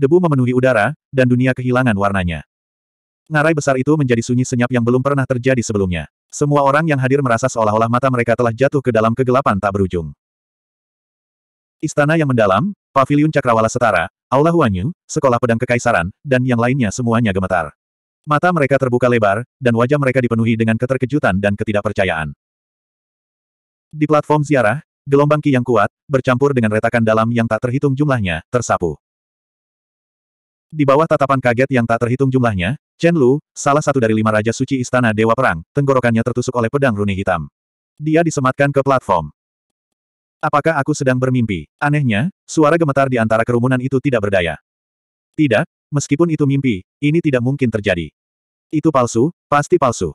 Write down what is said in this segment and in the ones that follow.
Debu memenuhi udara, dan dunia kehilangan warnanya. Ngarai besar itu menjadi sunyi senyap yang belum pernah terjadi sebelumnya. Semua orang yang hadir merasa seolah-olah mata mereka telah jatuh ke dalam kegelapan tak berujung. Istana yang mendalam, paviliun cakrawala setara, aula Huanyu, sekolah pedang kekaisaran, dan yang lainnya semuanya gemetar. Mata mereka terbuka lebar, dan wajah mereka dipenuhi dengan keterkejutan dan ketidakpercayaan. Di platform ziarah, gelombang ki yang kuat, bercampur dengan retakan dalam yang tak terhitung jumlahnya, tersapu. Di bawah tatapan kaget yang tak terhitung jumlahnya, Chen Lu, salah satu dari lima Raja Suci Istana Dewa Perang, tenggorokannya tertusuk oleh pedang runi hitam. Dia disematkan ke platform. Apakah aku sedang bermimpi? Anehnya, suara gemetar di antara kerumunan itu tidak berdaya. Tidak, meskipun itu mimpi, ini tidak mungkin terjadi. Itu palsu, pasti palsu.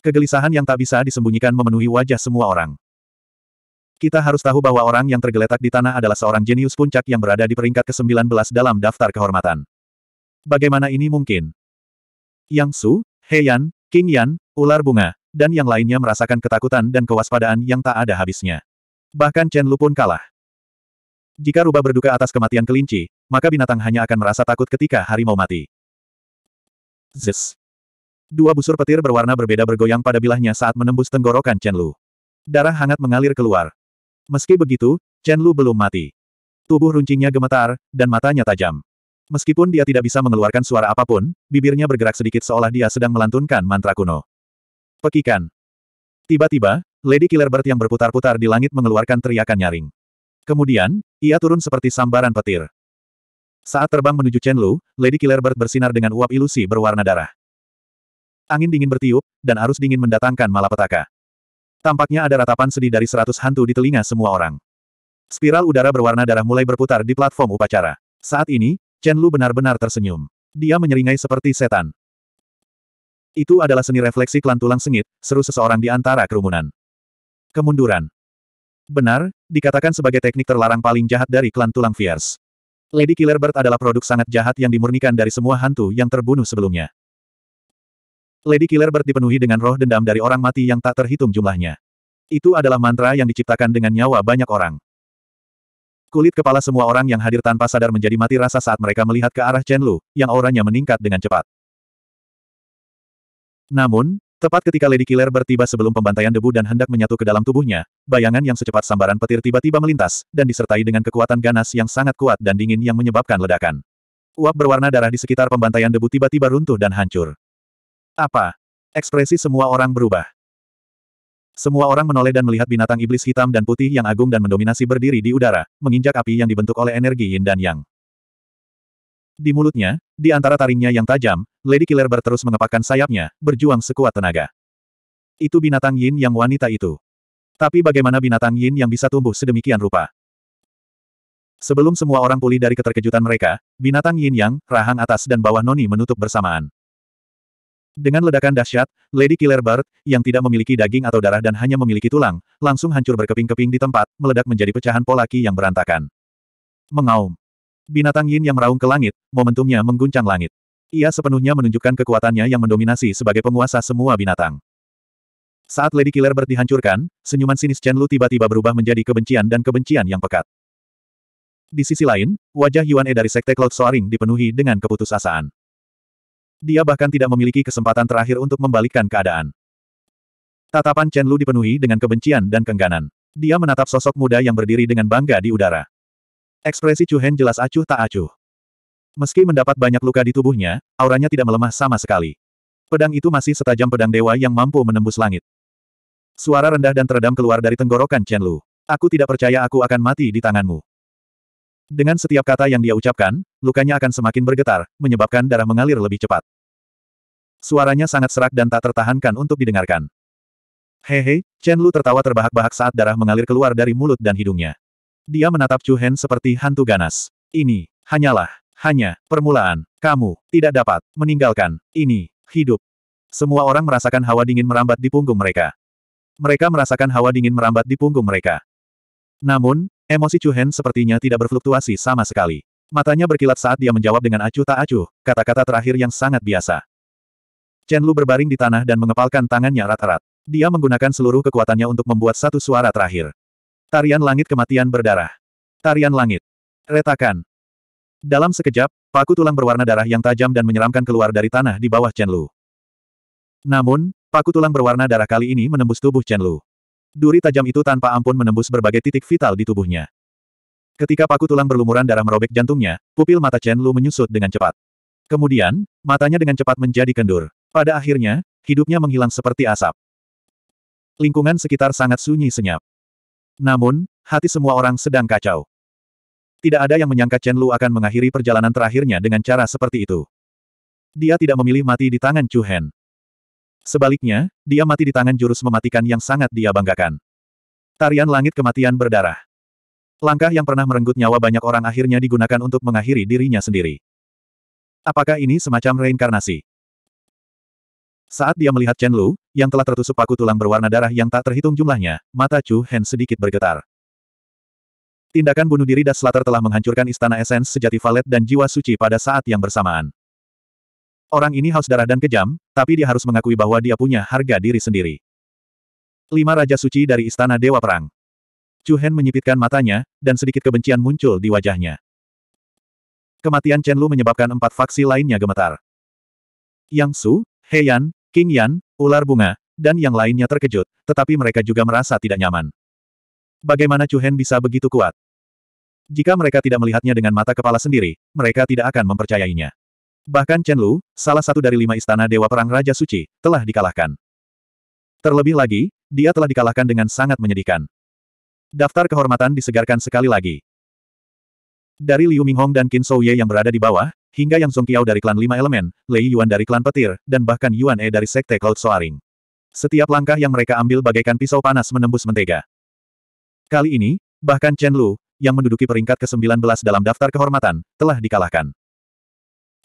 Kegelisahan yang tak bisa disembunyikan memenuhi wajah semua orang. Kita harus tahu bahwa orang yang tergeletak di tanah adalah seorang jenius puncak yang berada di peringkat ke-19 dalam daftar kehormatan. Bagaimana ini mungkin? Yang Su, Heian, King Yan, ular bunga, dan yang lainnya merasakan ketakutan dan kewaspadaan yang tak ada habisnya. Bahkan Chen Lu pun kalah. Jika rubah berduka atas kematian kelinci, maka binatang hanya akan merasa takut ketika harimau mati. Zes. Dua busur petir berwarna berbeda bergoyang pada bilahnya saat menembus tenggorokan Chen Lu. Darah hangat mengalir keluar. Meski begitu, Chen Lu belum mati. Tubuh runcingnya gemetar, dan matanya tajam. Meskipun dia tidak bisa mengeluarkan suara apapun, bibirnya bergerak sedikit seolah dia sedang melantunkan mantra kuno. Pekikan. Tiba-tiba, Lady Killerbird yang berputar-putar di langit mengeluarkan teriakan nyaring. Kemudian, ia turun seperti sambaran petir. Saat terbang menuju Chen Lu, Lady Killerbird bersinar dengan uap ilusi berwarna darah. Angin dingin bertiup, dan arus dingin mendatangkan malapetaka. Tampaknya ada ratapan sedih dari seratus hantu di telinga semua orang. Spiral udara berwarna darah mulai berputar di platform upacara. Saat ini, Chen Lu benar-benar tersenyum. Dia menyeringai seperti setan. Itu adalah seni refleksi klan tulang sengit, seru seseorang di antara kerumunan. Kemunduran. Benar, dikatakan sebagai teknik terlarang paling jahat dari klan tulang fierce. Lady Killer Bird adalah produk sangat jahat yang dimurnikan dari semua hantu yang terbunuh sebelumnya. Lady Killer Bird dipenuhi dengan roh dendam dari orang mati yang tak terhitung jumlahnya. Itu adalah mantra yang diciptakan dengan nyawa banyak orang. Kulit kepala semua orang yang hadir tanpa sadar menjadi mati rasa saat mereka melihat ke arah Chen Lu, yang auranya meningkat dengan cepat. Namun, tepat ketika Lady Killer bertiba sebelum pembantaian debu dan hendak menyatu ke dalam tubuhnya, bayangan yang secepat sambaran petir tiba-tiba melintas, dan disertai dengan kekuatan ganas yang sangat kuat dan dingin yang menyebabkan ledakan. Uap berwarna darah di sekitar pembantaian debu tiba-tiba runtuh dan hancur. Apa? Ekspresi semua orang berubah. Semua orang menoleh dan melihat binatang iblis hitam dan putih yang agung dan mendominasi berdiri di udara, menginjak api yang dibentuk oleh energi yin dan yang. Di mulutnya, di antara taringnya yang tajam, Lady Killer berterus mengepakkan sayapnya, berjuang sekuat tenaga. Itu binatang yin yang wanita itu. Tapi bagaimana binatang yin yang bisa tumbuh sedemikian rupa? Sebelum semua orang pulih dari keterkejutan mereka, binatang yin yang, rahang atas dan bawah noni menutup bersamaan. Dengan ledakan dahsyat, Lady Killer Bird, yang tidak memiliki daging atau darah dan hanya memiliki tulang, langsung hancur berkeping-keping di tempat, meledak menjadi pecahan polaki yang berantakan. Mengaum. Binatang Yin yang meraung ke langit, momentumnya mengguncang langit. Ia sepenuhnya menunjukkan kekuatannya yang mendominasi sebagai penguasa semua binatang. Saat Lady Killer Bird dihancurkan, senyuman sinis Chen Lu tiba-tiba berubah menjadi kebencian dan kebencian yang pekat. Di sisi lain, wajah Yuan E dari Sekte Cloud Soaring dipenuhi dengan keputusasaan. Dia bahkan tidak memiliki kesempatan terakhir untuk membalikkan keadaan. Tatapan Chen Lu dipenuhi dengan kebencian dan kengganan. Dia menatap sosok muda yang berdiri dengan bangga di udara. Ekspresi Chu Hen jelas acuh tak acuh. Meski mendapat banyak luka di tubuhnya, auranya tidak melemah sama sekali. Pedang itu masih setajam pedang dewa yang mampu menembus langit. Suara rendah dan teredam keluar dari tenggorokan Chen Lu. Aku tidak percaya aku akan mati di tanganmu. Dengan setiap kata yang dia ucapkan, lukanya akan semakin bergetar, menyebabkan darah mengalir lebih cepat. Suaranya sangat serak dan tak tertahankan untuk didengarkan. Hehe, Chen Lu tertawa terbahak-bahak saat darah mengalir keluar dari mulut dan hidungnya. Dia menatap Chu Hen seperti hantu ganas. Ini, hanyalah, hanya, permulaan. Kamu, tidak dapat, meninggalkan, ini, hidup. Semua orang merasakan hawa dingin merambat di punggung mereka. Mereka merasakan hawa dingin merambat di punggung mereka. Namun, emosi Chu Hen sepertinya tidak berfluktuasi sama sekali. Matanya berkilat saat dia menjawab dengan acuh tak acuh, kata-kata terakhir yang sangat biasa. Chen Lu berbaring di tanah dan mengepalkan tangannya erat-erat. Dia menggunakan seluruh kekuatannya untuk membuat satu suara terakhir. Tarian langit kematian berdarah. Tarian langit. Retakan. Dalam sekejap, paku tulang berwarna darah yang tajam dan menyeramkan keluar dari tanah di bawah Chen Lu. Namun, paku tulang berwarna darah kali ini menembus tubuh Chen Lu. Duri tajam itu tanpa ampun menembus berbagai titik vital di tubuhnya. Ketika paku tulang berlumuran darah merobek jantungnya, pupil mata Chen Lu menyusut dengan cepat. Kemudian, matanya dengan cepat menjadi kendur. Pada akhirnya, hidupnya menghilang seperti asap. Lingkungan sekitar sangat sunyi senyap. Namun, hati semua orang sedang kacau. Tidak ada yang menyangka Chen Lu akan mengakhiri perjalanan terakhirnya dengan cara seperti itu. Dia tidak memilih mati di tangan Chu Hen. Sebaliknya, dia mati di tangan jurus mematikan yang sangat dia banggakan. Tarian langit kematian berdarah. Langkah yang pernah merenggut nyawa banyak orang akhirnya digunakan untuk mengakhiri dirinya sendiri. Apakah ini semacam reinkarnasi? Saat dia melihat Chen Lu, yang telah tertusuk paku tulang berwarna darah yang tak terhitung jumlahnya, mata Chu Hen sedikit bergetar. Tindakan bunuh diri Das Slater telah menghancurkan istana esens sejati valet dan jiwa suci pada saat yang bersamaan. Orang ini haus darah dan kejam, tapi dia harus mengakui bahwa dia punya harga diri sendiri. Lima Raja Suci dari Istana Dewa Perang Chu Hen menyipitkan matanya, dan sedikit kebencian muncul di wajahnya. Kematian Chen Lu menyebabkan empat faksi lainnya gemetar. Yang Su, He Yan, King Yan, ular bunga, dan yang lainnya terkejut, tetapi mereka juga merasa tidak nyaman. Bagaimana Chu Hen bisa begitu kuat? Jika mereka tidak melihatnya dengan mata kepala sendiri, mereka tidak akan mempercayainya. Bahkan Chen Lu, salah satu dari lima istana Dewa Perang Raja Suci, telah dikalahkan. Terlebih lagi, dia telah dikalahkan dengan sangat menyedihkan. Daftar kehormatan disegarkan sekali lagi. Dari Liu Minghong dan Qin Shou yang berada di bawah, hingga Yang Zongqiao dari klan Lima Elemen, Lei Yuan dari klan Petir, dan bahkan Yuan E dari Sekte Cloud Soaring. Setiap langkah yang mereka ambil bagaikan pisau panas menembus mentega. Kali ini, bahkan Chen Lu, yang menduduki peringkat ke-19 dalam daftar kehormatan, telah dikalahkan.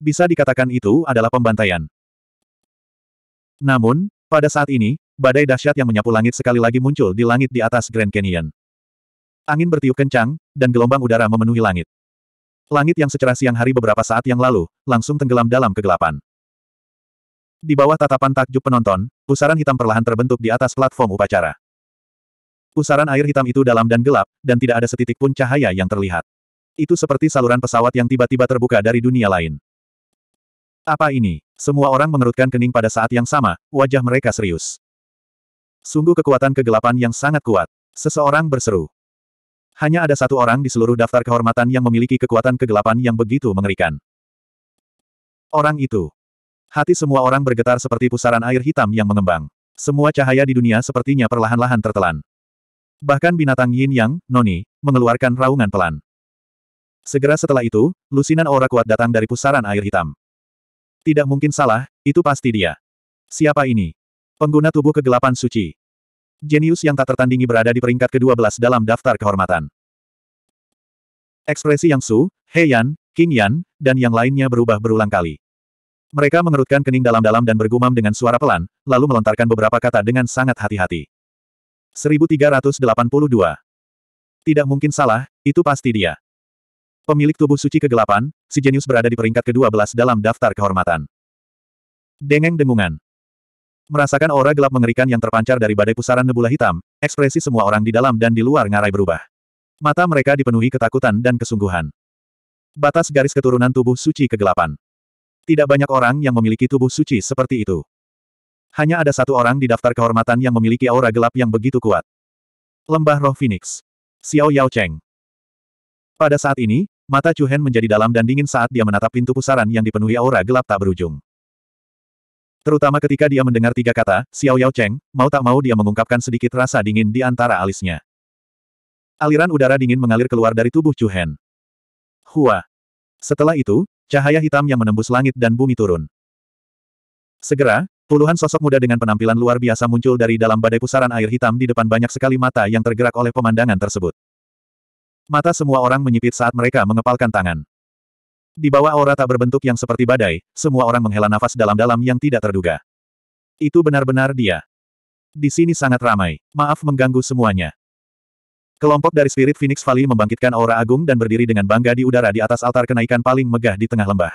Bisa dikatakan itu adalah pembantaian. Namun, pada saat ini, badai dahsyat yang menyapu langit sekali lagi muncul di langit di atas Grand Canyon. Angin bertiup kencang, dan gelombang udara memenuhi langit. Langit yang secerah siang hari beberapa saat yang lalu, langsung tenggelam dalam kegelapan. Di bawah tatapan takjub penonton, pusaran hitam perlahan terbentuk di atas platform upacara. Pusaran air hitam itu dalam dan gelap, dan tidak ada setitik pun cahaya yang terlihat. Itu seperti saluran pesawat yang tiba-tiba terbuka dari dunia lain. Apa ini? Semua orang mengerutkan kening pada saat yang sama, wajah mereka serius. Sungguh kekuatan kegelapan yang sangat kuat. Seseorang berseru. Hanya ada satu orang di seluruh daftar kehormatan yang memiliki kekuatan kegelapan yang begitu mengerikan. Orang itu. Hati semua orang bergetar seperti pusaran air hitam yang mengembang. Semua cahaya di dunia sepertinya perlahan-lahan tertelan. Bahkan binatang yin yang, noni, mengeluarkan raungan pelan. Segera setelah itu, lusinan aura kuat datang dari pusaran air hitam. Tidak mungkin salah, itu pasti dia. Siapa ini? Pengguna tubuh kegelapan suci. Jenius yang tak tertandingi berada di peringkat ke-12 dalam daftar kehormatan. Ekspresi Yang Su, He Yan, King Yan, dan yang lainnya berubah berulang kali. Mereka mengerutkan kening dalam-dalam dan bergumam dengan suara pelan, lalu melontarkan beberapa kata dengan sangat hati-hati. 1382. Tidak mungkin salah, itu pasti dia. Pemilik tubuh suci kegelapan, si jenius berada di peringkat ke-12 dalam daftar kehormatan. Dengeng dengungan. Merasakan aura gelap mengerikan yang terpancar dari badai pusaran nebula hitam, ekspresi semua orang di dalam dan di luar ngarai berubah. Mata mereka dipenuhi ketakutan dan kesungguhan. Batas garis keturunan tubuh suci kegelapan. Tidak banyak orang yang memiliki tubuh suci seperti itu. Hanya ada satu orang di daftar kehormatan yang memiliki aura gelap yang begitu kuat. Lembah Roh Phoenix. Xiao Yao Cheng. Pada saat ini, mata Chu Hen menjadi dalam dan dingin saat dia menatap pintu pusaran yang dipenuhi aura gelap tak berujung. Terutama ketika dia mendengar tiga kata, Xiao Yao Cheng, mau tak mau dia mengungkapkan sedikit rasa dingin di antara alisnya. Aliran udara dingin mengalir keluar dari tubuh Chu Hen. Hua. Setelah itu, cahaya hitam yang menembus langit dan bumi turun. Segera, puluhan sosok muda dengan penampilan luar biasa muncul dari dalam badai pusaran air hitam di depan banyak sekali mata yang tergerak oleh pemandangan tersebut. Mata semua orang menyipit saat mereka mengepalkan tangan. Di bawah aura tak berbentuk yang seperti badai, semua orang menghela nafas dalam-dalam yang tidak terduga. Itu benar-benar dia. Di sini sangat ramai. Maaf mengganggu semuanya. Kelompok dari Spirit Phoenix Valley membangkitkan aura agung dan berdiri dengan bangga di udara di atas altar kenaikan paling megah di tengah lembah.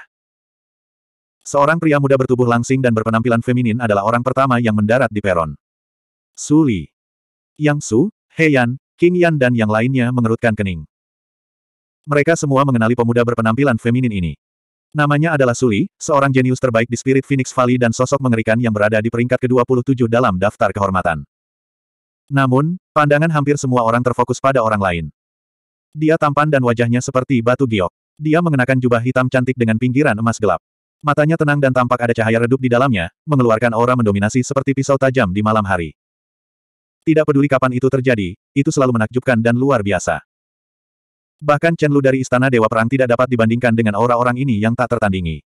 Seorang pria muda bertubuh langsing dan berpenampilan feminin adalah orang pertama yang mendarat di peron. Suli. Yang Su, Heian, King Yan dan yang lainnya mengerutkan kening. Mereka semua mengenali pemuda berpenampilan feminin ini. Namanya adalah Suli, seorang jenius terbaik di Spirit Phoenix Valley dan sosok mengerikan yang berada di peringkat ke-27 dalam daftar kehormatan. Namun, pandangan hampir semua orang terfokus pada orang lain. Dia tampan dan wajahnya seperti batu giok. Dia mengenakan jubah hitam cantik dengan pinggiran emas gelap. Matanya tenang dan tampak ada cahaya redup di dalamnya, mengeluarkan aura mendominasi seperti pisau tajam di malam hari. Tidak peduli kapan itu terjadi, itu selalu menakjubkan dan luar biasa. Bahkan Chen Lu dari Istana Dewa Perang tidak dapat dibandingkan dengan aura orang ini yang tak tertandingi.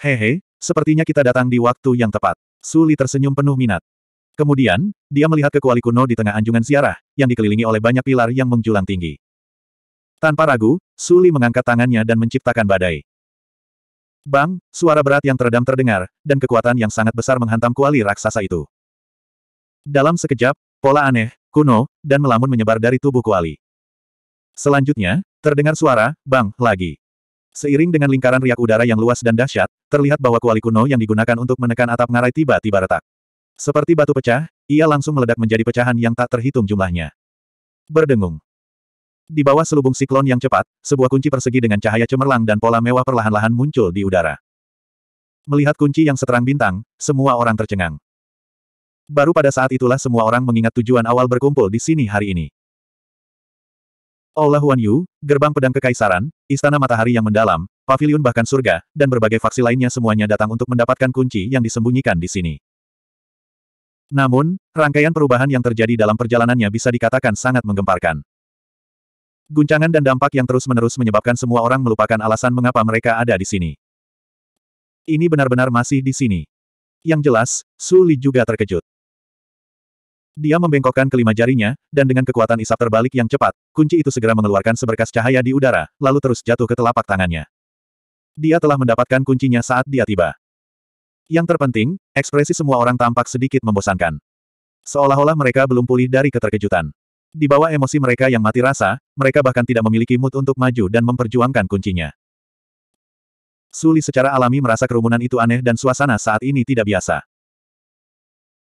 Hehe, sepertinya kita datang di waktu yang tepat. Suli tersenyum penuh minat. Kemudian, dia melihat ke kuali kuno di tengah anjungan ziarah, yang dikelilingi oleh banyak pilar yang menjulang tinggi. Tanpa ragu, Suli mengangkat tangannya dan menciptakan badai. Bang, suara berat yang teredam terdengar, dan kekuatan yang sangat besar menghantam kuali raksasa itu. Dalam sekejap, pola aneh, kuno, dan melamun menyebar dari tubuh kuali. Selanjutnya, terdengar suara, bang, lagi. Seiring dengan lingkaran riak udara yang luas dan dahsyat, terlihat bahwa kuali kuno yang digunakan untuk menekan atap ngarai tiba-tiba retak. Seperti batu pecah, ia langsung meledak menjadi pecahan yang tak terhitung jumlahnya. Berdengung. Di bawah selubung siklon yang cepat, sebuah kunci persegi dengan cahaya cemerlang dan pola mewah perlahan-lahan muncul di udara. Melihat kunci yang seterang bintang, semua orang tercengang. Baru pada saat itulah semua orang mengingat tujuan awal berkumpul di sini hari ini. Oleh Wan Yu, gerbang pedang kekaisaran, istana matahari yang mendalam, pavilion bahkan surga, dan berbagai faksi lainnya semuanya datang untuk mendapatkan kunci yang disembunyikan di sini. Namun, rangkaian perubahan yang terjadi dalam perjalanannya bisa dikatakan sangat menggemparkan. Guncangan dan dampak yang terus-menerus menyebabkan semua orang melupakan alasan mengapa mereka ada di sini. Ini benar-benar masih di sini. Yang jelas, Su Li juga terkejut. Dia membengkokkan kelima jarinya, dan dengan kekuatan isap terbalik yang cepat, kunci itu segera mengeluarkan seberkas cahaya di udara, lalu terus jatuh ke telapak tangannya. Dia telah mendapatkan kuncinya saat dia tiba. Yang terpenting, ekspresi semua orang tampak sedikit membosankan. Seolah-olah mereka belum pulih dari keterkejutan. Di bawah emosi mereka yang mati rasa, mereka bahkan tidak memiliki mood untuk maju dan memperjuangkan kuncinya. Suli secara alami merasa kerumunan itu aneh dan suasana saat ini tidak biasa.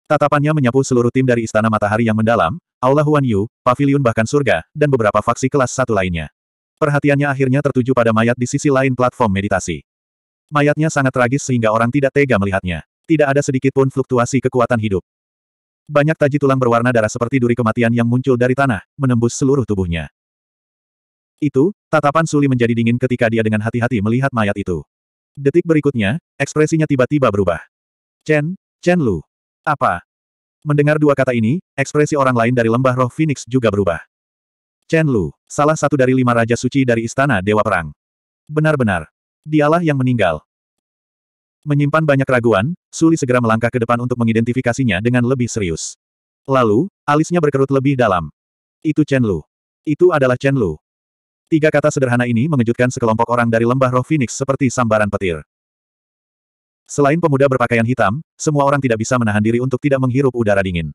Tatapannya menyapu seluruh tim dari Istana Matahari yang mendalam, Aula Huan Yu, Pavilion bahkan surga, dan beberapa faksi kelas satu lainnya. Perhatiannya akhirnya tertuju pada mayat di sisi lain platform meditasi. Mayatnya sangat tragis sehingga orang tidak tega melihatnya. Tidak ada sedikit pun fluktuasi kekuatan hidup. Banyak taji tulang berwarna darah seperti duri kematian yang muncul dari tanah, menembus seluruh tubuhnya. Itu, tatapan Suli menjadi dingin ketika dia dengan hati-hati melihat mayat itu. Detik berikutnya, ekspresinya tiba-tiba berubah. Chen, Chen Lu. Apa? Mendengar dua kata ini, ekspresi orang lain dari lembah roh Phoenix juga berubah. Chen Lu, salah satu dari lima raja suci dari Istana Dewa Perang. Benar-benar. Dialah yang meninggal. Menyimpan banyak keraguan, Suli segera melangkah ke depan untuk mengidentifikasinya dengan lebih serius. Lalu, alisnya berkerut lebih dalam. Itu Chen Lu. Itu adalah Chen Lu. Tiga kata sederhana ini mengejutkan sekelompok orang dari lembah roh Phoenix seperti sambaran petir. Selain pemuda berpakaian hitam, semua orang tidak bisa menahan diri untuk tidak menghirup udara dingin.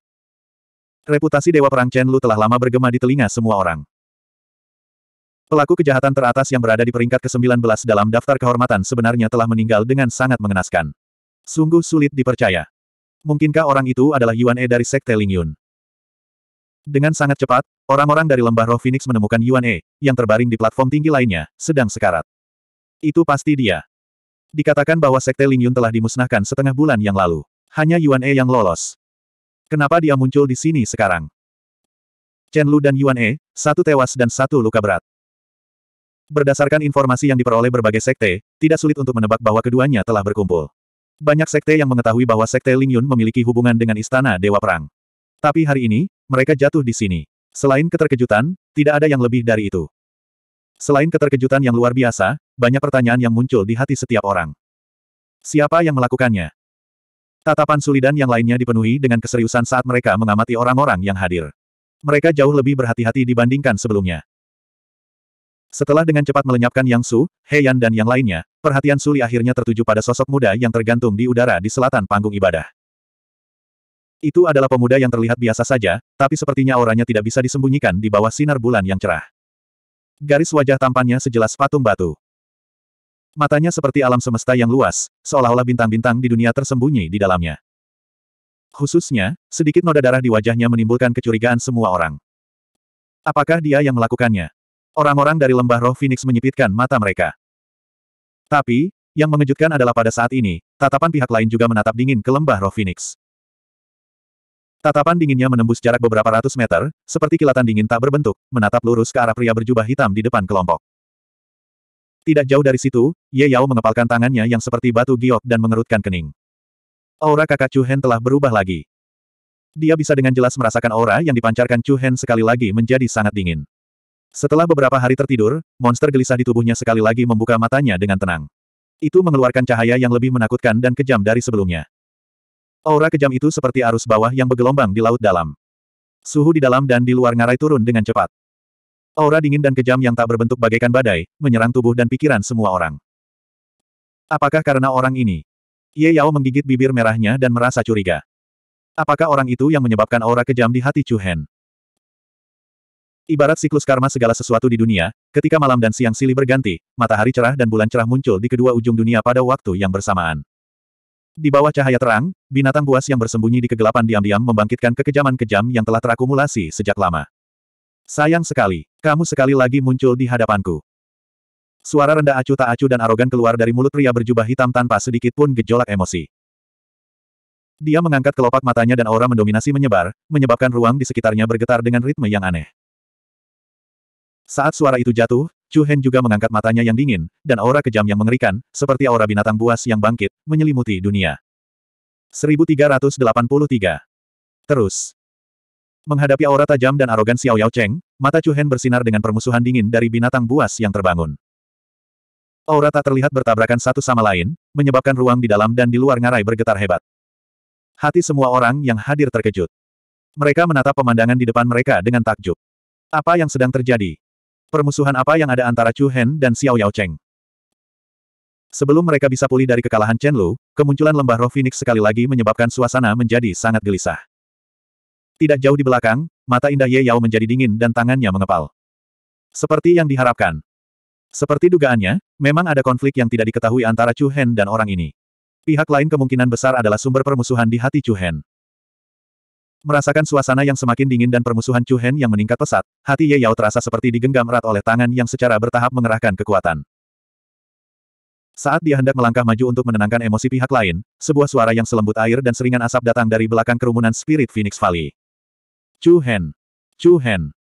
Reputasi Dewa Perang Chen Lu telah lama bergema di telinga semua orang. Pelaku kejahatan teratas yang berada di peringkat ke-19 dalam daftar kehormatan sebenarnya telah meninggal dengan sangat mengenaskan. Sungguh sulit dipercaya. Mungkinkah orang itu adalah Yuan E dari Sekte Ling Yun? Dengan sangat cepat, orang-orang dari lembah roh Phoenix menemukan Yuan E, yang terbaring di platform tinggi lainnya, sedang sekarat. Itu pasti dia. Dikatakan bahwa Sekte Ling Yun telah dimusnahkan setengah bulan yang lalu. Hanya Yuan E yang lolos. Kenapa dia muncul di sini sekarang? Chen Lu dan Yuan E, satu tewas dan satu luka berat. Berdasarkan informasi yang diperoleh berbagai sekte, tidak sulit untuk menebak bahwa keduanya telah berkumpul. Banyak sekte yang mengetahui bahwa sekte Ling Yun memiliki hubungan dengan istana Dewa Perang. Tapi hari ini, mereka jatuh di sini. Selain keterkejutan, tidak ada yang lebih dari itu. Selain keterkejutan yang luar biasa, banyak pertanyaan yang muncul di hati setiap orang. Siapa yang melakukannya? Tatapan Sulidan yang lainnya dipenuhi dengan keseriusan saat mereka mengamati orang-orang yang hadir. Mereka jauh lebih berhati-hati dibandingkan sebelumnya. Setelah dengan cepat melenyapkan Yang Su, He dan yang lainnya, perhatian Suli akhirnya tertuju pada sosok muda yang tergantung di udara di selatan panggung ibadah. Itu adalah pemuda yang terlihat biasa saja, tapi sepertinya auranya tidak bisa disembunyikan di bawah sinar bulan yang cerah. Garis wajah tampannya sejelas patung batu. Matanya seperti alam semesta yang luas, seolah-olah bintang-bintang di dunia tersembunyi di dalamnya. Khususnya, sedikit noda darah di wajahnya menimbulkan kecurigaan semua orang. Apakah dia yang melakukannya? Orang-orang dari lembah roh Phoenix menyipitkan mata mereka. Tapi, yang mengejutkan adalah pada saat ini, tatapan pihak lain juga menatap dingin ke lembah roh Phoenix. Tatapan dinginnya menembus jarak beberapa ratus meter, seperti kilatan dingin tak berbentuk, menatap lurus ke arah pria berjubah hitam di depan kelompok. Tidak jauh dari situ, Ye Yao mengepalkan tangannya yang seperti batu giok dan mengerutkan kening. Aura kakak Chu Hen telah berubah lagi. Dia bisa dengan jelas merasakan aura yang dipancarkan Chu Hen sekali lagi menjadi sangat dingin. Setelah beberapa hari tertidur, monster gelisah di tubuhnya sekali lagi membuka matanya dengan tenang. Itu mengeluarkan cahaya yang lebih menakutkan dan kejam dari sebelumnya. Aura kejam itu seperti arus bawah yang bergelombang di laut dalam. Suhu di dalam dan di luar ngarai turun dengan cepat. Aura dingin dan kejam yang tak berbentuk bagaikan badai, menyerang tubuh dan pikiran semua orang. Apakah karena orang ini? Ye Yao menggigit bibir merahnya dan merasa curiga. Apakah orang itu yang menyebabkan aura kejam di hati Chu Hen? Ibarat siklus karma segala sesuatu di dunia, ketika malam dan siang silih berganti, matahari cerah dan bulan cerah muncul di kedua ujung dunia pada waktu yang bersamaan. Di bawah cahaya terang, binatang buas yang bersembunyi di kegelapan diam-diam membangkitkan kekejaman kejam yang telah terakumulasi sejak lama. Sayang sekali, kamu sekali lagi muncul di hadapanku. Suara rendah acuh tak acuh dan arogan keluar dari mulut pria berjubah hitam tanpa sedikit pun gejolak emosi. Dia mengangkat kelopak matanya dan aura mendominasi menyebar, menyebabkan ruang di sekitarnya bergetar dengan ritme yang aneh. Saat suara itu jatuh, Chu Hen juga mengangkat matanya yang dingin, dan aura kejam yang mengerikan, seperti aura binatang buas yang bangkit, menyelimuti dunia. 1383. Terus. Menghadapi aura tajam dan arogan Xiao Yao Cheng, mata Chu Hen bersinar dengan permusuhan dingin dari binatang buas yang terbangun. Aura tak terlihat bertabrakan satu sama lain, menyebabkan ruang di dalam dan di luar ngarai bergetar hebat. Hati semua orang yang hadir terkejut. Mereka menatap pemandangan di depan mereka dengan takjub. Apa yang sedang terjadi? Permusuhan apa yang ada antara Chu Hen dan Xiao Yao Cheng? Sebelum mereka bisa pulih dari kekalahan Chen Lu, kemunculan lembah roh Phoenix sekali lagi menyebabkan suasana menjadi sangat gelisah. Tidak jauh di belakang, mata indah Ye Yao menjadi dingin dan tangannya mengepal. Seperti yang diharapkan. Seperti dugaannya, memang ada konflik yang tidak diketahui antara Chu Hen dan orang ini. Pihak lain kemungkinan besar adalah sumber permusuhan di hati Chu Hen. Merasakan suasana yang semakin dingin dan permusuhan Chu Hen yang meningkat pesat, hati Ye Yao terasa seperti digenggam erat oleh tangan yang secara bertahap mengerahkan kekuatan. Saat dia hendak melangkah maju untuk menenangkan emosi pihak lain, sebuah suara yang selembut air dan seringan asap datang dari belakang kerumunan Spirit Phoenix Valley. Chu Hen! Chu Hen!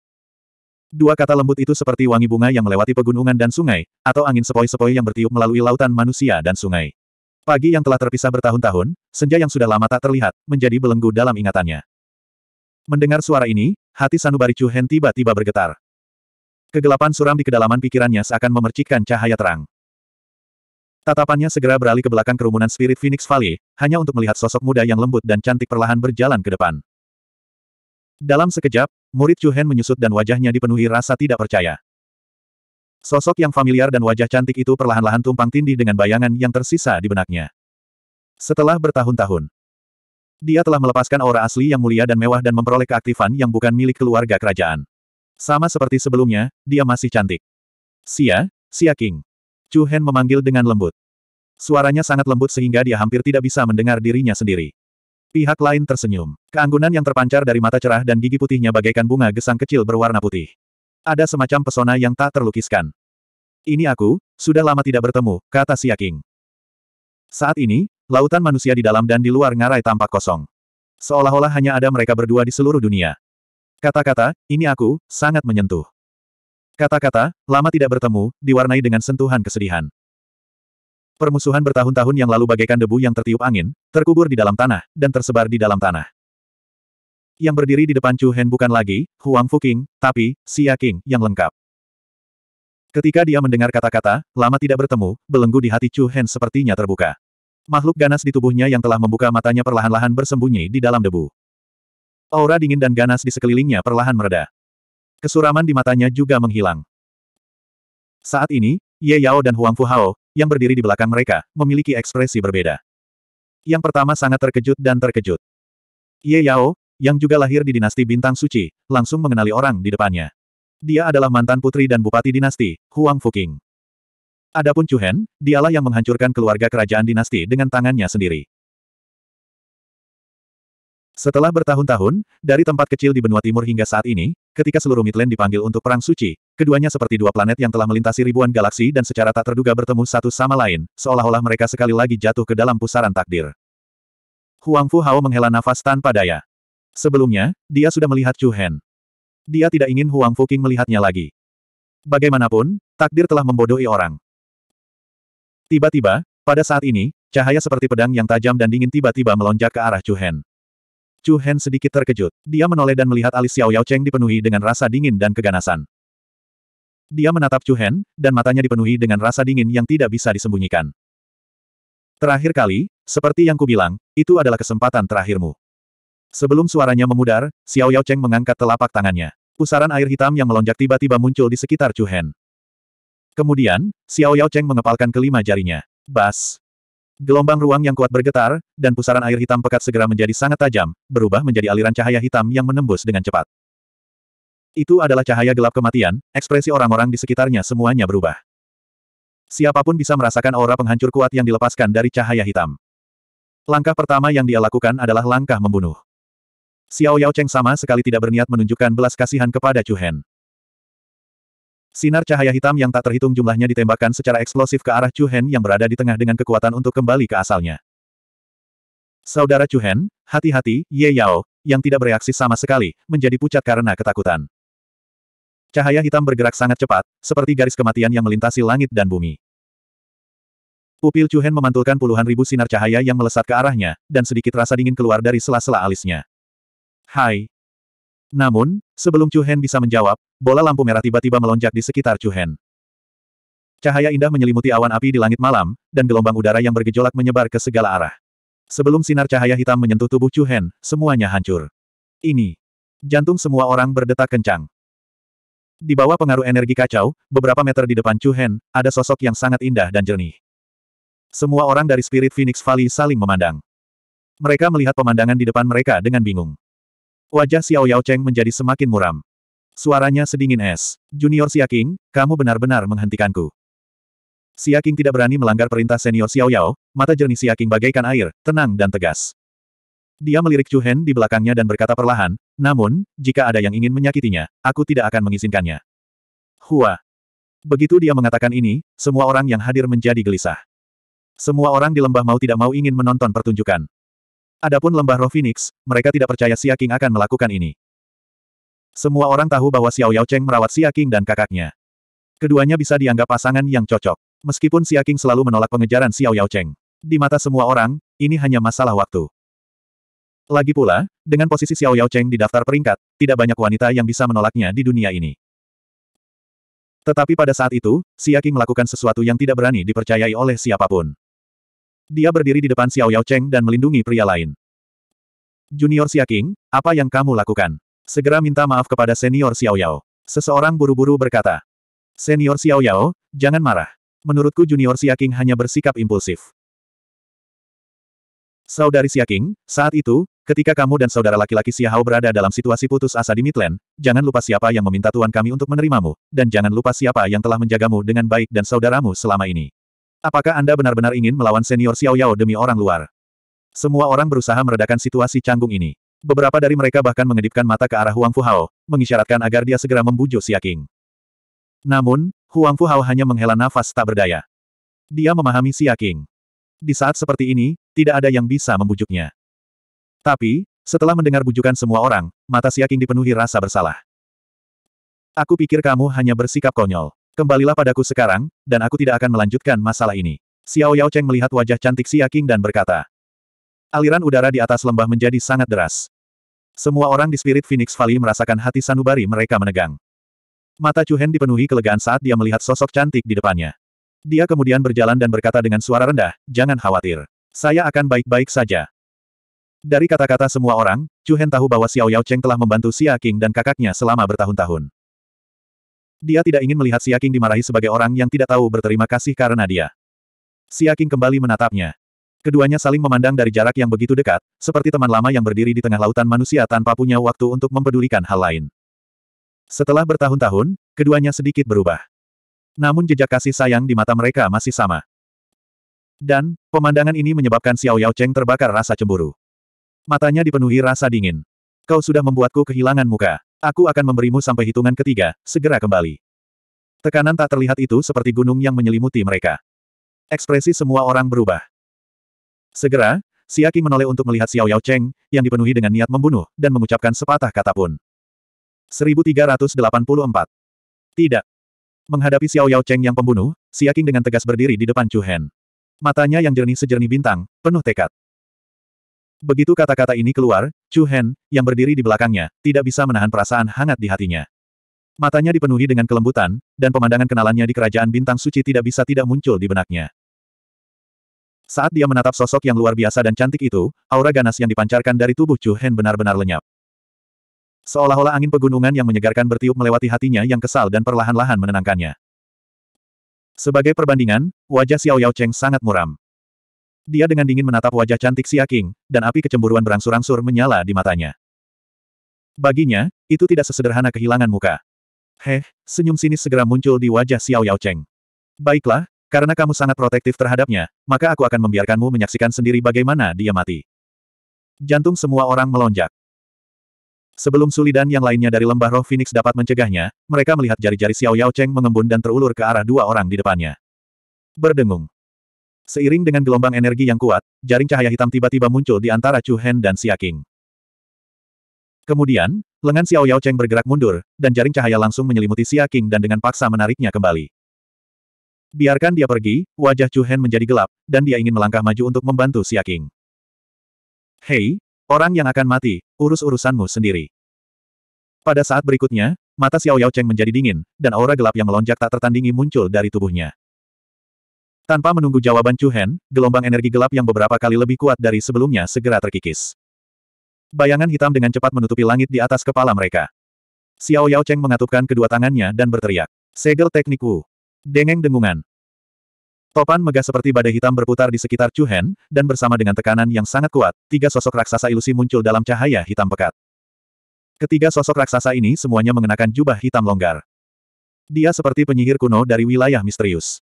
Dua kata lembut itu seperti wangi bunga yang melewati pegunungan dan sungai, atau angin sepoi-sepoi yang bertiup melalui lautan manusia dan sungai. Pagi yang telah terpisah bertahun-tahun, senja yang sudah lama tak terlihat, menjadi belenggu dalam ingatannya. Mendengar suara ini, hati Sanubari Chu tiba-tiba bergetar. Kegelapan suram di kedalaman pikirannya seakan memercikkan cahaya terang. Tatapannya segera beralih ke belakang kerumunan Spirit Phoenix Valley, hanya untuk melihat sosok muda yang lembut dan cantik perlahan berjalan ke depan. Dalam sekejap, murid Chu menyusut dan wajahnya dipenuhi rasa tidak percaya. Sosok yang familiar dan wajah cantik itu perlahan-lahan tumpang tindih dengan bayangan yang tersisa di benaknya. Setelah bertahun-tahun, dia telah melepaskan aura asli yang mulia dan mewah dan memperoleh keaktifan yang bukan milik keluarga kerajaan. Sama seperti sebelumnya, dia masih cantik. Sia, Sia King. Chu Hen memanggil dengan lembut. Suaranya sangat lembut sehingga dia hampir tidak bisa mendengar dirinya sendiri. Pihak lain tersenyum. Keanggunan yang terpancar dari mata cerah dan gigi putihnya bagaikan bunga gesang kecil berwarna putih. Ada semacam pesona yang tak terlukiskan. Ini aku, sudah lama tidak bertemu, kata Sia King. Saat ini, Lautan manusia di dalam dan di luar ngarai tampak kosong. Seolah-olah hanya ada mereka berdua di seluruh dunia. Kata-kata, ini aku, sangat menyentuh. Kata-kata, lama tidak bertemu, diwarnai dengan sentuhan kesedihan. Permusuhan bertahun-tahun yang lalu bagaikan debu yang tertiup angin, terkubur di dalam tanah, dan tersebar di dalam tanah. Yang berdiri di depan Chu Hen bukan lagi, Huang Fuqing, tapi, Xia King, yang lengkap. Ketika dia mendengar kata-kata, lama tidak bertemu, belenggu di hati Chu Hen sepertinya terbuka. Makhluk ganas di tubuhnya yang telah membuka matanya perlahan-lahan bersembunyi di dalam debu. Aura dingin dan ganas di sekelilingnya perlahan mereda. Kesuraman di matanya juga menghilang. Saat ini, Ye Yao dan Huang Fu Hao, yang berdiri di belakang mereka, memiliki ekspresi berbeda. Yang pertama sangat terkejut dan terkejut. Ye Yao, yang juga lahir di dinasti Bintang Suci, langsung mengenali orang di depannya. Dia adalah mantan putri dan bupati dinasti, Huang Fu King. Adapun Chuhen, dialah yang menghancurkan keluarga kerajaan dinasti dengan tangannya sendiri. Setelah bertahun-tahun, dari tempat kecil di benua timur hingga saat ini, ketika seluruh Midland dipanggil untuk perang suci, keduanya seperti dua planet yang telah melintasi ribuan galaksi dan secara tak terduga bertemu satu sama lain, seolah-olah mereka sekali lagi jatuh ke dalam pusaran takdir. Huang Fu Hao menghela nafas tanpa daya. Sebelumnya, dia sudah melihat Chu Hen. Dia tidak ingin Huang Fu King melihatnya lagi. Bagaimanapun, takdir telah membodohi orang. Tiba-tiba, pada saat ini, cahaya seperti pedang yang tajam dan dingin tiba-tiba melonjak ke arah Chu Hen. Chu Hen sedikit terkejut. Dia menoleh dan melihat alis Xiao Yao Cheng dipenuhi dengan rasa dingin dan keganasan. Dia menatap Chu Hen, dan matanya dipenuhi dengan rasa dingin yang tidak bisa disembunyikan. Terakhir kali, seperti yang kubilang, itu adalah kesempatan terakhirmu. Sebelum suaranya memudar, Xiao Yao Cheng mengangkat telapak tangannya. Pusaran air hitam yang melonjak tiba-tiba muncul di sekitar Chu Hen. Kemudian, Xiao Yao Cheng mengepalkan kelima jarinya. Bas! Gelombang ruang yang kuat bergetar, dan pusaran air hitam pekat segera menjadi sangat tajam, berubah menjadi aliran cahaya hitam yang menembus dengan cepat. Itu adalah cahaya gelap kematian, ekspresi orang-orang di sekitarnya semuanya berubah. Siapapun bisa merasakan aura penghancur kuat yang dilepaskan dari cahaya hitam. Langkah pertama yang dia lakukan adalah langkah membunuh. Xiao Yao Cheng sama sekali tidak berniat menunjukkan belas kasihan kepada Chu Hen. Sinar cahaya hitam yang tak terhitung jumlahnya ditembakkan secara eksplosif ke arah Chu Hen yang berada di tengah dengan kekuatan untuk kembali ke asalnya. Saudara Chu Hen, hati-hati, Ye Yao, yang tidak bereaksi sama sekali, menjadi pucat karena ketakutan. Cahaya hitam bergerak sangat cepat, seperti garis kematian yang melintasi langit dan bumi. Pupil Chu Hen memantulkan puluhan ribu sinar cahaya yang melesat ke arahnya, dan sedikit rasa dingin keluar dari sela-sela alisnya. Hai, namun, sebelum Chu Hen bisa menjawab, bola lampu merah tiba-tiba melonjak di sekitar Chu Hen. Cahaya indah menyelimuti awan api di langit malam, dan gelombang udara yang bergejolak menyebar ke segala arah. Sebelum sinar cahaya hitam menyentuh tubuh Chu Hen, semuanya hancur. Ini. Jantung semua orang berdetak kencang. Di bawah pengaruh energi kacau, beberapa meter di depan Chu Hen, ada sosok yang sangat indah dan jernih. Semua orang dari Spirit Phoenix Valley saling memandang. Mereka melihat pemandangan di depan mereka dengan bingung. Wajah Xiao Yao Cheng menjadi semakin muram. Suaranya sedingin es. Junior King, kamu benar-benar menghentikanku. King tidak berani melanggar perintah senior Xiao Yao, mata jernih King bagaikan air, tenang dan tegas. Dia melirik Chu Hen di belakangnya dan berkata perlahan, namun, jika ada yang ingin menyakitinya, aku tidak akan mengizinkannya. Hua. Begitu dia mengatakan ini, semua orang yang hadir menjadi gelisah. Semua orang di lembah mau tidak mau ingin menonton pertunjukan. Adapun lembah roh Phoenix, mereka tidak percaya Xia King akan melakukan ini. Semua orang tahu bahwa Xiao Yao Cheng merawat Xia King dan kakaknya. Keduanya bisa dianggap pasangan yang cocok. Meskipun Xia King selalu menolak pengejaran Xiao Yao Cheng. Di mata semua orang, ini hanya masalah waktu. Lagi pula, dengan posisi Xiao Yao Cheng di daftar peringkat, tidak banyak wanita yang bisa menolaknya di dunia ini. Tetapi pada saat itu, Xia King melakukan sesuatu yang tidak berani dipercayai oleh siapapun. Dia berdiri di depan Xiao Yao Cheng dan melindungi pria lain. Junior Xia King, apa yang kamu lakukan? Segera minta maaf kepada senior Xiao Yao. Seseorang buru-buru berkata. Senior Xiao Yao, jangan marah. Menurutku Junior Xia King hanya bersikap impulsif. Saudari Xia King, saat itu, ketika kamu dan saudara laki-laki Xia Hao berada dalam situasi putus asa di Midland, jangan lupa siapa yang meminta tuan kami untuk menerimamu, dan jangan lupa siapa yang telah menjagamu dengan baik dan saudaramu selama ini. Apakah Anda benar-benar ingin melawan senior Xiao Yao demi orang luar? Semua orang berusaha meredakan situasi canggung ini. Beberapa dari mereka bahkan mengedipkan mata ke arah Huang Fu Hao, mengisyaratkan agar dia segera membujuk Xia King. Namun, Huang Fu Hao hanya menghela nafas tak berdaya. Dia memahami Xia King. Di saat seperti ini, tidak ada yang bisa membujuknya. Tapi, setelah mendengar bujukan semua orang, mata Xia King dipenuhi rasa bersalah. Aku pikir kamu hanya bersikap konyol. Kembalilah padaku sekarang, dan aku tidak akan melanjutkan masalah ini. Xiao Yao Cheng melihat wajah cantik Xia Qing dan berkata. Aliran udara di atas lembah menjadi sangat deras. Semua orang di Spirit Phoenix Valley merasakan hati sanubari mereka menegang. Mata Chu Hen dipenuhi kelegaan saat dia melihat sosok cantik di depannya. Dia kemudian berjalan dan berkata dengan suara rendah, jangan khawatir. Saya akan baik-baik saja. Dari kata-kata semua orang, Chu Hen tahu bahwa Xiao Yao Cheng telah membantu Xia Qing dan kakaknya selama bertahun-tahun. Dia tidak ingin melihat Siaking dimarahi sebagai orang yang tidak tahu berterima kasih karena dia. Siaking kembali menatapnya. Keduanya saling memandang dari jarak yang begitu dekat, seperti teman lama yang berdiri di tengah lautan manusia tanpa punya waktu untuk mempedulikan hal lain. Setelah bertahun-tahun, keduanya sedikit berubah. Namun jejak kasih sayang di mata mereka masih sama. Dan, pemandangan ini menyebabkan Xiao Yao Cheng terbakar rasa cemburu. Matanya dipenuhi rasa dingin. Kau sudah membuatku kehilangan muka. Aku akan memberimu sampai hitungan ketiga, segera kembali. Tekanan tak terlihat itu seperti gunung yang menyelimuti mereka. Ekspresi semua orang berubah. Segera, Siaki menoleh untuk melihat Xiao Yao Cheng, yang dipenuhi dengan niat membunuh, dan mengucapkan sepatah kata pun. 1384. Tidak. Menghadapi Xiao Yao Cheng yang pembunuh, Siaking dengan tegas berdiri di depan Chu Hen. Matanya yang jernih sejernih bintang, penuh tekad. Begitu kata-kata ini keluar, Chu Hen, yang berdiri di belakangnya, tidak bisa menahan perasaan hangat di hatinya. Matanya dipenuhi dengan kelembutan, dan pemandangan kenalannya di kerajaan bintang suci tidak bisa tidak muncul di benaknya. Saat dia menatap sosok yang luar biasa dan cantik itu, aura ganas yang dipancarkan dari tubuh Chu Hen benar-benar lenyap. Seolah-olah angin pegunungan yang menyegarkan bertiup melewati hatinya yang kesal dan perlahan-lahan menenangkannya. Sebagai perbandingan, wajah Xiao Yao Cheng sangat muram. Dia dengan dingin menatap wajah cantik Xia Qing, dan api kecemburuan berangsur-angsur menyala di matanya. Baginya, itu tidak sesederhana kehilangan muka. Heh, senyum sinis segera muncul di wajah Xiao Yao Cheng. Baiklah, karena kamu sangat protektif terhadapnya, maka aku akan membiarkanmu menyaksikan sendiri bagaimana dia mati. Jantung semua orang melonjak. Sebelum Sulidan yang lainnya dari lembah roh Phoenix dapat mencegahnya, mereka melihat jari-jari Xiao Yao Cheng mengembun dan terulur ke arah dua orang di depannya. Berdengung. Seiring dengan gelombang energi yang kuat, jaring cahaya hitam tiba-tiba muncul di antara Chu Hen dan Xia King. Kemudian, lengan Xiao Yao Cheng bergerak mundur, dan jaring cahaya langsung menyelimuti Xia King dan dengan paksa menariknya kembali. Biarkan dia pergi, wajah Chu Hen menjadi gelap, dan dia ingin melangkah maju untuk membantu Xia King. Hei, orang yang akan mati, urus urusanmu sendiri. Pada saat berikutnya, mata Xiao Yao Cheng menjadi dingin, dan aura gelap yang melonjak tak tertandingi muncul dari tubuhnya. Tanpa menunggu jawaban Chu Hen, gelombang energi gelap yang beberapa kali lebih kuat dari sebelumnya segera terkikis. Bayangan hitam dengan cepat menutupi langit di atas kepala mereka. Xiao Yao Cheng mengatupkan kedua tangannya dan berteriak. Segel teknik Wu. Dengeng dengungan. Topan megah seperti badai hitam berputar di sekitar Chu Hen, dan bersama dengan tekanan yang sangat kuat, tiga sosok raksasa ilusi muncul dalam cahaya hitam pekat. Ketiga sosok raksasa ini semuanya mengenakan jubah hitam longgar. Dia seperti penyihir kuno dari wilayah misterius.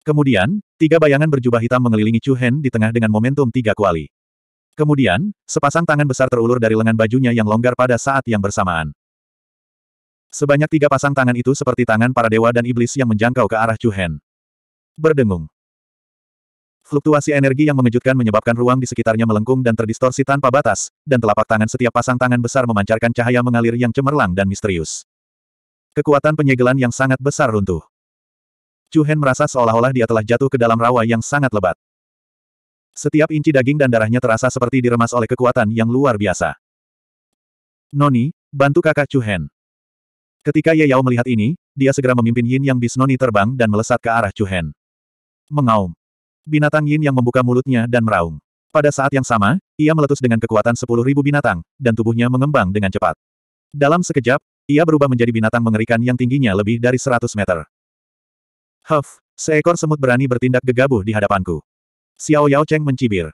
Kemudian, tiga bayangan berjubah hitam mengelilingi Chu Hen di tengah dengan momentum tiga kuali. Kemudian, sepasang tangan besar terulur dari lengan bajunya yang longgar pada saat yang bersamaan. Sebanyak tiga pasang tangan itu seperti tangan para dewa dan iblis yang menjangkau ke arah Chu Hen. Berdengung. Fluktuasi energi yang mengejutkan menyebabkan ruang di sekitarnya melengkung dan terdistorsi tanpa batas, dan telapak tangan setiap pasang tangan besar memancarkan cahaya mengalir yang cemerlang dan misterius. Kekuatan penyegelan yang sangat besar runtuh. Chu Hen merasa seolah-olah dia telah jatuh ke dalam rawa yang sangat lebat. Setiap inci daging dan darahnya terasa seperti diremas oleh kekuatan yang luar biasa. Noni, bantu kakak Chu Hen. Ketika Ye Yao melihat ini, dia segera memimpin Yin Yang bis Noni terbang dan melesat ke arah Chu Hen. Mengaum. Binatang Yin yang membuka mulutnya dan meraung. Pada saat yang sama, ia meletus dengan kekuatan sepuluh ribu binatang, dan tubuhnya mengembang dengan cepat. Dalam sekejap, ia berubah menjadi binatang mengerikan yang tingginya lebih dari seratus meter. Huff, seekor semut berani bertindak gegabah di hadapanku. Xiao Yao Cheng mencibir.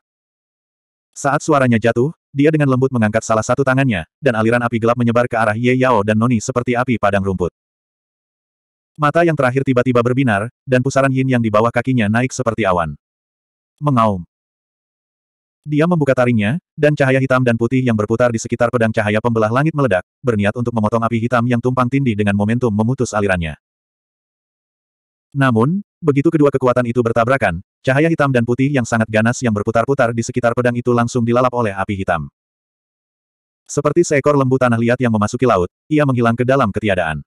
Saat suaranya jatuh, dia dengan lembut mengangkat salah satu tangannya, dan aliran api gelap menyebar ke arah Ye Yao dan Noni seperti api padang rumput. Mata yang terakhir tiba-tiba berbinar, dan pusaran yin yang di bawah kakinya naik seperti awan. Mengaum. Dia membuka taringnya, dan cahaya hitam dan putih yang berputar di sekitar pedang cahaya pembelah langit meledak, berniat untuk memotong api hitam yang tumpang tindih dengan momentum memutus alirannya. Namun, begitu kedua kekuatan itu bertabrakan, cahaya hitam dan putih yang sangat ganas yang berputar-putar di sekitar pedang itu langsung dilalap oleh api hitam. Seperti seekor lembu tanah liat yang memasuki laut, ia menghilang ke dalam ketiadaan.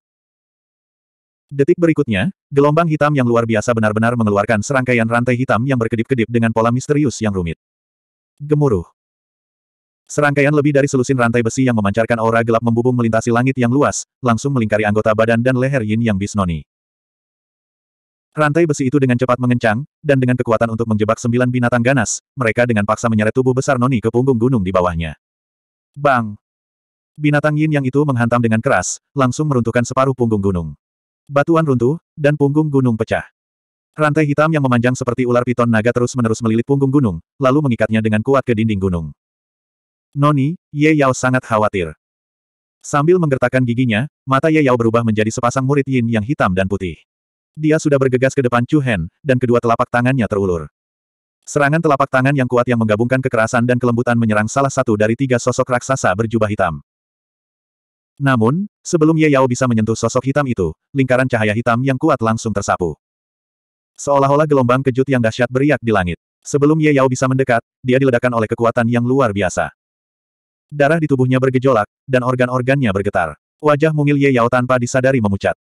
Detik berikutnya, gelombang hitam yang luar biasa benar-benar mengeluarkan serangkaian rantai hitam yang berkedip-kedip dengan pola misterius yang rumit. Gemuruh. Serangkaian lebih dari selusin rantai besi yang memancarkan aura gelap membubung melintasi langit yang luas, langsung melingkari anggota badan dan leher Yin Yang Bisnoni. Rantai besi itu dengan cepat mengencang, dan dengan kekuatan untuk menjebak sembilan binatang ganas, mereka dengan paksa menyeret tubuh besar Noni ke punggung gunung di bawahnya. Bang! Binatang yin yang itu menghantam dengan keras, langsung meruntuhkan separuh punggung gunung. Batuan runtuh, dan punggung gunung pecah. Rantai hitam yang memanjang seperti ular piton naga terus-menerus melilit punggung gunung, lalu mengikatnya dengan kuat ke dinding gunung. Noni, Ye Yao sangat khawatir. Sambil menggertakkan giginya, mata Ye Yao berubah menjadi sepasang murid yin yang hitam dan putih. Dia sudah bergegas ke depan Chu Hen, dan kedua telapak tangannya terulur. Serangan telapak tangan yang kuat yang menggabungkan kekerasan dan kelembutan menyerang salah satu dari tiga sosok raksasa berjubah hitam. Namun, sebelum Ye Yao bisa menyentuh sosok hitam itu, lingkaran cahaya hitam yang kuat langsung tersapu. Seolah-olah gelombang kejut yang dahsyat beriak di langit. Sebelum Ye Yao bisa mendekat, dia diledakkan oleh kekuatan yang luar biasa. Darah di tubuhnya bergejolak, dan organ-organnya bergetar. Wajah mungil Ye Yao tanpa disadari memucat.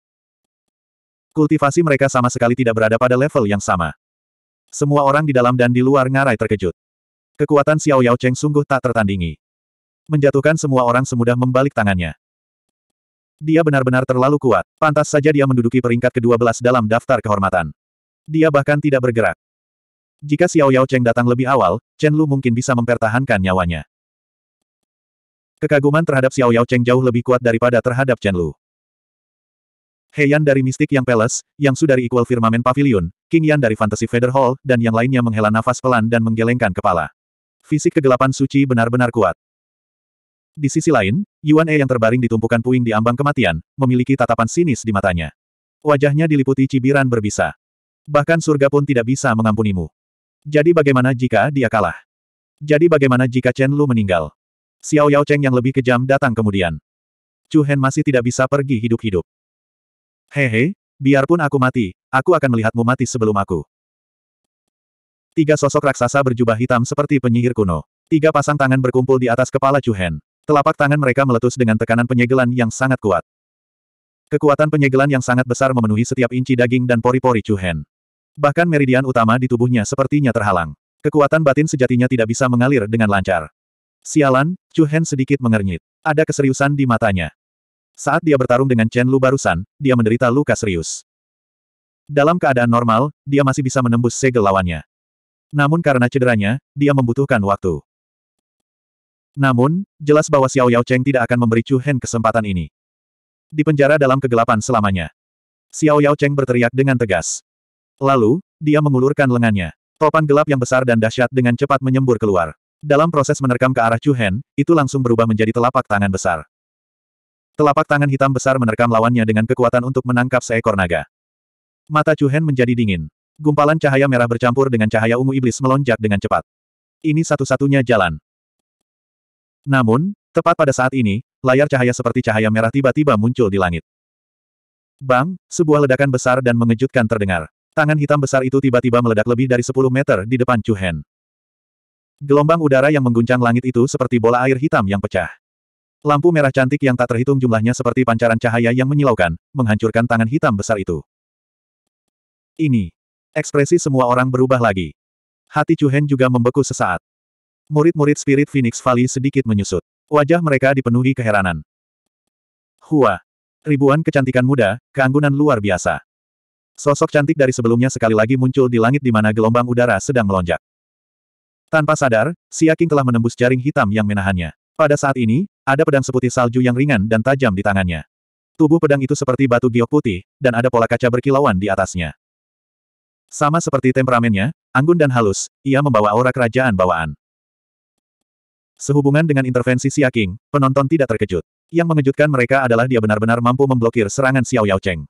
Kultivasi mereka sama sekali tidak berada pada level yang sama. Semua orang di dalam dan di luar ngarai terkejut. Kekuatan Xiao Yao Cheng sungguh tak tertandingi. Menjatuhkan semua orang semudah membalik tangannya. Dia benar-benar terlalu kuat, pantas saja dia menduduki peringkat ke-12 dalam daftar kehormatan. Dia bahkan tidak bergerak. Jika Xiao Yao Cheng datang lebih awal, Chen Lu mungkin bisa mempertahankan nyawanya. Kekaguman terhadap Xiao Yao Cheng jauh lebih kuat daripada terhadap Chen Lu. Heian dari Mystic Yang Palace, Yang Su dari Equal Firmament Pavilion, King Yan dari Fantasy Feather Hall, dan yang lainnya menghela nafas pelan dan menggelengkan kepala. Fisik kegelapan suci benar-benar kuat. Di sisi lain, Yuan E yang terbaring di tumpukan puing di ambang kematian, memiliki tatapan sinis di matanya. Wajahnya diliputi cibiran berbisa. Bahkan surga pun tidak bisa mengampunimu. Jadi bagaimana jika dia kalah? Jadi bagaimana jika Chen Lu meninggal? Xiao Yao Cheng yang lebih kejam datang kemudian. Chu Hen masih tidak bisa pergi hidup-hidup. Hehe, biarpun aku mati, aku akan melihatmu mati sebelum aku. Tiga sosok raksasa berjubah hitam seperti penyihir kuno. Tiga pasang tangan berkumpul di atas kepala Chu Hen. Telapak tangan mereka meletus dengan tekanan penyegelan yang sangat kuat. Kekuatan penyegelan yang sangat besar memenuhi setiap inci daging dan pori-pori Chu Hen. Bahkan meridian utama di tubuhnya sepertinya terhalang. Kekuatan batin sejatinya tidak bisa mengalir dengan lancar. Sialan, Chu Hen sedikit mengernyit. Ada keseriusan di matanya. Saat dia bertarung dengan Chen Lu barusan, dia menderita luka serius. Dalam keadaan normal, dia masih bisa menembus segel lawannya. Namun karena cederanya, dia membutuhkan waktu. Namun, jelas bahwa Xiao Yao Cheng tidak akan memberi Chu Hen kesempatan ini. Di penjara dalam kegelapan selamanya. Xiao Yao Cheng berteriak dengan tegas. Lalu, dia mengulurkan lengannya. Topan gelap yang besar dan dahsyat dengan cepat menyembur keluar. Dalam proses menerkam ke arah Chu Hen, itu langsung berubah menjadi telapak tangan besar. Telapak tangan hitam besar menerkam lawannya dengan kekuatan untuk menangkap seekor naga. Mata Chuhen menjadi dingin. Gumpalan cahaya merah bercampur dengan cahaya ungu iblis melonjak dengan cepat. Ini satu-satunya jalan. Namun, tepat pada saat ini, layar cahaya seperti cahaya merah tiba-tiba muncul di langit. Bang, sebuah ledakan besar dan mengejutkan terdengar. Tangan hitam besar itu tiba-tiba meledak lebih dari 10 meter di depan Chuhen. Gelombang udara yang mengguncang langit itu seperti bola air hitam yang pecah. Lampu merah cantik yang tak terhitung jumlahnya seperti pancaran cahaya yang menyilaukan, menghancurkan tangan hitam besar itu. Ini. Ekspresi semua orang berubah lagi. Hati Chuhen juga membeku sesaat. Murid-murid spirit Phoenix Valley sedikit menyusut. Wajah mereka dipenuhi keheranan. Hua. Ribuan kecantikan muda, keanggunan luar biasa. Sosok cantik dari sebelumnya sekali lagi muncul di langit di mana gelombang udara sedang melonjak. Tanpa sadar, Siaking telah menembus jaring hitam yang menahannya. Pada saat ini, ada pedang seputih salju yang ringan dan tajam di tangannya. Tubuh pedang itu seperti batu giok putih, dan ada pola kaca berkilauan di atasnya. Sama seperti temperamennya, anggun dan halus, ia membawa aura kerajaan bawaan. Sehubungan dengan intervensi Siaking, penonton tidak terkejut. Yang mengejutkan mereka adalah dia benar-benar mampu memblokir serangan Xiao Yao Cheng.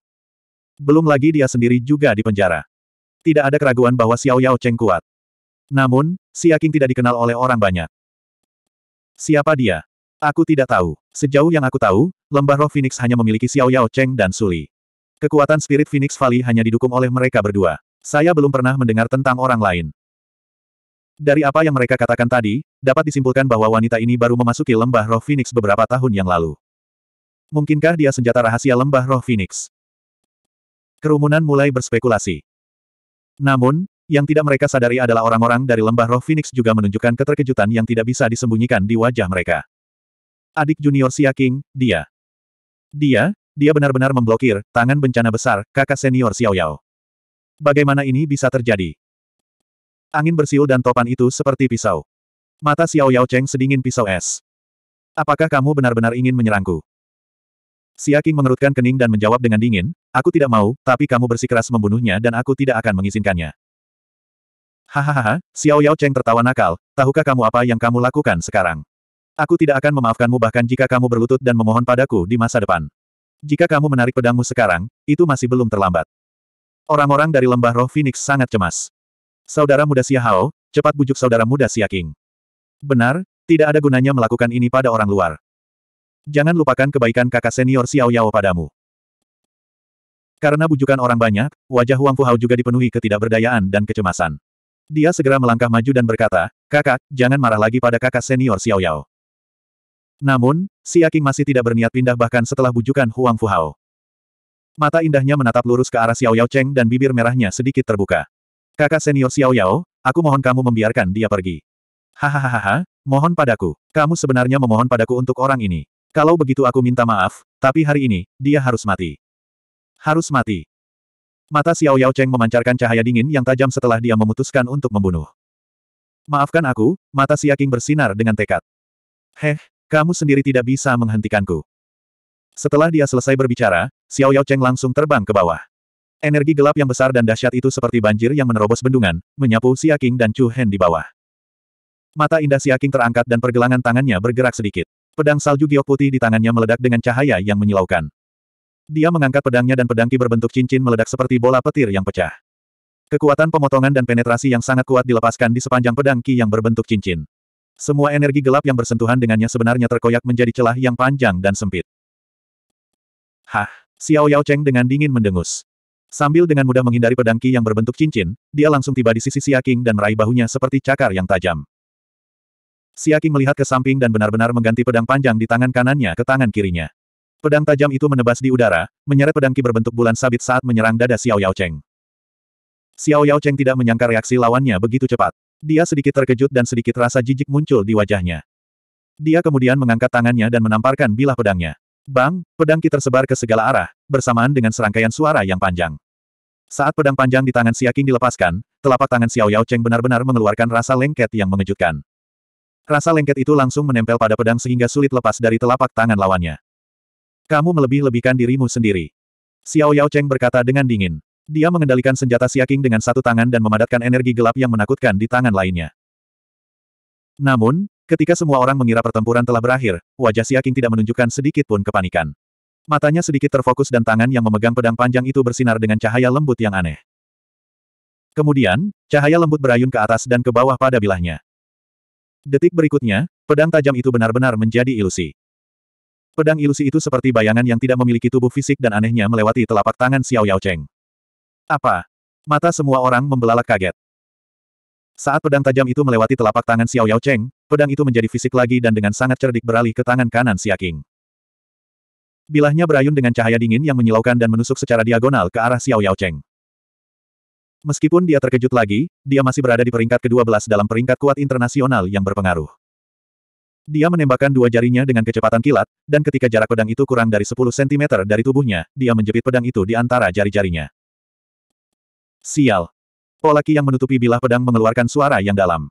Belum lagi dia sendiri juga dipenjara. Tidak ada keraguan bahwa Xiao Yao Cheng kuat. Namun, Siaking tidak dikenal oleh orang banyak. Siapa dia? Aku tidak tahu. Sejauh yang aku tahu, lembah roh Phoenix hanya memiliki Xiao Yao Cheng dan Suli. Kekuatan spirit Phoenix Valley hanya didukung oleh mereka berdua. Saya belum pernah mendengar tentang orang lain. Dari apa yang mereka katakan tadi, dapat disimpulkan bahwa wanita ini baru memasuki lembah roh Phoenix beberapa tahun yang lalu. Mungkinkah dia senjata rahasia lembah roh Phoenix? Kerumunan mulai berspekulasi. Namun, yang tidak mereka sadari adalah orang-orang dari lembah roh Phoenix juga menunjukkan keterkejutan yang tidak bisa disembunyikan di wajah mereka. Adik junior King, dia. Dia, dia benar-benar memblokir tangan bencana besar kakak senior Xiao Yao. Bagaimana ini bisa terjadi? Angin bersiul dan topan itu seperti pisau. Mata Xiao Yao Cheng sedingin pisau es. Apakah kamu benar-benar ingin menyerangku? Xia King mengerutkan kening dan menjawab dengan dingin, aku tidak mau, tapi kamu bersikeras membunuhnya dan aku tidak akan mengizinkannya. Hahaha, Xiao Yao Cheng tertawa nakal, tahukah kamu apa yang kamu lakukan sekarang? Aku tidak akan memaafkanmu bahkan jika kamu berlutut dan memohon padaku di masa depan. Jika kamu menarik pedangmu sekarang, itu masih belum terlambat. Orang-orang dari lembah roh Phoenix sangat cemas. Saudara muda Xia Hao, cepat bujuk saudara muda Xia King. Benar, tidak ada gunanya melakukan ini pada orang luar. Jangan lupakan kebaikan kakak senior Xiao Yao padamu. Karena bujukan orang banyak, wajah Huang Fuhao juga dipenuhi ketidakberdayaan dan kecemasan. Dia segera melangkah maju dan berkata, Kakak, jangan marah lagi pada kakak senior Xiao Yao. Namun, si Aking masih tidak berniat pindah bahkan setelah bujukan Huang Fuhao. Mata indahnya menatap lurus ke arah Xiao Yao Cheng dan bibir merahnya sedikit terbuka. Kakak senior Xiao Yao, aku mohon kamu membiarkan dia pergi. Hahaha, mohon padaku. Kamu sebenarnya memohon padaku untuk orang ini. Kalau begitu aku minta maaf, tapi hari ini, dia harus mati. Harus mati. Mata Xiao Yao Cheng memancarkan cahaya dingin yang tajam setelah dia memutuskan untuk membunuh. Maafkan aku, mata Si Aking bersinar dengan tekad. Heh, kamu sendiri tidak bisa menghentikanku. Setelah dia selesai berbicara, Xiao Yao Cheng langsung terbang ke bawah. Energi gelap yang besar dan dahsyat itu seperti banjir yang menerobos bendungan, menyapu Siaking dan Chu Hen di bawah. Mata indah Siaking terangkat dan pergelangan tangannya bergerak sedikit. Pedang salju giok putih di tangannya meledak dengan cahaya yang menyilaukan. Dia mengangkat pedangnya dan pedangki berbentuk cincin meledak seperti bola petir yang pecah. Kekuatan pemotongan dan penetrasi yang sangat kuat dilepaskan di sepanjang pedangki yang berbentuk cincin. Semua energi gelap yang bersentuhan dengannya sebenarnya terkoyak menjadi celah yang panjang dan sempit. Hah! Xiao Yao Cheng dengan dingin mendengus. Sambil dengan mudah menghindari pedang Qi yang berbentuk cincin, dia langsung tiba di sisi Xia Qing dan meraih bahunya seperti cakar yang tajam. Xia Qing melihat ke samping dan benar-benar mengganti pedang panjang di tangan kanannya ke tangan kirinya. Pedang tajam itu menebas di udara, menyeret pedang Qi berbentuk bulan sabit saat menyerang dada Xiao Yao Cheng. Xiao Yao Cheng tidak menyangka reaksi lawannya begitu cepat. Dia sedikit terkejut dan sedikit rasa jijik muncul di wajahnya. Dia kemudian mengangkat tangannya dan menamparkan bilah pedangnya. Bang, pedang Ki tersebar ke segala arah, bersamaan dengan serangkaian suara yang panjang. Saat pedang panjang di tangan Siaking dilepaskan, telapak tangan Xiao Yao Cheng benar-benar mengeluarkan rasa lengket yang mengejutkan. Rasa lengket itu langsung menempel pada pedang sehingga sulit lepas dari telapak tangan lawannya. Kamu melebih-lebihkan dirimu sendiri. Xiao Yao Cheng berkata dengan dingin. Dia mengendalikan senjata siaking dengan satu tangan dan memadatkan energi gelap yang menakutkan di tangan lainnya. Namun, ketika semua orang mengira pertempuran telah berakhir, wajah siaking tidak menunjukkan sedikit pun kepanikan. Matanya sedikit terfokus dan tangan yang memegang pedang panjang itu bersinar dengan cahaya lembut yang aneh. Kemudian, cahaya lembut berayun ke atas dan ke bawah pada bilahnya. Detik berikutnya, pedang tajam itu benar-benar menjadi ilusi. Pedang ilusi itu seperti bayangan yang tidak memiliki tubuh fisik dan anehnya melewati telapak tangan Xiao Yao Cheng. Apa? Mata semua orang membelalak kaget. Saat pedang tajam itu melewati telapak tangan Xiao Yao Cheng, pedang itu menjadi fisik lagi dan dengan sangat cerdik beralih ke tangan kanan Xia King. Bilahnya berayun dengan cahaya dingin yang menyilaukan dan menusuk secara diagonal ke arah Xiao Yao Cheng. Meskipun dia terkejut lagi, dia masih berada di peringkat ke-12 dalam peringkat kuat internasional yang berpengaruh. Dia menembakkan dua jarinya dengan kecepatan kilat, dan ketika jarak pedang itu kurang dari 10 cm dari tubuhnya, dia menjepit pedang itu di antara jari-jarinya. Sial. Polaki yang menutupi bilah pedang mengeluarkan suara yang dalam.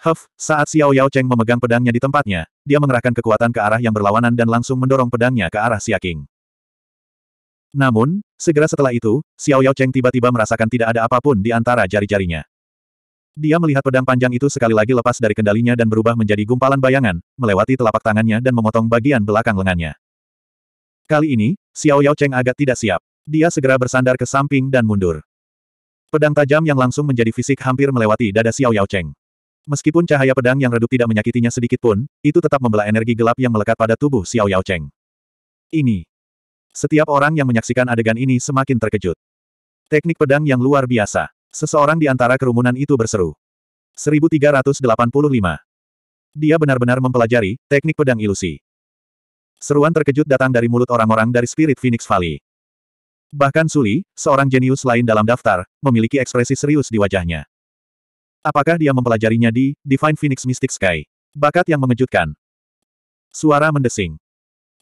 Huff, saat Xiao Yao Cheng memegang pedangnya di tempatnya, dia mengerahkan kekuatan ke arah yang berlawanan dan langsung mendorong pedangnya ke arah Xia King. Namun, segera setelah itu, Xiao Yao Cheng tiba-tiba merasakan tidak ada apapun di antara jari-jarinya. Dia melihat pedang panjang itu sekali lagi lepas dari kendalinya dan berubah menjadi gumpalan bayangan, melewati telapak tangannya dan memotong bagian belakang lengannya. Kali ini, Xiao Yao Cheng agak tidak siap. Dia segera bersandar ke samping dan mundur. Pedang tajam yang langsung menjadi fisik hampir melewati dada Xiao Yao Cheng. Meskipun cahaya pedang yang redup tidak menyakitinya sedikit pun, itu tetap membelah energi gelap yang melekat pada tubuh Xiao Yao Cheng. Ini. Setiap orang yang menyaksikan adegan ini semakin terkejut. Teknik pedang yang luar biasa. Seseorang di antara kerumunan itu berseru. 1385. Dia benar-benar mempelajari teknik pedang ilusi. Seruan terkejut datang dari mulut orang-orang dari Spirit Phoenix Valley. Bahkan Suli, seorang jenius lain dalam daftar, memiliki ekspresi serius di wajahnya. Apakah dia mempelajarinya di Divine Phoenix Mystic Sky? Bakat yang mengejutkan. Suara mendesing.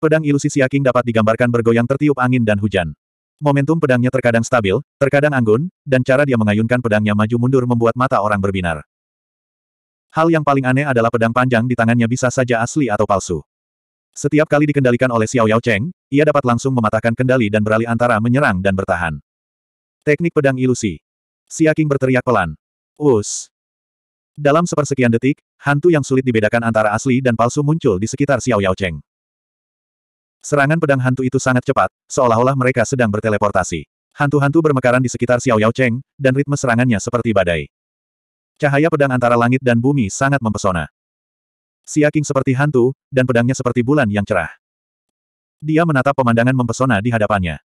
Pedang ilusi Siaking dapat digambarkan bergoyang tertiup angin dan hujan. Momentum pedangnya terkadang stabil, terkadang anggun, dan cara dia mengayunkan pedangnya maju mundur membuat mata orang berbinar. Hal yang paling aneh adalah pedang panjang di tangannya bisa saja asli atau palsu. Setiap kali dikendalikan oleh Xiao Yao Cheng, ia dapat langsung mematahkan kendali dan beralih antara menyerang dan bertahan. Teknik pedang ilusi. Siaking berteriak pelan. Us. Dalam sepersekian detik, hantu yang sulit dibedakan antara asli dan palsu muncul di sekitar Xiao Yao Cheng. Serangan pedang hantu itu sangat cepat, seolah-olah mereka sedang berteleportasi. Hantu-hantu bermekaran di sekitar Xiao Yao Cheng, dan ritme serangannya seperti badai. Cahaya pedang antara langit dan bumi sangat mempesona. Siaking seperti hantu, dan pedangnya seperti bulan yang cerah. Dia menatap pemandangan mempesona di hadapannya.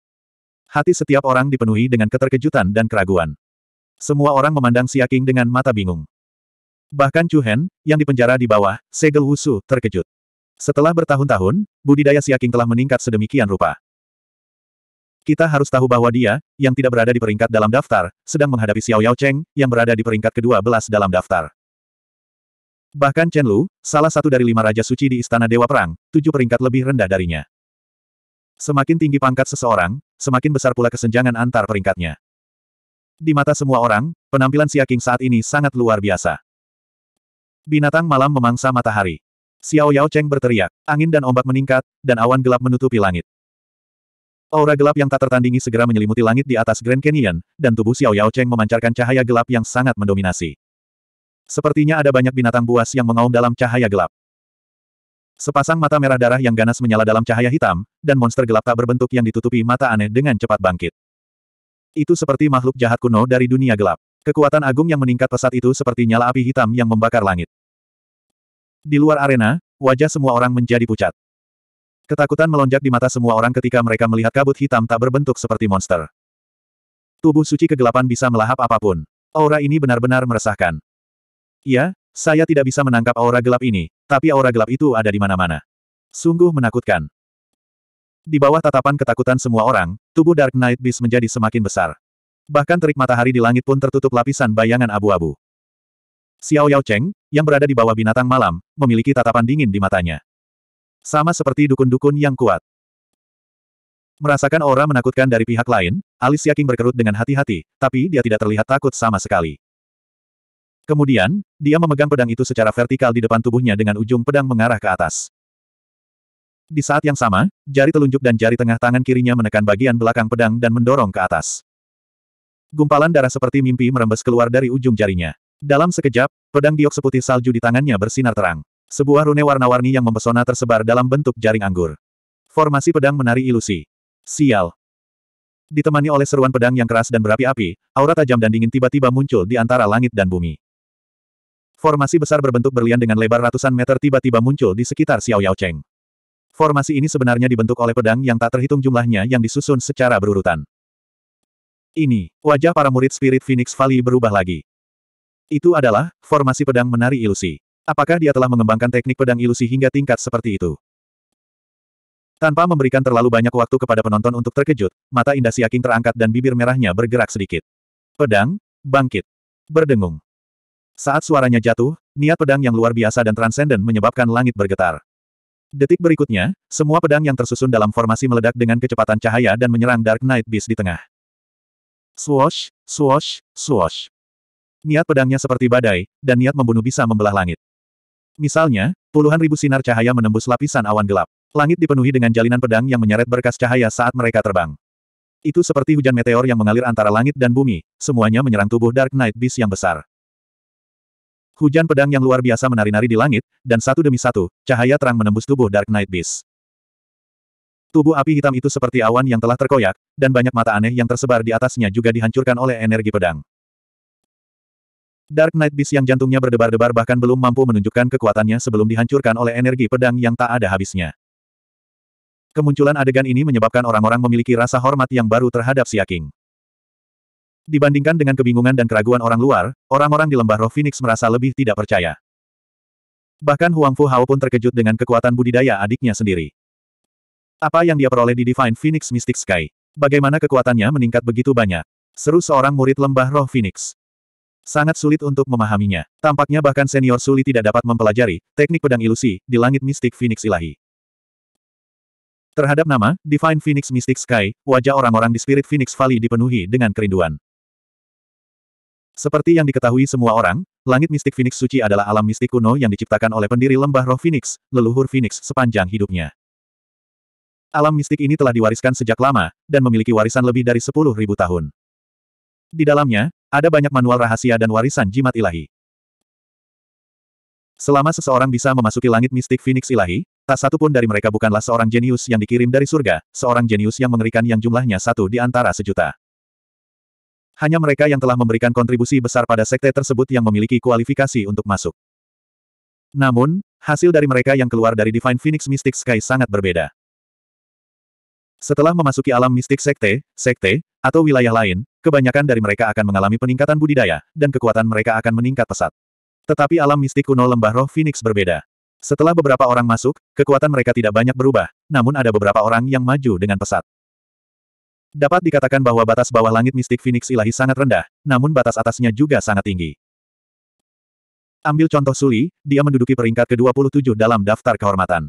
Hati setiap orang dipenuhi dengan keterkejutan dan keraguan. Semua orang memandang Siaking dengan mata bingung. Bahkan Chu Hen, yang dipenjara di bawah, Segel Wusu, terkejut. Setelah bertahun-tahun, budidaya Siaking telah meningkat sedemikian rupa. Kita harus tahu bahwa dia, yang tidak berada di peringkat dalam daftar, sedang menghadapi Xiao Yao Cheng, yang berada di peringkat kedua belas dalam daftar. Bahkan Chen Lu, salah satu dari lima raja suci di Istana Dewa Perang, tujuh peringkat lebih rendah darinya. Semakin tinggi pangkat seseorang, semakin besar pula kesenjangan antar peringkatnya. Di mata semua orang, penampilan Siaking saat ini sangat luar biasa. Binatang malam memangsa matahari. Xiao Yao Cheng berteriak, angin dan ombak meningkat, dan awan gelap menutupi langit. Aura gelap yang tak tertandingi segera menyelimuti langit di atas Grand Canyon, dan tubuh Xiao Yao Cheng memancarkan cahaya gelap yang sangat mendominasi. Sepertinya ada banyak binatang buas yang mengaum dalam cahaya gelap. Sepasang mata merah darah yang ganas menyala dalam cahaya hitam, dan monster gelap tak berbentuk yang ditutupi mata aneh dengan cepat bangkit. Itu seperti makhluk jahat kuno dari dunia gelap. Kekuatan agung yang meningkat pesat itu seperti nyala api hitam yang membakar langit. Di luar arena, wajah semua orang menjadi pucat. Ketakutan melonjak di mata semua orang ketika mereka melihat kabut hitam tak berbentuk seperti monster. Tubuh suci kegelapan bisa melahap apapun. Aura ini benar-benar meresahkan. Iya, saya tidak bisa menangkap aura gelap ini, tapi aura gelap itu ada di mana-mana. Sungguh menakutkan. Di bawah tatapan ketakutan semua orang, tubuh Dark Knight Beast menjadi semakin besar. Bahkan terik matahari di langit pun tertutup lapisan bayangan abu-abu. Xiao Yao Cheng, yang berada di bawah binatang malam, memiliki tatapan dingin di matanya. Sama seperti dukun-dukun yang kuat. Merasakan aura menakutkan dari pihak lain, Alicia King berkerut dengan hati-hati, tapi dia tidak terlihat takut sama sekali. Kemudian, dia memegang pedang itu secara vertikal di depan tubuhnya dengan ujung pedang mengarah ke atas. Di saat yang sama, jari telunjuk dan jari tengah tangan kirinya menekan bagian belakang pedang dan mendorong ke atas. Gumpalan darah seperti mimpi merembes keluar dari ujung jarinya. Dalam sekejap, pedang giok seputih salju di tangannya bersinar terang. Sebuah rune warna-warni yang mempesona tersebar dalam bentuk jaring anggur. Formasi pedang menari ilusi. Sial, ditemani oleh seruan pedang yang keras dan berapi-api, aura tajam dan dingin tiba-tiba muncul di antara langit dan bumi. Formasi besar berbentuk berlian dengan lebar ratusan meter tiba-tiba muncul di sekitar Xiao Yao Cheng. Formasi ini sebenarnya dibentuk oleh pedang yang tak terhitung jumlahnya yang disusun secara berurutan. Ini, wajah para murid Spirit Phoenix Valley berubah lagi. Itu adalah, formasi pedang menari ilusi. Apakah dia telah mengembangkan teknik pedang ilusi hingga tingkat seperti itu? Tanpa memberikan terlalu banyak waktu kepada penonton untuk terkejut, mata indah Siaking terangkat dan bibir merahnya bergerak sedikit. Pedang, bangkit, berdengung. Saat suaranya jatuh, niat pedang yang luar biasa dan transenden menyebabkan langit bergetar. Detik berikutnya, semua pedang yang tersusun dalam formasi meledak dengan kecepatan cahaya dan menyerang Dark Knight Beast di tengah. Swoosh, swoosh, swoosh. Niat pedangnya seperti badai, dan niat membunuh bisa membelah langit. Misalnya, puluhan ribu sinar cahaya menembus lapisan awan gelap. Langit dipenuhi dengan jalinan pedang yang menyeret berkas cahaya saat mereka terbang. Itu seperti hujan meteor yang mengalir antara langit dan bumi, semuanya menyerang tubuh Dark Knight Beast yang besar. Hujan pedang yang luar biasa menari-nari di langit, dan satu demi satu, cahaya terang menembus tubuh Dark Knight Beast. Tubuh api hitam itu seperti awan yang telah terkoyak, dan banyak mata aneh yang tersebar di atasnya juga dihancurkan oleh energi pedang. Dark Knight Beast yang jantungnya berdebar-debar bahkan belum mampu menunjukkan kekuatannya sebelum dihancurkan oleh energi pedang yang tak ada habisnya. Kemunculan adegan ini menyebabkan orang-orang memiliki rasa hormat yang baru terhadap Siaking. Dibandingkan dengan kebingungan dan keraguan orang luar, orang-orang di lembah roh Phoenix merasa lebih tidak percaya. Bahkan Huang Fu Hao pun terkejut dengan kekuatan budidaya adiknya sendiri. Apa yang dia peroleh di Divine Phoenix Mystic Sky? Bagaimana kekuatannya meningkat begitu banyak? Seru seorang murid lembah roh Phoenix. Sangat sulit untuk memahaminya. Tampaknya bahkan senior Suli tidak dapat mempelajari teknik pedang ilusi di langit mistik Phoenix ilahi. Terhadap nama, Divine Phoenix Mystic Sky, wajah orang-orang di Spirit Phoenix Valley dipenuhi dengan kerinduan. Seperti yang diketahui semua orang, langit mistik Phoenix suci adalah alam mistik kuno yang diciptakan oleh pendiri lembah roh Phoenix, leluhur Phoenix sepanjang hidupnya. Alam mistik ini telah diwariskan sejak lama, dan memiliki warisan lebih dari 10.000 tahun. Di dalamnya, ada banyak manual rahasia dan warisan jimat ilahi. Selama seseorang bisa memasuki langit mistik Phoenix ilahi, tak satu pun dari mereka bukanlah seorang jenius yang dikirim dari surga, seorang jenius yang mengerikan yang jumlahnya satu di antara sejuta hanya mereka yang telah memberikan kontribusi besar pada sekte tersebut yang memiliki kualifikasi untuk masuk. Namun, hasil dari mereka yang keluar dari Divine Phoenix Mystic Sky sangat berbeda. Setelah memasuki alam mistik sekte, sekte, atau wilayah lain, kebanyakan dari mereka akan mengalami peningkatan budidaya, dan kekuatan mereka akan meningkat pesat. Tetapi alam mistik kuno lembah roh Phoenix berbeda. Setelah beberapa orang masuk, kekuatan mereka tidak banyak berubah, namun ada beberapa orang yang maju dengan pesat. Dapat dikatakan bahwa batas bawah langit mistik Phoenix ilahi sangat rendah, namun batas atasnya juga sangat tinggi. Ambil contoh Suli, dia menduduki peringkat ke-27 dalam daftar kehormatan.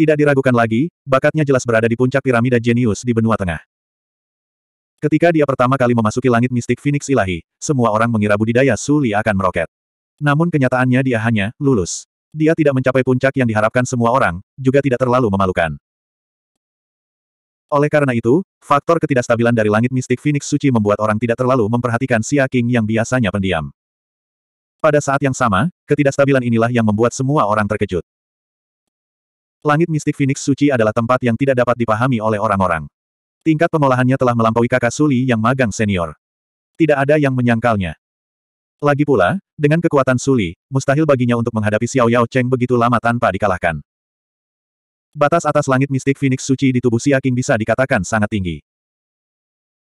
Tidak diragukan lagi, bakatnya jelas berada di puncak piramida jenius di benua tengah. Ketika dia pertama kali memasuki langit mistik Phoenix ilahi, semua orang mengira budidaya Suli akan meroket. Namun kenyataannya dia hanya lulus. Dia tidak mencapai puncak yang diharapkan semua orang, juga tidak terlalu memalukan. Oleh karena itu, faktor ketidakstabilan dari langit mistik Phoenix Suci membuat orang tidak terlalu memperhatikan Xia King yang biasanya pendiam. Pada saat yang sama, ketidakstabilan inilah yang membuat semua orang terkejut. Langit mistik Phoenix Suci adalah tempat yang tidak dapat dipahami oleh orang-orang. Tingkat pengolahannya telah melampaui kakak Suli yang magang senior. Tidak ada yang menyangkalnya. Lagi pula, dengan kekuatan Suli, mustahil baginya untuk menghadapi Xiao Yao Cheng begitu lama tanpa dikalahkan. Batas atas langit mistik Phoenix suci di tubuh Xia King bisa dikatakan sangat tinggi.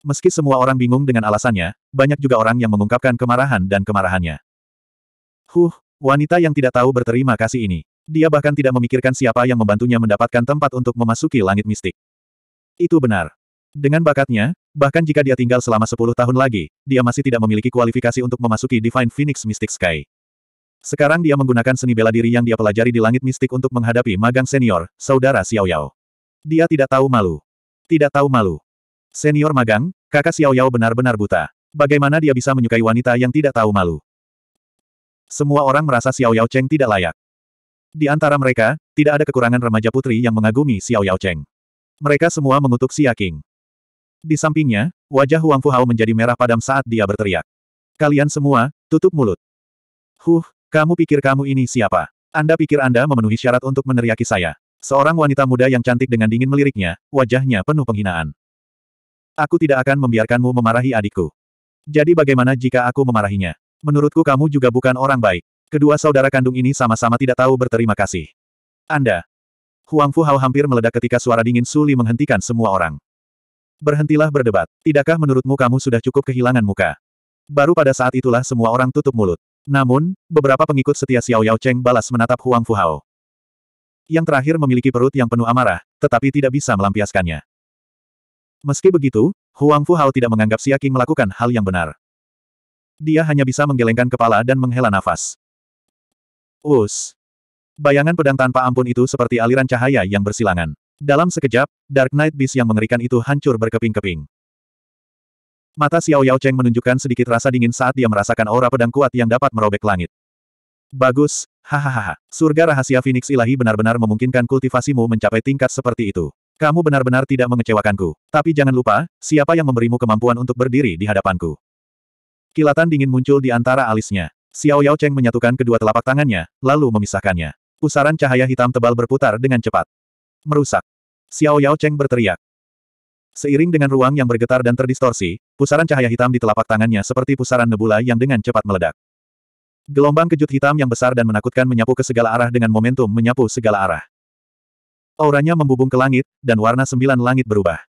Meski semua orang bingung dengan alasannya, banyak juga orang yang mengungkapkan kemarahan dan kemarahannya. Huh, wanita yang tidak tahu berterima kasih ini. Dia bahkan tidak memikirkan siapa yang membantunya mendapatkan tempat untuk memasuki langit mistik. Itu benar. Dengan bakatnya, bahkan jika dia tinggal selama 10 tahun lagi, dia masih tidak memiliki kualifikasi untuk memasuki Divine Phoenix Mystic Sky. Sekarang dia menggunakan seni bela diri yang dia pelajari di langit mistik untuk menghadapi magang senior, saudara Xiao Yao. Dia tidak tahu malu. Tidak tahu malu. Senior magang, kakak Xiao Yao benar-benar buta. Bagaimana dia bisa menyukai wanita yang tidak tahu malu? Semua orang merasa Xiao Yao Cheng tidak layak. Di antara mereka, tidak ada kekurangan remaja putri yang mengagumi Xiao Yao Cheng. Mereka semua mengutuk Xia King. Di sampingnya, wajah Huang Fu Hao menjadi merah padam saat dia berteriak. Kalian semua, tutup mulut. Huh, kamu pikir kamu ini siapa? Anda pikir Anda memenuhi syarat untuk meneriaki saya? Seorang wanita muda yang cantik dengan dingin meliriknya, wajahnya penuh penghinaan. Aku tidak akan membiarkanmu memarahi adikku. Jadi bagaimana jika aku memarahinya? Menurutku kamu juga bukan orang baik. Kedua saudara kandung ini sama-sama tidak tahu berterima kasih. Anda. Huang Fu Hao hampir meledak ketika suara dingin Suli menghentikan semua orang. Berhentilah berdebat. Tidakkah menurutmu kamu sudah cukup kehilangan muka? Baru pada saat itulah semua orang tutup mulut. Namun, beberapa pengikut setia Xiao Yao Cheng balas menatap Huang Fuhao. Yang terakhir memiliki perut yang penuh amarah, tetapi tidak bisa melampiaskannya. Meski begitu, Huang Fuhao tidak menganggap Xia Qing melakukan hal yang benar. Dia hanya bisa menggelengkan kepala dan menghela nafas. Us. Bayangan pedang tanpa ampun itu seperti aliran cahaya yang bersilangan. Dalam sekejap, Dark Knight Beast yang mengerikan itu hancur berkeping-keping. Mata Xiao Yao Cheng menunjukkan sedikit rasa dingin saat dia merasakan aura pedang kuat yang dapat merobek langit. Bagus, hahaha. Surga rahasia Phoenix ilahi benar-benar memungkinkan kultivasimu mencapai tingkat seperti itu. Kamu benar-benar tidak mengecewakanku. Tapi jangan lupa, siapa yang memberimu kemampuan untuk berdiri di hadapanku? Kilatan dingin muncul di antara alisnya. Xiao Yao Cheng menyatukan kedua telapak tangannya, lalu memisahkannya. Pusaran cahaya hitam tebal berputar dengan cepat. Merusak. Xiao Yao Cheng berteriak. Seiring dengan ruang yang bergetar dan terdistorsi, pusaran cahaya hitam di telapak tangannya seperti pusaran nebula yang dengan cepat meledak. Gelombang kejut hitam yang besar dan menakutkan menyapu ke segala arah dengan momentum menyapu segala arah. Auranya membubung ke langit, dan warna sembilan langit berubah.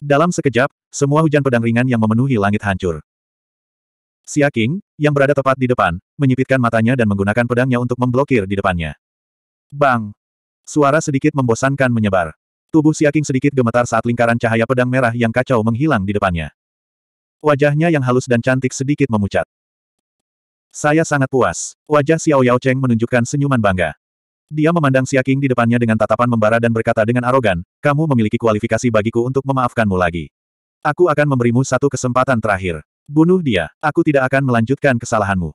Dalam sekejap, semua hujan pedang ringan yang memenuhi langit hancur. King, yang berada tepat di depan, menyipitkan matanya dan menggunakan pedangnya untuk memblokir di depannya. Bang! Suara sedikit membosankan menyebar. Tubuh Siaking sedikit gemetar saat lingkaran cahaya pedang merah yang kacau menghilang di depannya. Wajahnya yang halus dan cantik sedikit memucat. Saya sangat puas. Wajah Xiao Yao Cheng menunjukkan senyuman bangga. Dia memandang Siaking di depannya dengan tatapan membara dan berkata dengan arogan, kamu memiliki kualifikasi bagiku untuk memaafkanmu lagi. Aku akan memberimu satu kesempatan terakhir. Bunuh dia, aku tidak akan melanjutkan kesalahanmu.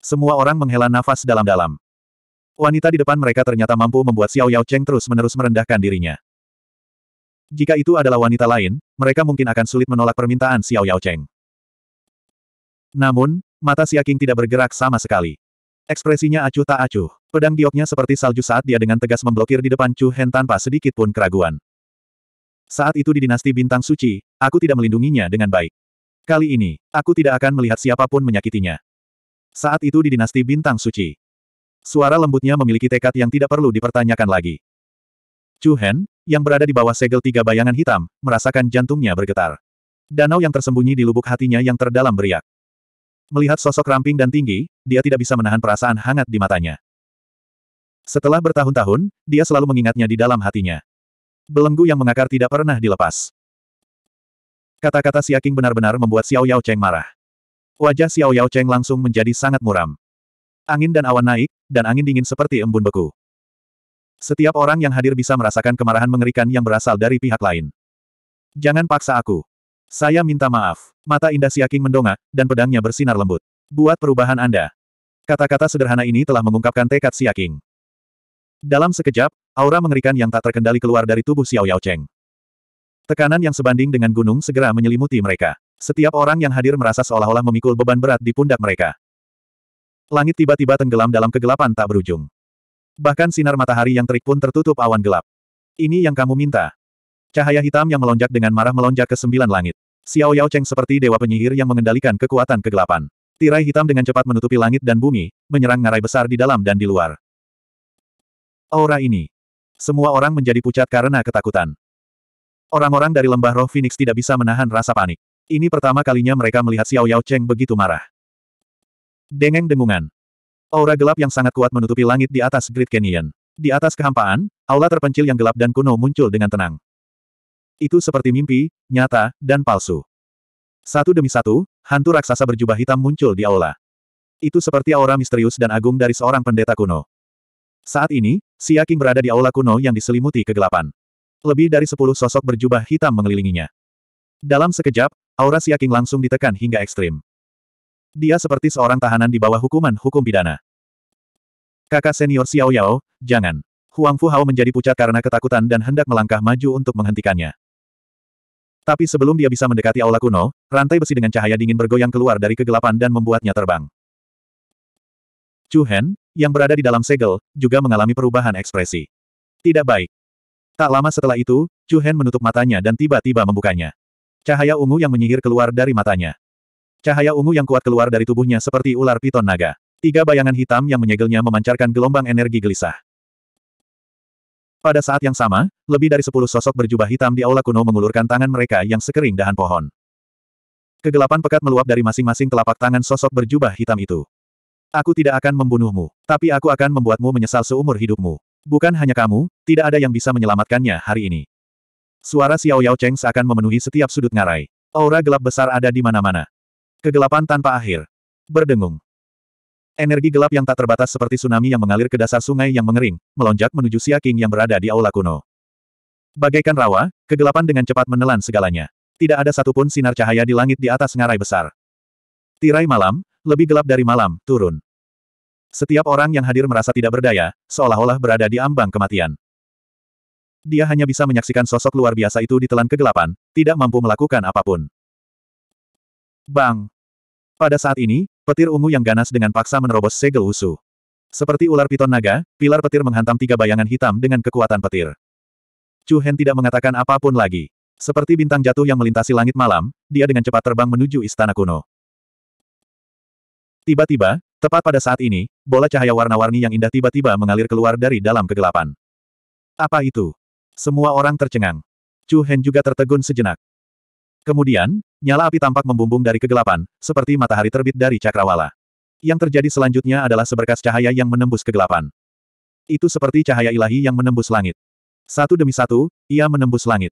Semua orang menghela nafas dalam-dalam. Wanita di depan mereka ternyata mampu membuat Xiao Yao Cheng terus-menerus merendahkan dirinya. Jika itu adalah wanita lain, mereka mungkin akan sulit menolak permintaan Xiao Yao Cheng. Namun, mata Siaking tidak bergerak sama sekali. Ekspresinya acuh tak acuh. Pedang gioknya seperti salju saat dia dengan tegas memblokir di depan Chu Hen tanpa sedikit pun keraguan. Saat itu di dinasti bintang suci, aku tidak melindunginya dengan baik. Kali ini, aku tidak akan melihat siapapun menyakitinya. Saat itu di dinasti bintang suci. Suara lembutnya memiliki tekad yang tidak perlu dipertanyakan lagi. Chu Hen, yang berada di bawah segel tiga bayangan hitam, merasakan jantungnya bergetar. Danau yang tersembunyi di lubuk hatinya yang terdalam beriak. Melihat sosok ramping dan tinggi, dia tidak bisa menahan perasaan hangat di matanya. Setelah bertahun-tahun, dia selalu mengingatnya di dalam hatinya. Belenggu yang mengakar tidak pernah dilepas. Kata-kata Siaking benar-benar membuat Xiao Yao Cheng marah. Wajah Xiao Yao Cheng langsung menjadi sangat muram. Angin dan awan naik, dan angin dingin seperti embun beku. Setiap orang yang hadir bisa merasakan kemarahan mengerikan yang berasal dari pihak lain. Jangan paksa aku. Saya minta maaf. Mata indah Siaking mendongak, dan pedangnya bersinar lembut. Buat perubahan Anda. Kata-kata sederhana ini telah mengungkapkan tekad Siaking. Dalam sekejap, aura mengerikan yang tak terkendali keluar dari tubuh Xiao Yao Cheng. Tekanan yang sebanding dengan gunung segera menyelimuti mereka. Setiap orang yang hadir merasa seolah-olah memikul beban berat di pundak mereka. Langit tiba-tiba tenggelam dalam kegelapan tak berujung. Bahkan sinar matahari yang terik pun tertutup awan gelap. Ini yang kamu minta. Cahaya hitam yang melonjak dengan marah melonjak ke sembilan langit. Xiao Yao Cheng seperti dewa penyihir yang mengendalikan kekuatan kegelapan. Tirai hitam dengan cepat menutupi langit dan bumi, menyerang ngarai besar di dalam dan di luar. Aura ini. Semua orang menjadi pucat karena ketakutan. Orang-orang dari lembah roh Phoenix tidak bisa menahan rasa panik. Ini pertama kalinya mereka melihat Xiao Yao Cheng begitu marah. Dengeng dengungan. Aura gelap yang sangat kuat menutupi langit di atas Great Canyon. Di atas kehampaan, aula terpencil yang gelap dan kuno muncul dengan tenang. Itu seperti mimpi, nyata, dan palsu. Satu demi satu, hantu raksasa berjubah hitam muncul di aula. Itu seperti aura misterius dan agung dari seorang pendeta kuno. Saat ini, Xia King berada di aula kuno yang diselimuti kegelapan. Lebih dari sepuluh sosok berjubah hitam mengelilinginya. Dalam sekejap, aura Xia King langsung ditekan hingga ekstrim. Dia seperti seorang tahanan di bawah hukuman hukum pidana. Kakak senior Xiao Yao, jangan. Huang Fu Hao menjadi pucat karena ketakutan dan hendak melangkah maju untuk menghentikannya. Tapi sebelum dia bisa mendekati aula kuno, rantai besi dengan cahaya dingin bergoyang keluar dari kegelapan dan membuatnya terbang. Chu Hen, yang berada di dalam segel, juga mengalami perubahan ekspresi. Tidak baik. Tak lama setelah itu, Chu Hen menutup matanya dan tiba-tiba membukanya. Cahaya ungu yang menyihir keluar dari matanya. Cahaya ungu yang kuat keluar dari tubuhnya seperti ular piton naga. Tiga bayangan hitam yang menyegelnya memancarkan gelombang energi gelisah. Pada saat yang sama, lebih dari sepuluh sosok berjubah hitam di aula kuno mengulurkan tangan mereka yang sekering dahan pohon. Kegelapan pekat meluap dari masing-masing telapak tangan sosok berjubah hitam itu. Aku tidak akan membunuhmu, tapi aku akan membuatmu menyesal seumur hidupmu. Bukan hanya kamu, tidak ada yang bisa menyelamatkannya hari ini. Suara Xiao Yao Cheng seakan memenuhi setiap sudut ngarai. Aura gelap besar ada di mana-mana. Kegelapan tanpa akhir. Berdengung. Energi gelap yang tak terbatas seperti tsunami yang mengalir ke dasar sungai yang mengering, melonjak menuju Xia King yang berada di aula kuno. Bagaikan rawa, kegelapan dengan cepat menelan segalanya. Tidak ada satupun sinar cahaya di langit di atas ngarai besar. Tirai malam, lebih gelap dari malam, turun. Setiap orang yang hadir merasa tidak berdaya, seolah-olah berada di ambang kematian. Dia hanya bisa menyaksikan sosok luar biasa itu ditelan kegelapan, tidak mampu melakukan apapun. Bang! Pada saat ini, petir ungu yang ganas dengan paksa menerobos segel usu. Seperti ular piton naga, pilar petir menghantam tiga bayangan hitam dengan kekuatan petir. Chu Hen tidak mengatakan apapun lagi. Seperti bintang jatuh yang melintasi langit malam, dia dengan cepat terbang menuju istana kuno. Tiba-tiba, tepat pada saat ini, bola cahaya warna-warni yang indah tiba-tiba mengalir keluar dari dalam kegelapan. Apa itu? Semua orang tercengang. Chu Hen juga tertegun sejenak. Kemudian, nyala api tampak membumbung dari kegelapan, seperti matahari terbit dari cakrawala. Yang terjadi selanjutnya adalah seberkas cahaya yang menembus kegelapan. Itu seperti cahaya ilahi yang menembus langit. Satu demi satu, ia menembus langit.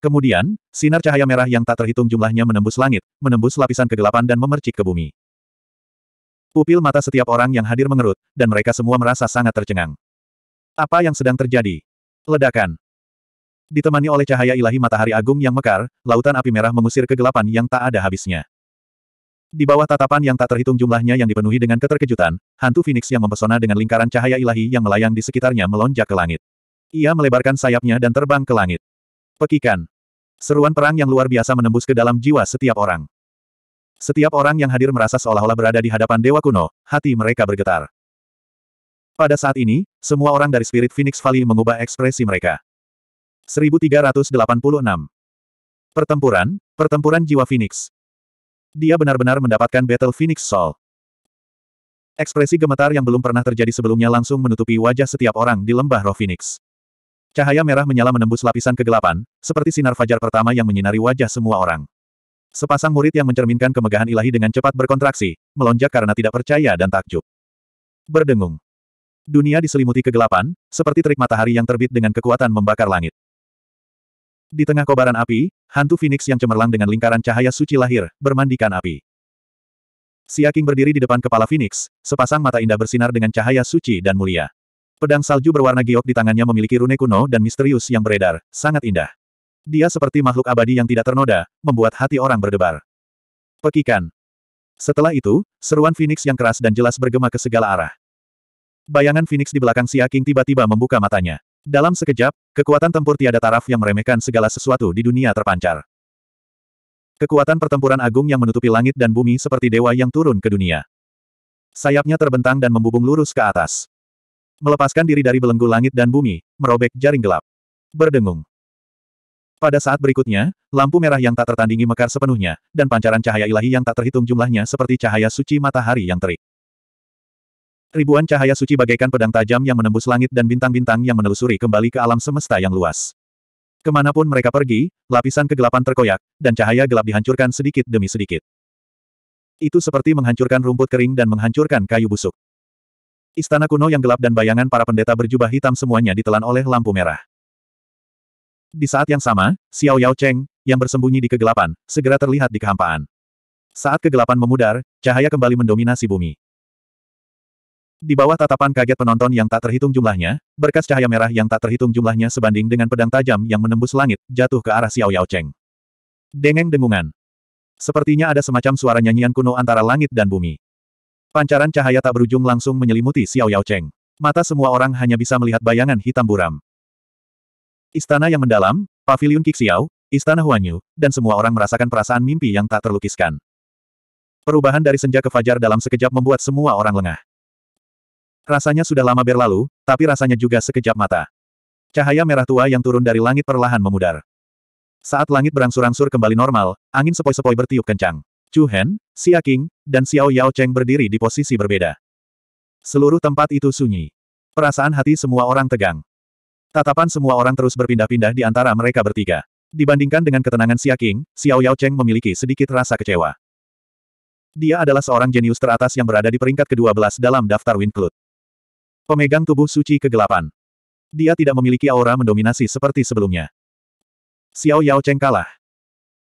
Kemudian, sinar cahaya merah yang tak terhitung jumlahnya menembus langit, menembus lapisan kegelapan dan memercik ke bumi. Pupil mata setiap orang yang hadir mengerut, dan mereka semua merasa sangat tercengang. Apa yang sedang terjadi? Ledakan ditemani oleh cahaya ilahi matahari agung yang mekar, lautan api merah mengusir kegelapan yang tak ada habisnya. Di bawah tatapan yang tak terhitung jumlahnya yang dipenuhi dengan keterkejutan, hantu Phoenix yang mempesona dengan lingkaran cahaya ilahi yang melayang di sekitarnya melonjak ke langit. Ia melebarkan sayapnya dan terbang ke langit. Pekikan. Seruan perang yang luar biasa menembus ke dalam jiwa setiap orang. Setiap orang yang hadir merasa seolah-olah berada di hadapan dewa kuno, hati mereka bergetar. Pada saat ini, semua orang dari Spirit Phoenix Valley mengubah ekspresi mereka. 1386. Pertempuran, Pertempuran Jiwa Phoenix. Dia benar-benar mendapatkan Battle Phoenix Soul. Ekspresi gemetar yang belum pernah terjadi sebelumnya langsung menutupi wajah setiap orang di lembah roh Phoenix. Cahaya merah menyala menembus lapisan kegelapan, seperti sinar fajar pertama yang menyinari wajah semua orang. Sepasang murid yang mencerminkan kemegahan ilahi dengan cepat berkontraksi, melonjak karena tidak percaya dan takjub. Berdengung. Dunia diselimuti kegelapan, seperti terik matahari yang terbit dengan kekuatan membakar langit. Di tengah kobaran api, hantu Phoenix yang cemerlang dengan lingkaran cahaya suci lahir, bermandikan api. Siaking berdiri di depan kepala Phoenix, sepasang mata indah bersinar dengan cahaya suci dan mulia. Pedang salju berwarna giok di tangannya memiliki rune kuno dan misterius yang beredar, sangat indah. Dia seperti makhluk abadi yang tidak ternoda, membuat hati orang berdebar. Pekikan. Setelah itu, seruan Phoenix yang keras dan jelas bergema ke segala arah. Bayangan Phoenix di belakang Siaking tiba-tiba membuka matanya. Dalam sekejap, kekuatan tempur tiada taraf yang meremehkan segala sesuatu di dunia terpancar. Kekuatan pertempuran agung yang menutupi langit dan bumi seperti dewa yang turun ke dunia. Sayapnya terbentang dan membubung lurus ke atas. Melepaskan diri dari belenggu langit dan bumi, merobek jaring gelap. Berdengung. Pada saat berikutnya, lampu merah yang tak tertandingi mekar sepenuhnya, dan pancaran cahaya ilahi yang tak terhitung jumlahnya seperti cahaya suci matahari yang terik. Ribuan cahaya suci bagaikan pedang tajam yang menembus langit dan bintang-bintang yang menelusuri kembali ke alam semesta yang luas. Kemanapun mereka pergi, lapisan kegelapan terkoyak, dan cahaya gelap dihancurkan sedikit demi sedikit. Itu seperti menghancurkan rumput kering dan menghancurkan kayu busuk. Istana kuno yang gelap dan bayangan para pendeta berjubah hitam semuanya ditelan oleh lampu merah. Di saat yang sama, Xiao Yao Cheng, yang bersembunyi di kegelapan, segera terlihat di kehampaan. Saat kegelapan memudar, cahaya kembali mendominasi bumi. Di bawah tatapan kaget penonton yang tak terhitung jumlahnya, berkas cahaya merah yang tak terhitung jumlahnya sebanding dengan pedang tajam yang menembus langit, jatuh ke arah Xiao Yao Cheng. Dengeng dengungan. Sepertinya ada semacam suara nyanyian kuno antara langit dan bumi. Pancaran cahaya tak berujung langsung menyelimuti Xiao Yao Cheng. Mata semua orang hanya bisa melihat bayangan hitam buram. Istana yang mendalam, Pavilion Kixiao, Istana Huanyu, dan semua orang merasakan perasaan mimpi yang tak terlukiskan. Perubahan dari senja ke fajar dalam sekejap membuat semua orang lengah. Rasanya sudah lama berlalu, tapi rasanya juga sekejap mata. Cahaya merah tua yang turun dari langit perlahan memudar. Saat langit berangsur-angsur kembali normal, angin sepoi-sepoi bertiup kencang. Chu Hen, Xia King, dan Xiao Yao Cheng berdiri di posisi berbeda. Seluruh tempat itu sunyi. Perasaan hati semua orang tegang. Tatapan semua orang terus berpindah-pindah di antara mereka bertiga. Dibandingkan dengan ketenangan Xia King, Xiao Yao Cheng memiliki sedikit rasa kecewa. Dia adalah seorang jenius teratas yang berada di peringkat ke-12 dalam daftar Wind Pemegang tubuh suci kegelapan. Dia tidak memiliki aura mendominasi seperti sebelumnya. Xiao Yao Cheng kalah.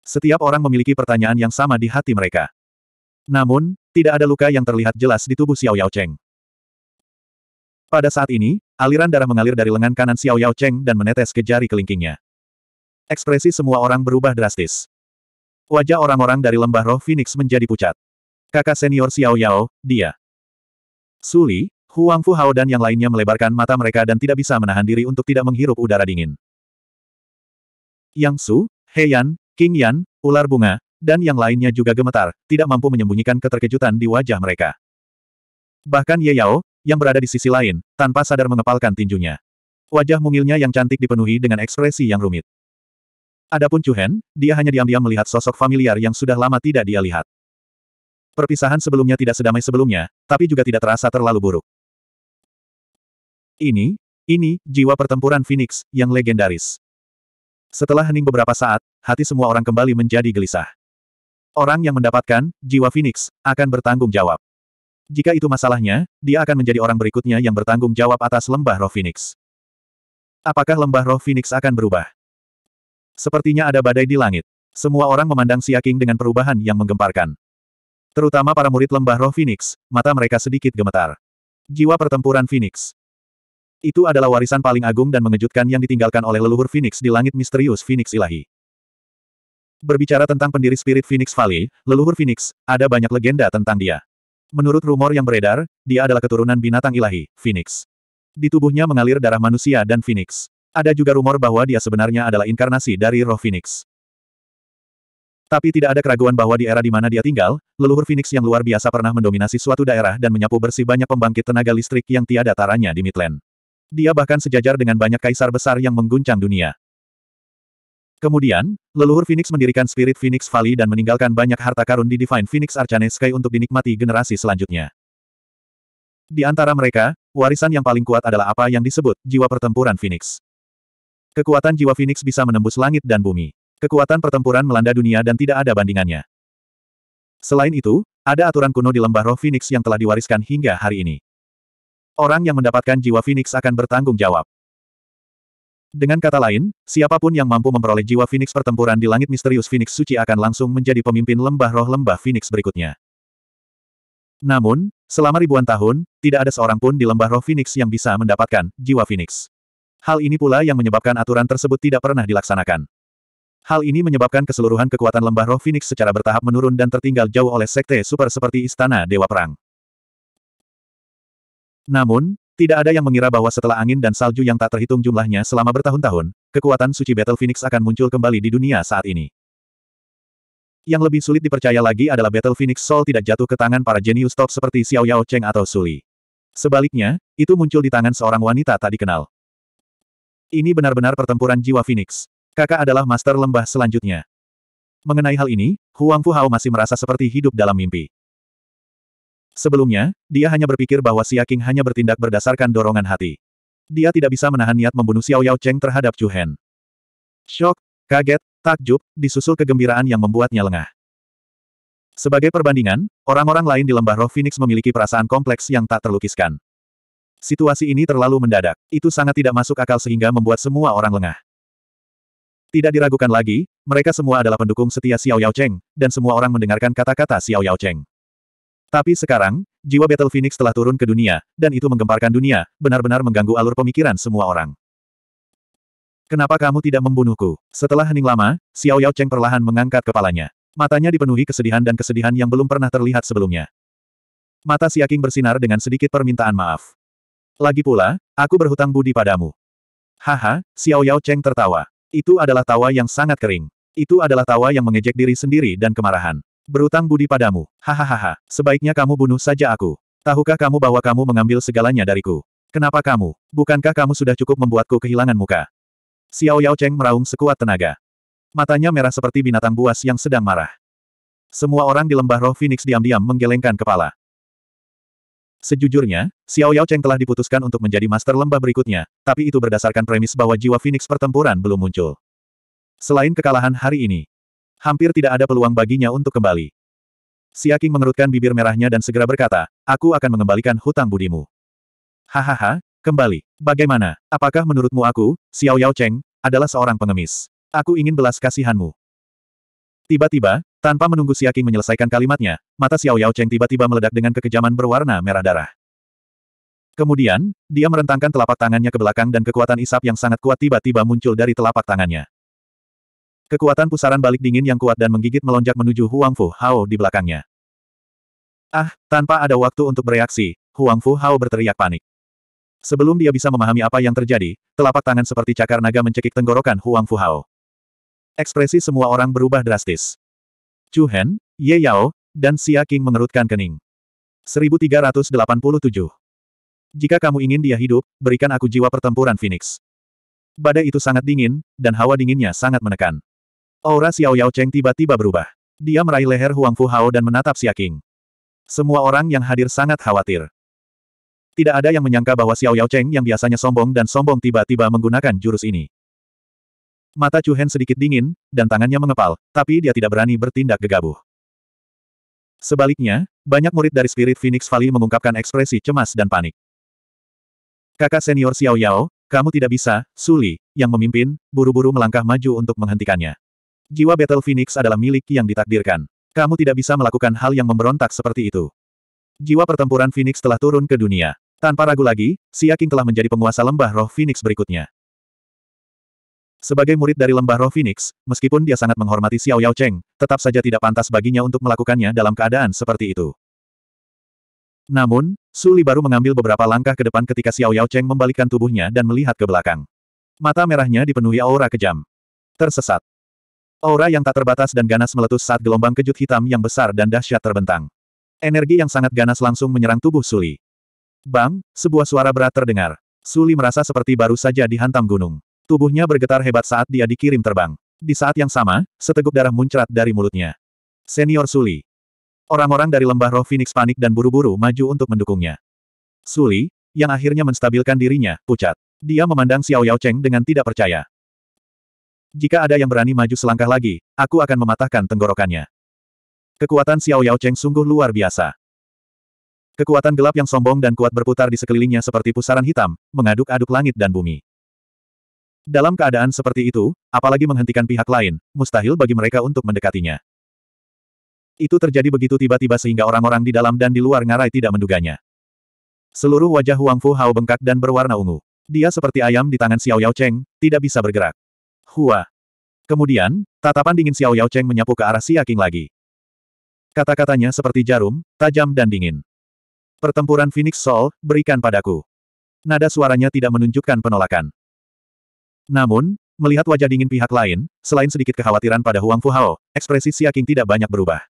Setiap orang memiliki pertanyaan yang sama di hati mereka. Namun, tidak ada luka yang terlihat jelas di tubuh Xiao Yao Cheng. Pada saat ini, aliran darah mengalir dari lengan kanan Xiao Yao Cheng dan menetes ke jari kelingkingnya. Ekspresi semua orang berubah drastis. Wajah orang-orang dari lembah roh Phoenix menjadi pucat. Kakak senior Xiao Yao, dia. Suli, Huang Fu Hao dan yang lainnya melebarkan mata mereka dan tidak bisa menahan diri untuk tidak menghirup udara dingin. Yang Su, He Yan, King Yan, ular bunga, dan yang lainnya juga gemetar, tidak mampu menyembunyikan keterkejutan di wajah mereka. Bahkan Ye Yao, yang berada di sisi lain, tanpa sadar mengepalkan tinjunya. Wajah mungilnya yang cantik dipenuhi dengan ekspresi yang rumit. Adapun Chu Hen, dia hanya diam-diam melihat sosok familiar yang sudah lama tidak dia lihat. Perpisahan sebelumnya tidak sedamai sebelumnya, tapi juga tidak terasa terlalu buruk. Ini, ini, jiwa pertempuran Phoenix, yang legendaris. Setelah hening beberapa saat, hati semua orang kembali menjadi gelisah. Orang yang mendapatkan jiwa Phoenix akan bertanggung jawab. Jika itu masalahnya, dia akan menjadi orang berikutnya yang bertanggung jawab atas lembah roh Phoenix. Apakah lembah roh Phoenix akan berubah? Sepertinya ada badai di langit. Semua orang memandang Siaking dengan perubahan yang menggemparkan. Terutama para murid lembah roh Phoenix, mata mereka sedikit gemetar. Jiwa pertempuran Phoenix. Itu adalah warisan paling agung dan mengejutkan yang ditinggalkan oleh leluhur Phoenix di langit misterius Phoenix ilahi. Berbicara tentang pendiri spirit Phoenix Valley, leluhur Phoenix, ada banyak legenda tentang dia. Menurut rumor yang beredar, dia adalah keturunan binatang ilahi, Phoenix. Di tubuhnya mengalir darah manusia dan Phoenix. Ada juga rumor bahwa dia sebenarnya adalah inkarnasi dari roh Phoenix. Tapi tidak ada keraguan bahwa di era di mana dia tinggal, leluhur Phoenix yang luar biasa pernah mendominasi suatu daerah dan menyapu bersih banyak pembangkit tenaga listrik yang tiada taranya di Midland. Dia bahkan sejajar dengan banyak kaisar besar yang mengguncang dunia. Kemudian, leluhur Phoenix mendirikan Spirit Phoenix Valley dan meninggalkan banyak harta karun di Divine Phoenix Arcane Sky untuk dinikmati generasi selanjutnya. Di antara mereka, warisan yang paling kuat adalah apa yang disebut jiwa pertempuran Phoenix. Kekuatan jiwa Phoenix bisa menembus langit dan bumi. Kekuatan pertempuran melanda dunia dan tidak ada bandingannya. Selain itu, ada aturan kuno di lembah roh Phoenix yang telah diwariskan hingga hari ini. Orang yang mendapatkan jiwa Phoenix akan bertanggung jawab. Dengan kata lain, siapapun yang mampu memperoleh jiwa Phoenix pertempuran di langit misterius Phoenix suci akan langsung menjadi pemimpin lembah roh lembah Phoenix berikutnya. Namun, selama ribuan tahun, tidak ada seorang pun di lembah roh Phoenix yang bisa mendapatkan jiwa Phoenix. Hal ini pula yang menyebabkan aturan tersebut tidak pernah dilaksanakan. Hal ini menyebabkan keseluruhan kekuatan lembah roh Phoenix secara bertahap menurun dan tertinggal jauh oleh sekte super seperti Istana Dewa Perang. Namun, tidak ada yang mengira bahwa setelah angin dan salju yang tak terhitung jumlahnya selama bertahun-tahun, kekuatan suci Battle Phoenix akan muncul kembali di dunia saat ini. Yang lebih sulit dipercaya lagi adalah Battle Phoenix Soul tidak jatuh ke tangan para jenius top seperti Xiao Yao Cheng atau Suli. Sebaliknya, itu muncul di tangan seorang wanita tak dikenal. Ini benar-benar pertempuran jiwa Phoenix. Kakak adalah master lembah selanjutnya. Mengenai hal ini, Huang Fu Hao masih merasa seperti hidup dalam mimpi. Sebelumnya, dia hanya berpikir bahwa Xia King hanya bertindak berdasarkan dorongan hati. Dia tidak bisa menahan niat membunuh Xiao Yao Cheng terhadap Chu Hen. Shock, kaget, takjub, disusul kegembiraan yang membuatnya lengah. Sebagai perbandingan, orang-orang lain di lembah roh Phoenix memiliki perasaan kompleks yang tak terlukiskan. Situasi ini terlalu mendadak, itu sangat tidak masuk akal sehingga membuat semua orang lengah. Tidak diragukan lagi, mereka semua adalah pendukung setia Xiao Yao Cheng, dan semua orang mendengarkan kata-kata Xiao Yao Cheng. Tapi sekarang, jiwa Battle Phoenix telah turun ke dunia, dan itu menggemparkan dunia, benar-benar mengganggu alur pemikiran semua orang. Kenapa kamu tidak membunuhku? Setelah hening lama, Xiao Yao Cheng perlahan mengangkat kepalanya. Matanya dipenuhi kesedihan dan kesedihan yang belum pernah terlihat sebelumnya. Mata Siaking bersinar dengan sedikit permintaan maaf. Lagi pula, aku berhutang budi padamu. Haha, Xiao Yao Cheng tertawa. Itu adalah tawa yang sangat kering. Itu adalah tawa yang mengejek diri sendiri dan kemarahan. Berutang budi padamu. Hahaha, sebaiknya kamu bunuh saja aku. Tahukah kamu bahwa kamu mengambil segalanya dariku? Kenapa kamu? Bukankah kamu sudah cukup membuatku kehilangan muka? Xiao Yao Cheng meraung sekuat tenaga. Matanya merah seperti binatang buas yang sedang marah. Semua orang di lembah roh Phoenix diam-diam menggelengkan kepala. Sejujurnya, Xiao Yao Cheng telah diputuskan untuk menjadi master lembah berikutnya, tapi itu berdasarkan premis bahwa jiwa Phoenix pertempuran belum muncul. Selain kekalahan hari ini, Hampir tidak ada peluang baginya untuk kembali. Siaking mengerutkan bibir merahnya dan segera berkata, aku akan mengembalikan hutang budimu. Hahaha, kembali. Bagaimana? Apakah menurutmu aku, Xiao Yao Cheng, adalah seorang pengemis? Aku ingin belas kasihanmu. Tiba-tiba, tanpa menunggu Siaking menyelesaikan kalimatnya, mata Xiao Yao Cheng tiba-tiba meledak dengan kekejaman berwarna merah darah. Kemudian, dia merentangkan telapak tangannya ke belakang dan kekuatan isap yang sangat kuat tiba-tiba muncul dari telapak tangannya. Kekuatan pusaran balik dingin yang kuat dan menggigit melonjak menuju Huang Fu Hao di belakangnya. Ah, tanpa ada waktu untuk bereaksi, Huang Fu Hao berteriak panik. Sebelum dia bisa memahami apa yang terjadi, telapak tangan seperti cakar naga mencekik tenggorokan Huang Fu Hao. Ekspresi semua orang berubah drastis. Chu Hen, Ye Yao, dan Xia King mengerutkan kening. 1387. Jika kamu ingin dia hidup, berikan aku jiwa pertempuran Phoenix. Badai itu sangat dingin, dan hawa dinginnya sangat menekan. Aura Xiao Yao Cheng tiba-tiba berubah. Dia meraih leher Huang Fu Hao dan menatap Xia King. Semua orang yang hadir sangat khawatir. Tidak ada yang menyangka bahwa Xiao Yao Cheng yang biasanya sombong dan sombong tiba-tiba menggunakan jurus ini. Mata Chu Hen sedikit dingin, dan tangannya mengepal, tapi dia tidak berani bertindak gegabah. Sebaliknya, banyak murid dari Spirit Phoenix Valley mengungkapkan ekspresi cemas dan panik. Kakak senior Xiao Yao, kamu tidak bisa, Suli, yang memimpin, buru-buru melangkah maju untuk menghentikannya. Jiwa Battle Phoenix adalah milik yang ditakdirkan. Kamu tidak bisa melakukan hal yang memberontak seperti itu. Jiwa pertempuran Phoenix telah turun ke dunia. Tanpa ragu lagi, Xia King telah menjadi penguasa lembah roh Phoenix berikutnya. Sebagai murid dari lembah roh Phoenix, meskipun dia sangat menghormati Xiao Yao Cheng, tetap saja tidak pantas baginya untuk melakukannya dalam keadaan seperti itu. Namun, Suli baru mengambil beberapa langkah ke depan ketika Xiao Yao Cheng membalikkan tubuhnya dan melihat ke belakang. Mata merahnya dipenuhi aura kejam. Tersesat. Aura yang tak terbatas dan ganas meletus saat gelombang kejut hitam yang besar dan dahsyat terbentang. Energi yang sangat ganas langsung menyerang tubuh Suli. Bang, sebuah suara berat terdengar. Suli merasa seperti baru saja dihantam gunung. Tubuhnya bergetar hebat saat dia dikirim terbang. Di saat yang sama, seteguk darah muncrat dari mulutnya. Senior Suli. Orang-orang dari lembah roh Phoenix panik dan buru-buru maju untuk mendukungnya. Suli, yang akhirnya menstabilkan dirinya, pucat. Dia memandang Xiao Yao Cheng dengan tidak percaya. Jika ada yang berani maju selangkah lagi, aku akan mematahkan tenggorokannya. Kekuatan Xiao Yao Cheng sungguh luar biasa. Kekuatan gelap yang sombong dan kuat berputar di sekelilingnya seperti pusaran hitam, mengaduk-aduk langit dan bumi. Dalam keadaan seperti itu, apalagi menghentikan pihak lain, mustahil bagi mereka untuk mendekatinya. Itu terjadi begitu tiba-tiba sehingga orang-orang di dalam dan di luar ngarai tidak menduganya. Seluruh wajah Huang Fu Hao bengkak dan berwarna ungu. Dia seperti ayam di tangan Xiao Yao Cheng, tidak bisa bergerak. Hua. Kemudian, tatapan dingin Xiao Yao Cheng menyapu ke arah Xia Qing lagi. Kata-katanya seperti jarum, tajam dan dingin. Pertempuran Phoenix Soul, berikan padaku. Nada suaranya tidak menunjukkan penolakan. Namun, melihat wajah dingin pihak lain, selain sedikit kekhawatiran pada Huang Fu Hao, ekspresi Xia Qing tidak banyak berubah.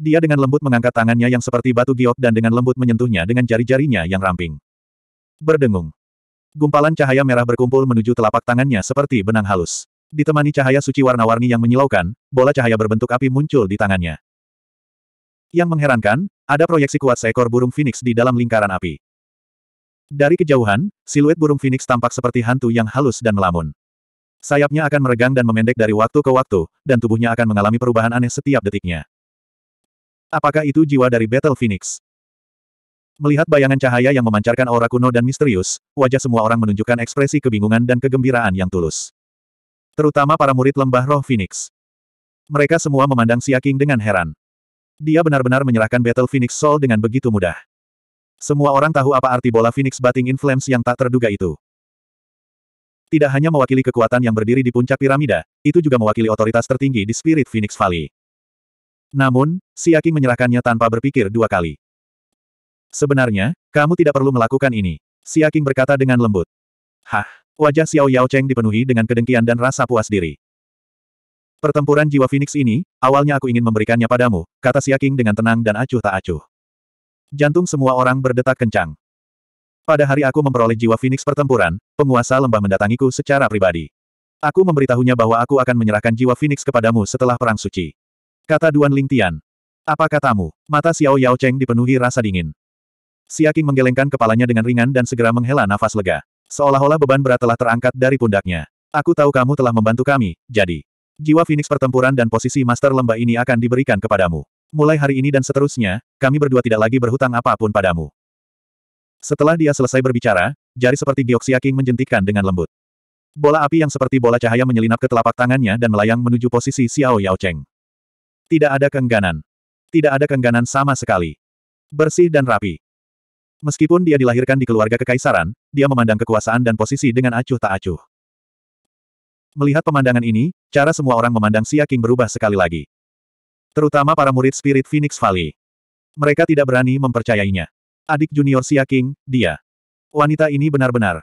Dia dengan lembut mengangkat tangannya yang seperti batu giok dan dengan lembut menyentuhnya dengan jari-jarinya yang ramping. Berdengung. Gumpalan cahaya merah berkumpul menuju telapak tangannya seperti benang halus. Ditemani cahaya suci warna-warni yang menyilaukan, bola cahaya berbentuk api muncul di tangannya. Yang mengherankan, ada proyeksi kuat seekor burung phoenix di dalam lingkaran api. Dari kejauhan, siluet burung phoenix tampak seperti hantu yang halus dan melamun. Sayapnya akan meregang dan memendek dari waktu ke waktu, dan tubuhnya akan mengalami perubahan aneh setiap detiknya. Apakah itu jiwa dari Battle Phoenix? Melihat bayangan cahaya yang memancarkan aura kuno dan misterius, wajah semua orang menunjukkan ekspresi kebingungan dan kegembiraan yang tulus. Terutama para murid lembah roh Phoenix. Mereka semua memandang Siaking dengan heran. Dia benar-benar menyerahkan Battle Phoenix Soul dengan begitu mudah. Semua orang tahu apa arti bola Phoenix Batting in Flames yang tak terduga itu. Tidak hanya mewakili kekuatan yang berdiri di puncak piramida, itu juga mewakili otoritas tertinggi di Spirit Phoenix Valley. Namun, Siaking menyerahkannya tanpa berpikir dua kali. Sebenarnya, kamu tidak perlu melakukan ini. Xia King berkata dengan lembut. Hah, wajah Xiao Yao Cheng dipenuhi dengan kedengkian dan rasa puas diri. Pertempuran jiwa Phoenix ini, awalnya aku ingin memberikannya padamu, kata Xia King dengan tenang dan acuh tak acuh. Jantung semua orang berdetak kencang. Pada hari aku memperoleh jiwa Phoenix pertempuran, penguasa lembah mendatangiku secara pribadi. Aku memberitahunya bahwa aku akan menyerahkan jiwa Phoenix kepadamu setelah Perang Suci. Kata Duan Lingtian. Apa katamu? Mata Xiao Yao Cheng dipenuhi rasa dingin. Siaking menggelengkan kepalanya dengan ringan dan segera menghela nafas lega. Seolah-olah beban berat telah terangkat dari pundaknya. Aku tahu kamu telah membantu kami, jadi. Jiwa Phoenix pertempuran dan posisi Master Lembah ini akan diberikan kepadamu. Mulai hari ini dan seterusnya, kami berdua tidak lagi berhutang apapun padamu. Setelah dia selesai berbicara, jari seperti Siaking menjentikkan dengan lembut. Bola api yang seperti bola cahaya menyelinap ke telapak tangannya dan melayang menuju posisi Xiao Yao Cheng. Tidak ada kengganan, Tidak ada kengganan sama sekali. Bersih dan rapi. Meskipun dia dilahirkan di keluarga kekaisaran, dia memandang kekuasaan dan posisi dengan acuh tak acuh. Melihat pemandangan ini, cara semua orang memandang Xia King berubah sekali lagi. Terutama para murid Spirit Phoenix Valley. Mereka tidak berani mempercayainya. Adik junior Xia King, dia. Wanita ini benar-benar.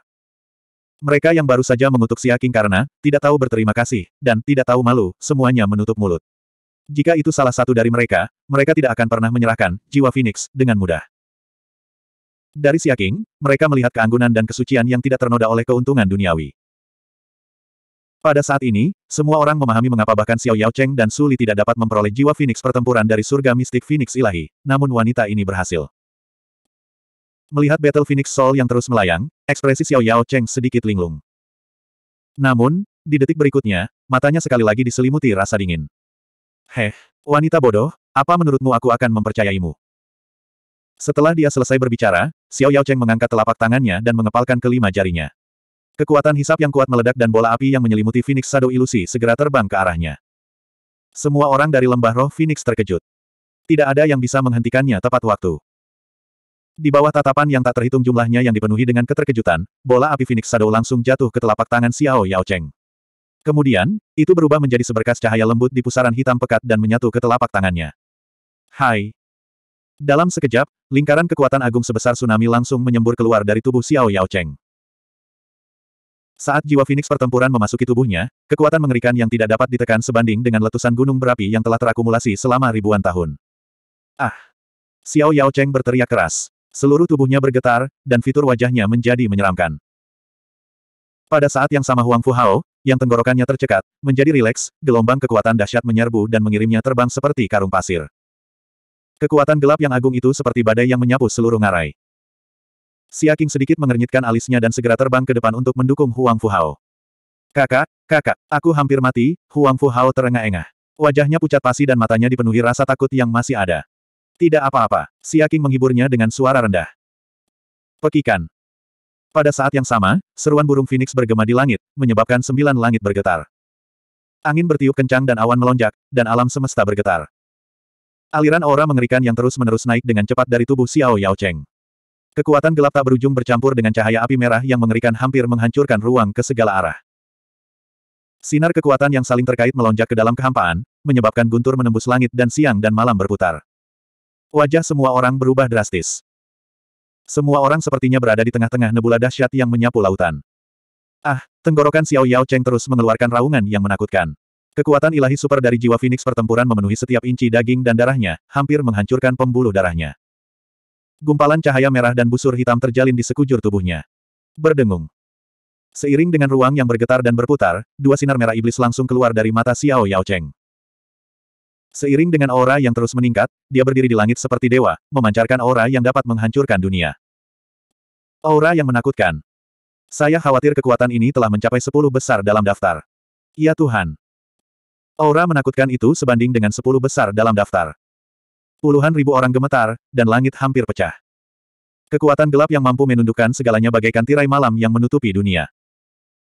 Mereka yang baru saja mengutuk Xia King karena tidak tahu berterima kasih, dan tidak tahu malu, semuanya menutup mulut. Jika itu salah satu dari mereka, mereka tidak akan pernah menyerahkan jiwa Phoenix dengan mudah. Dari Siaking, mereka melihat keanggunan dan kesucian yang tidak ternoda oleh keuntungan duniawi. Pada saat ini, semua orang memahami mengapa bahkan Xiao Yao Cheng dan Suli tidak dapat memperoleh jiwa Phoenix pertempuran dari surga mistik Phoenix ilahi, namun wanita ini berhasil. Melihat Battle Phoenix Soul yang terus melayang, ekspresi Xiao Yao Cheng sedikit linglung. Namun, di detik berikutnya, matanya sekali lagi diselimuti rasa dingin. Heh, wanita bodoh, apa menurutmu aku akan mempercayaimu? Setelah dia selesai berbicara, Xiao Yao Cheng mengangkat telapak tangannya dan mengepalkan kelima jarinya. Kekuatan hisap yang kuat meledak dan bola api yang menyelimuti Phoenix Shadow Ilusi segera terbang ke arahnya. Semua orang dari lembah roh Phoenix terkejut. Tidak ada yang bisa menghentikannya tepat waktu. Di bawah tatapan yang tak terhitung jumlahnya yang dipenuhi dengan keterkejutan, bola api Phoenix Shadow langsung jatuh ke telapak tangan Xiao Yao Cheng. Kemudian, itu berubah menjadi seberkas cahaya lembut di pusaran hitam pekat dan menyatu ke telapak tangannya. Hai, dalam sekejap, lingkaran kekuatan agung sebesar tsunami langsung menyembur keluar dari tubuh Xiao Yao Cheng. Saat jiwa Phoenix pertempuran memasuki tubuhnya, kekuatan mengerikan yang tidak dapat ditekan sebanding dengan letusan gunung berapi yang telah terakumulasi selama ribuan tahun. Ah! Xiao Yao Cheng berteriak keras. Seluruh tubuhnya bergetar, dan fitur wajahnya menjadi menyeramkan. Pada saat yang sama Huang Fu Hao, yang tenggorokannya tercekat, menjadi rileks, gelombang kekuatan dahsyat menyerbu dan mengirimnya terbang seperti karung pasir. Kekuatan gelap yang agung itu seperti badai yang menyapu seluruh ngarai. Siaking sedikit mengernyitkan alisnya dan segera terbang ke depan untuk mendukung Huang Fu Hao. Kakak, kakak, aku hampir mati, Huang Fu Hao terengah-engah. Wajahnya pucat pasi dan matanya dipenuhi rasa takut yang masih ada. Tidak apa-apa, Siaking menghiburnya dengan suara rendah. Pekikan. Pada saat yang sama, seruan burung Phoenix bergema di langit, menyebabkan sembilan langit bergetar. Angin bertiup kencang dan awan melonjak, dan alam semesta bergetar. Aliran aura mengerikan yang terus-menerus naik dengan cepat dari tubuh Xiao Yao Cheng. Kekuatan gelap tak berujung bercampur dengan cahaya api merah yang mengerikan hampir menghancurkan ruang ke segala arah. Sinar kekuatan yang saling terkait melonjak ke dalam kehampaan, menyebabkan guntur menembus langit dan siang dan malam berputar. Wajah semua orang berubah drastis. Semua orang sepertinya berada di tengah-tengah nebula dahsyat yang menyapu lautan. Ah, tenggorokan Xiao Yao Cheng terus mengeluarkan raungan yang menakutkan. Kekuatan ilahi super dari jiwa Phoenix pertempuran memenuhi setiap inci daging dan darahnya, hampir menghancurkan pembuluh darahnya. Gumpalan cahaya merah dan busur hitam terjalin di sekujur tubuhnya. Berdengung. Seiring dengan ruang yang bergetar dan berputar, dua sinar merah iblis langsung keluar dari mata Xiao Yao Cheng. Seiring dengan aura yang terus meningkat, dia berdiri di langit seperti dewa, memancarkan aura yang dapat menghancurkan dunia. Aura yang menakutkan. Saya khawatir kekuatan ini telah mencapai sepuluh besar dalam daftar. Ya Tuhan, Aura menakutkan itu sebanding dengan sepuluh besar dalam daftar. Puluhan ribu orang gemetar, dan langit hampir pecah. Kekuatan gelap yang mampu menundukkan segalanya bagaikan tirai malam yang menutupi dunia.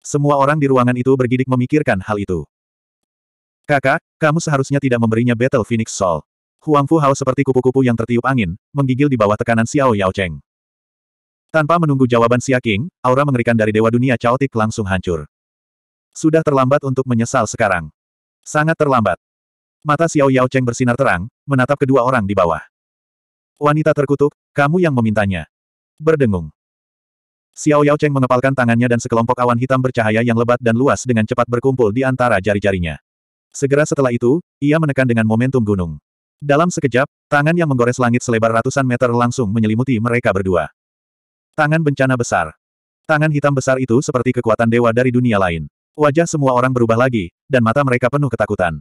Semua orang di ruangan itu bergidik memikirkan hal itu. Kakak, kamu seharusnya tidak memberinya Battle Phoenix Soul. Huang Fu Hao seperti kupu-kupu yang tertiup angin, menggigil di bawah tekanan Xiao Yao Cheng. Tanpa menunggu jawaban Xia King, aura mengerikan dari Dewa Dunia Chaotic langsung hancur. Sudah terlambat untuk menyesal sekarang. Sangat terlambat. Mata Xiao Yao Cheng bersinar terang, menatap kedua orang di bawah. Wanita terkutuk, kamu yang memintanya. Berdengung. Xiao Yao Cheng mengepalkan tangannya dan sekelompok awan hitam bercahaya yang lebat dan luas dengan cepat berkumpul di antara jari-jarinya. Segera setelah itu, ia menekan dengan momentum gunung. Dalam sekejap, tangan yang menggores langit selebar ratusan meter langsung menyelimuti mereka berdua. Tangan bencana besar. Tangan hitam besar itu seperti kekuatan dewa dari dunia lain. Wajah semua orang berubah lagi, dan mata mereka penuh ketakutan.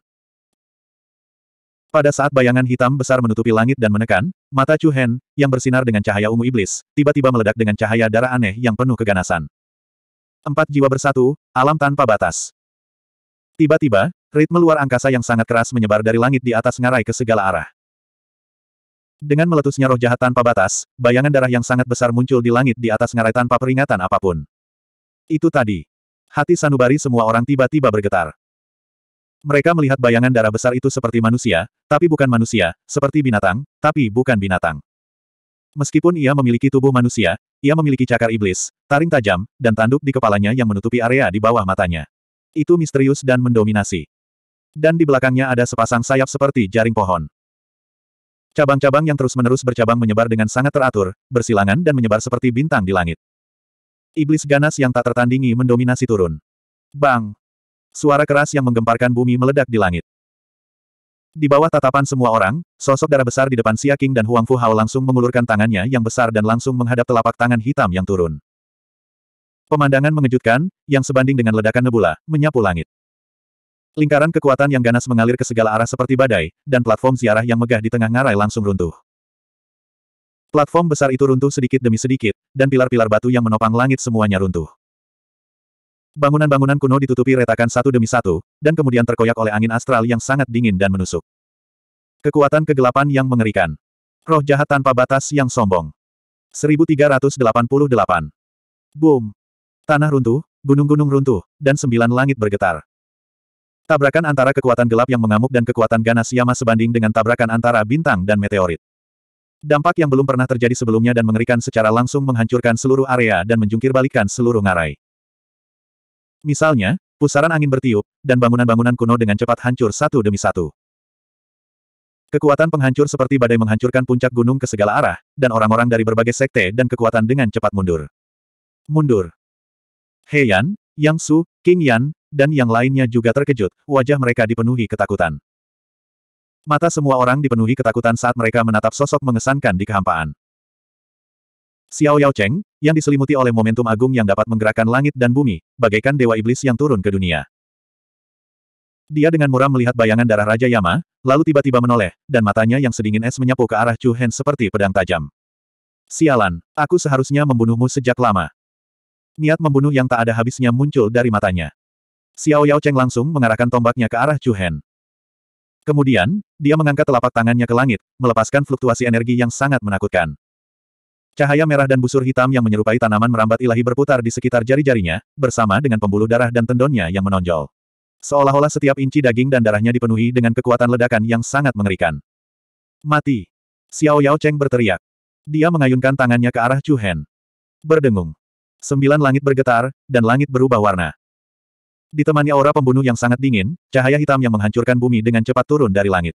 Pada saat bayangan hitam besar menutupi langit dan menekan, mata Chu Hen, yang bersinar dengan cahaya ungu iblis, tiba-tiba meledak dengan cahaya darah aneh yang penuh keganasan. Empat jiwa bersatu, alam tanpa batas. Tiba-tiba, ritme luar angkasa yang sangat keras menyebar dari langit di atas ngarai ke segala arah. Dengan meletusnya roh jahat tanpa batas, bayangan darah yang sangat besar muncul di langit di atas ngarai tanpa peringatan apapun. Itu tadi. Hati sanubari semua orang tiba-tiba bergetar. Mereka melihat bayangan darah besar itu seperti manusia, tapi bukan manusia, seperti binatang, tapi bukan binatang. Meskipun ia memiliki tubuh manusia, ia memiliki cakar iblis, taring tajam, dan tanduk di kepalanya yang menutupi area di bawah matanya. Itu misterius dan mendominasi. Dan di belakangnya ada sepasang sayap seperti jaring pohon. Cabang-cabang yang terus-menerus bercabang menyebar dengan sangat teratur, bersilangan dan menyebar seperti bintang di langit. Iblis ganas yang tak tertandingi mendominasi turun. Bang! Suara keras yang menggemparkan bumi meledak di langit. Di bawah tatapan semua orang, sosok darah besar di depan Xia King dan Huang Fu Hao langsung mengulurkan tangannya yang besar dan langsung menghadap telapak tangan hitam yang turun. Pemandangan mengejutkan, yang sebanding dengan ledakan nebula, menyapu langit. Lingkaran kekuatan yang ganas mengalir ke segala arah seperti badai, dan platform ziarah yang megah di tengah ngarai langsung runtuh. Platform besar itu runtuh sedikit demi sedikit, dan pilar-pilar batu yang menopang langit semuanya runtuh. Bangunan-bangunan kuno ditutupi retakan satu demi satu, dan kemudian terkoyak oleh angin astral yang sangat dingin dan menusuk. Kekuatan kegelapan yang mengerikan. Roh jahat tanpa batas yang sombong. 1388. Boom. Tanah runtuh, gunung-gunung runtuh, dan sembilan langit bergetar. Tabrakan antara kekuatan gelap yang mengamuk dan kekuatan ganas Yama sebanding dengan tabrakan antara bintang dan meteorit. Dampak yang belum pernah terjadi sebelumnya dan mengerikan secara langsung menghancurkan seluruh area dan menjungkir seluruh ngarai. Misalnya, pusaran angin bertiup, dan bangunan-bangunan kuno dengan cepat hancur satu demi satu. Kekuatan penghancur seperti badai menghancurkan puncak gunung ke segala arah, dan orang-orang dari berbagai sekte dan kekuatan dengan cepat mundur. Mundur. Heian, Yang Su, King Yan, dan yang lainnya juga terkejut, wajah mereka dipenuhi ketakutan. Mata semua orang dipenuhi ketakutan saat mereka menatap sosok mengesankan di kehampaan. Xiao Yao Cheng, yang diselimuti oleh momentum agung yang dapat menggerakkan langit dan bumi, bagaikan dewa iblis yang turun ke dunia. Dia dengan muram melihat bayangan darah Raja Yama, lalu tiba-tiba menoleh, dan matanya yang sedingin es menyapu ke arah Chu Hen seperti pedang tajam. Sialan, aku seharusnya membunuhmu sejak lama. Niat membunuh yang tak ada habisnya muncul dari matanya. Xiao Yao Cheng langsung mengarahkan tombaknya ke arah Chu Hen. Kemudian, dia mengangkat telapak tangannya ke langit, melepaskan fluktuasi energi yang sangat menakutkan. Cahaya merah dan busur hitam yang menyerupai tanaman merambat ilahi berputar di sekitar jari-jarinya, bersama dengan pembuluh darah dan tendonnya yang menonjol. Seolah-olah setiap inci daging dan darahnya dipenuhi dengan kekuatan ledakan yang sangat mengerikan. Mati! Xiao Yao Cheng berteriak. Dia mengayunkan tangannya ke arah Chu Hen. Berdengung. Sembilan langit bergetar, dan langit berubah warna. Ditemani aura pembunuh yang sangat dingin, cahaya hitam yang menghancurkan bumi dengan cepat turun dari langit.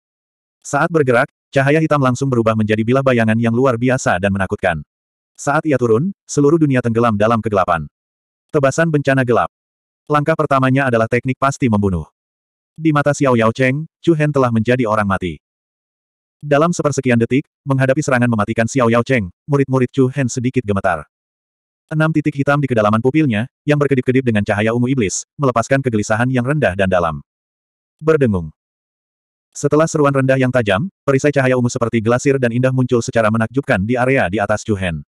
Saat bergerak, cahaya hitam langsung berubah menjadi bilah bayangan yang luar biasa dan menakutkan. Saat ia turun, seluruh dunia tenggelam dalam kegelapan. Tebasan bencana gelap. Langkah pertamanya adalah teknik pasti membunuh. Di mata Xiao Yao Cheng, Chu Hen telah menjadi orang mati. Dalam sepersekian detik, menghadapi serangan mematikan Xiao Yao Cheng, murid-murid Chu Hen sedikit gemetar. Enam titik hitam di kedalaman pupilnya, yang berkedip-kedip dengan cahaya ungu iblis, melepaskan kegelisahan yang rendah dan dalam. Berdengung. Setelah seruan rendah yang tajam, perisai cahaya ungu seperti glasir dan indah muncul secara menakjubkan di area di atas Juhen.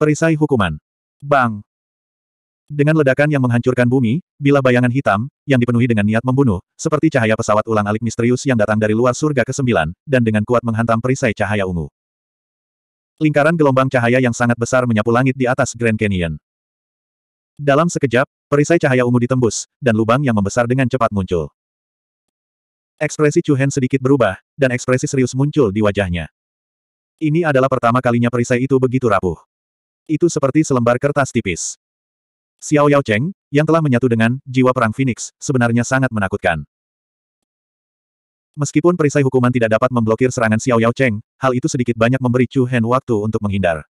Perisai hukuman. Bang! Dengan ledakan yang menghancurkan bumi, bila bayangan hitam, yang dipenuhi dengan niat membunuh, seperti cahaya pesawat ulang alik misterius yang datang dari luar surga ke-9, dan dengan kuat menghantam perisai cahaya ungu. Lingkaran gelombang cahaya yang sangat besar menyapu langit di atas Grand Canyon. Dalam sekejap, perisai cahaya ungu ditembus, dan lubang yang membesar dengan cepat muncul. Ekspresi Chu Hen sedikit berubah, dan ekspresi serius muncul di wajahnya. Ini adalah pertama kalinya perisai itu begitu rapuh. Itu seperti selembar kertas tipis. Xiao Yao Cheng, yang telah menyatu dengan jiwa perang Phoenix, sebenarnya sangat menakutkan. Meskipun perisai hukuman tidak dapat memblokir serangan Xiao Yao Cheng, hal itu sedikit banyak memberi Chu Hen waktu untuk menghindar.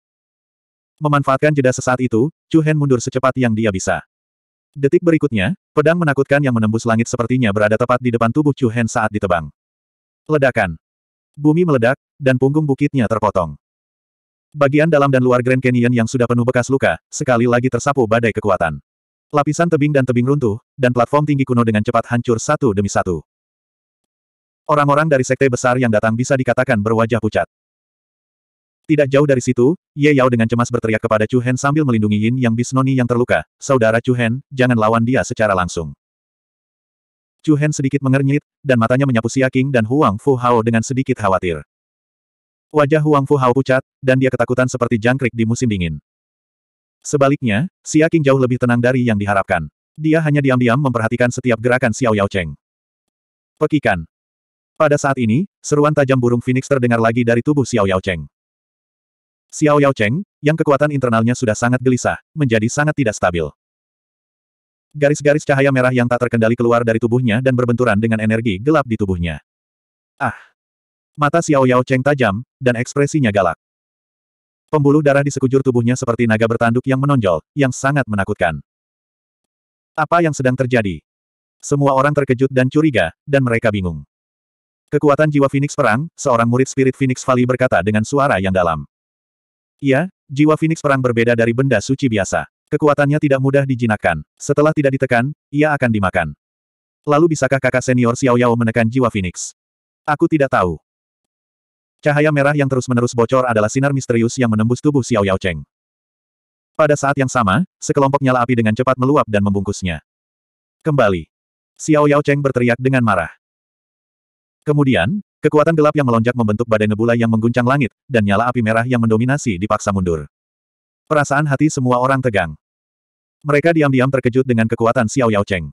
Memanfaatkan jeda sesaat itu, Chu Hen mundur secepat yang dia bisa. Detik berikutnya, pedang menakutkan yang menembus langit sepertinya berada tepat di depan tubuh Chu Hen saat ditebang. Ledakan. Bumi meledak, dan punggung bukitnya terpotong. Bagian dalam dan luar Grand Canyon yang sudah penuh bekas luka, sekali lagi tersapu badai kekuatan. Lapisan tebing dan tebing runtuh, dan platform tinggi kuno dengan cepat hancur satu demi satu. Orang-orang dari sekte besar yang datang bisa dikatakan berwajah pucat. Tidak jauh dari situ, Ye Yao dengan cemas berteriak kepada Chu Hen sambil melindungi Yin Yang Bisnoni yang terluka, Saudara Chu Hen, jangan lawan dia secara langsung. Chu Hen sedikit mengernyit, dan matanya menyapu Xia King dan Huang Fu Hao dengan sedikit khawatir. Wajah Huang Fu Hao pucat, dan dia ketakutan seperti jangkrik di musim dingin. Sebaliknya, Xia King jauh lebih tenang dari yang diharapkan. Dia hanya diam-diam memperhatikan setiap gerakan Xiao Yao Cheng. Pekikan. Pada saat ini, seruan tajam burung Phoenix terdengar lagi dari tubuh Xiao Yao Cheng. Xiao Yao Cheng, yang kekuatan internalnya sudah sangat gelisah, menjadi sangat tidak stabil. Garis-garis cahaya merah yang tak terkendali keluar dari tubuhnya dan berbenturan dengan energi gelap di tubuhnya. Ah! Mata Xiao Yao Cheng tajam, dan ekspresinya galak. Pembuluh darah di sekujur tubuhnya seperti naga bertanduk yang menonjol, yang sangat menakutkan. Apa yang sedang terjadi? Semua orang terkejut dan curiga, dan mereka bingung. Kekuatan jiwa Phoenix Perang, seorang murid spirit Phoenix Valley berkata dengan suara yang dalam. Ya, jiwa Phoenix Perang berbeda dari benda suci biasa. Kekuatannya tidak mudah dijinakkan. Setelah tidak ditekan, ia akan dimakan. Lalu bisakah kakak senior Xiao Yao menekan jiwa Phoenix? Aku tidak tahu. Cahaya merah yang terus-menerus bocor adalah sinar misterius yang menembus tubuh Xiao Yao Cheng. Pada saat yang sama, sekelompok nyala api dengan cepat meluap dan membungkusnya. Kembali. Xiao Yao Cheng berteriak dengan marah. Kemudian, kekuatan gelap yang melonjak membentuk badai nebula yang mengguncang langit, dan nyala api merah yang mendominasi dipaksa mundur. Perasaan hati semua orang tegang. Mereka diam-diam terkejut dengan kekuatan Xiao Yao Cheng.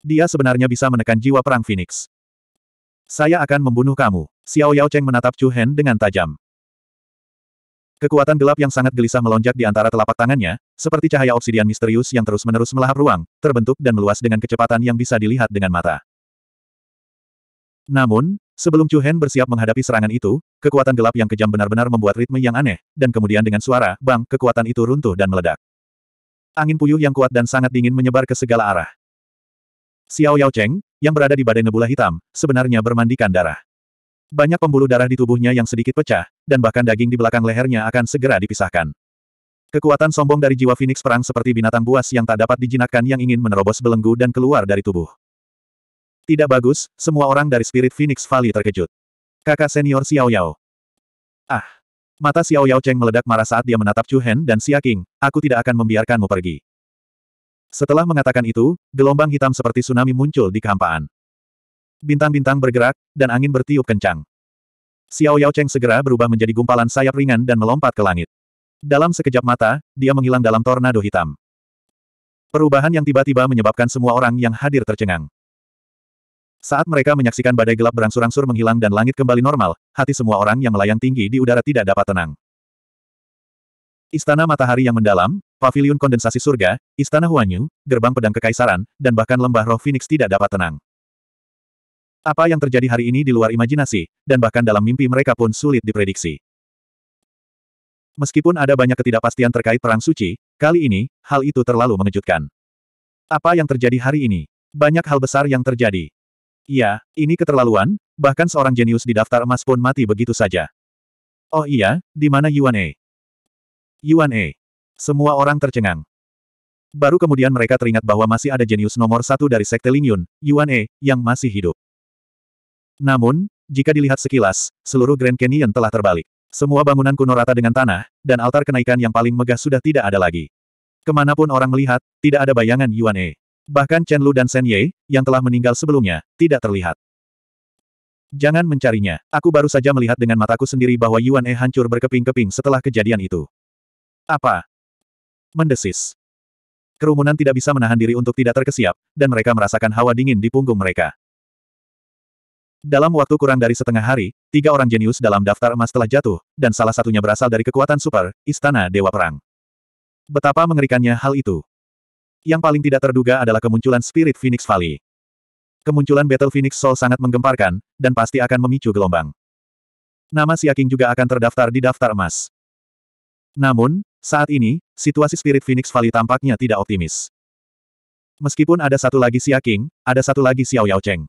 Dia sebenarnya bisa menekan jiwa perang Phoenix. Saya akan membunuh kamu. Xiao Yao Cheng menatap Chu Hen dengan tajam. Kekuatan gelap yang sangat gelisah melonjak di antara telapak tangannya, seperti cahaya obsidian misterius yang terus-menerus melahap ruang, terbentuk dan meluas dengan kecepatan yang bisa dilihat dengan mata. Namun, sebelum Chu Hen bersiap menghadapi serangan itu, kekuatan gelap yang kejam benar-benar membuat ritme yang aneh, dan kemudian dengan suara, bang, kekuatan itu runtuh dan meledak. Angin puyuh yang kuat dan sangat dingin menyebar ke segala arah. Xiao Yao Cheng, yang berada di badai nebula hitam, sebenarnya bermandikan darah. Banyak pembuluh darah di tubuhnya yang sedikit pecah, dan bahkan daging di belakang lehernya akan segera dipisahkan. Kekuatan sombong dari jiwa Phoenix perang seperti binatang buas yang tak dapat dijinakkan yang ingin menerobos belenggu dan keluar dari tubuh. Tidak bagus, semua orang dari Spirit Phoenix Valley terkejut. Kakak senior Xiao Yao. Ah. Mata Xiao Yao Cheng meledak marah saat dia menatap Chu Hen dan Xia King, aku tidak akan membiarkanmu pergi. Setelah mengatakan itu, gelombang hitam seperti tsunami muncul di kehampaan. Bintang-bintang bergerak, dan angin bertiup kencang. Xiao Yao Cheng segera berubah menjadi gumpalan sayap ringan dan melompat ke langit. Dalam sekejap mata, dia menghilang dalam tornado hitam. Perubahan yang tiba-tiba menyebabkan semua orang yang hadir tercengang. Saat mereka menyaksikan badai gelap berangsur-angsur menghilang dan langit kembali normal, hati semua orang yang melayang tinggi di udara tidak dapat tenang. Istana Matahari yang mendalam, paviliun kondensasi surga, Istana Huanyu, gerbang pedang kekaisaran, dan bahkan lembah roh Phoenix tidak dapat tenang. Apa yang terjadi hari ini di luar imajinasi, dan bahkan dalam mimpi mereka pun sulit diprediksi. Meskipun ada banyak ketidakpastian terkait Perang Suci, kali ini, hal itu terlalu mengejutkan. Apa yang terjadi hari ini? Banyak hal besar yang terjadi. Iya, ini keterlaluan, bahkan seorang jenius di daftar emas pun mati begitu saja. Oh iya, di mana Yuan E? Yuan E. Semua orang tercengang. Baru kemudian mereka teringat bahwa masih ada jenius nomor satu dari Sekte Lingyun, Yuan E, yang masih hidup. Namun, jika dilihat sekilas, seluruh Grand Canyon telah terbalik. Semua bangunan kuno rata dengan tanah, dan altar kenaikan yang paling megah sudah tidak ada lagi. Kemanapun orang melihat, tidak ada bayangan Yuan E. Bahkan Chen Lu dan Shen Ye, yang telah meninggal sebelumnya, tidak terlihat. Jangan mencarinya. Aku baru saja melihat dengan mataku sendiri bahwa Yuan E hancur berkeping-keping setelah kejadian itu. Apa? Mendesis. Kerumunan tidak bisa menahan diri untuk tidak terkesiap, dan mereka merasakan hawa dingin di punggung mereka. Dalam waktu kurang dari setengah hari, tiga orang jenius dalam daftar emas telah jatuh, dan salah satunya berasal dari kekuatan super, Istana Dewa Perang. Betapa mengerikannya hal itu. Yang paling tidak terduga adalah kemunculan Spirit Phoenix Valley. Kemunculan Battle Phoenix Soul sangat menggemparkan, dan pasti akan memicu gelombang. Nama Siaking juga akan terdaftar di daftar emas. Namun, saat ini, situasi Spirit Phoenix Valley tampaknya tidak optimis. Meskipun ada satu lagi Siaking, ada satu lagi Xiao Yao Cheng.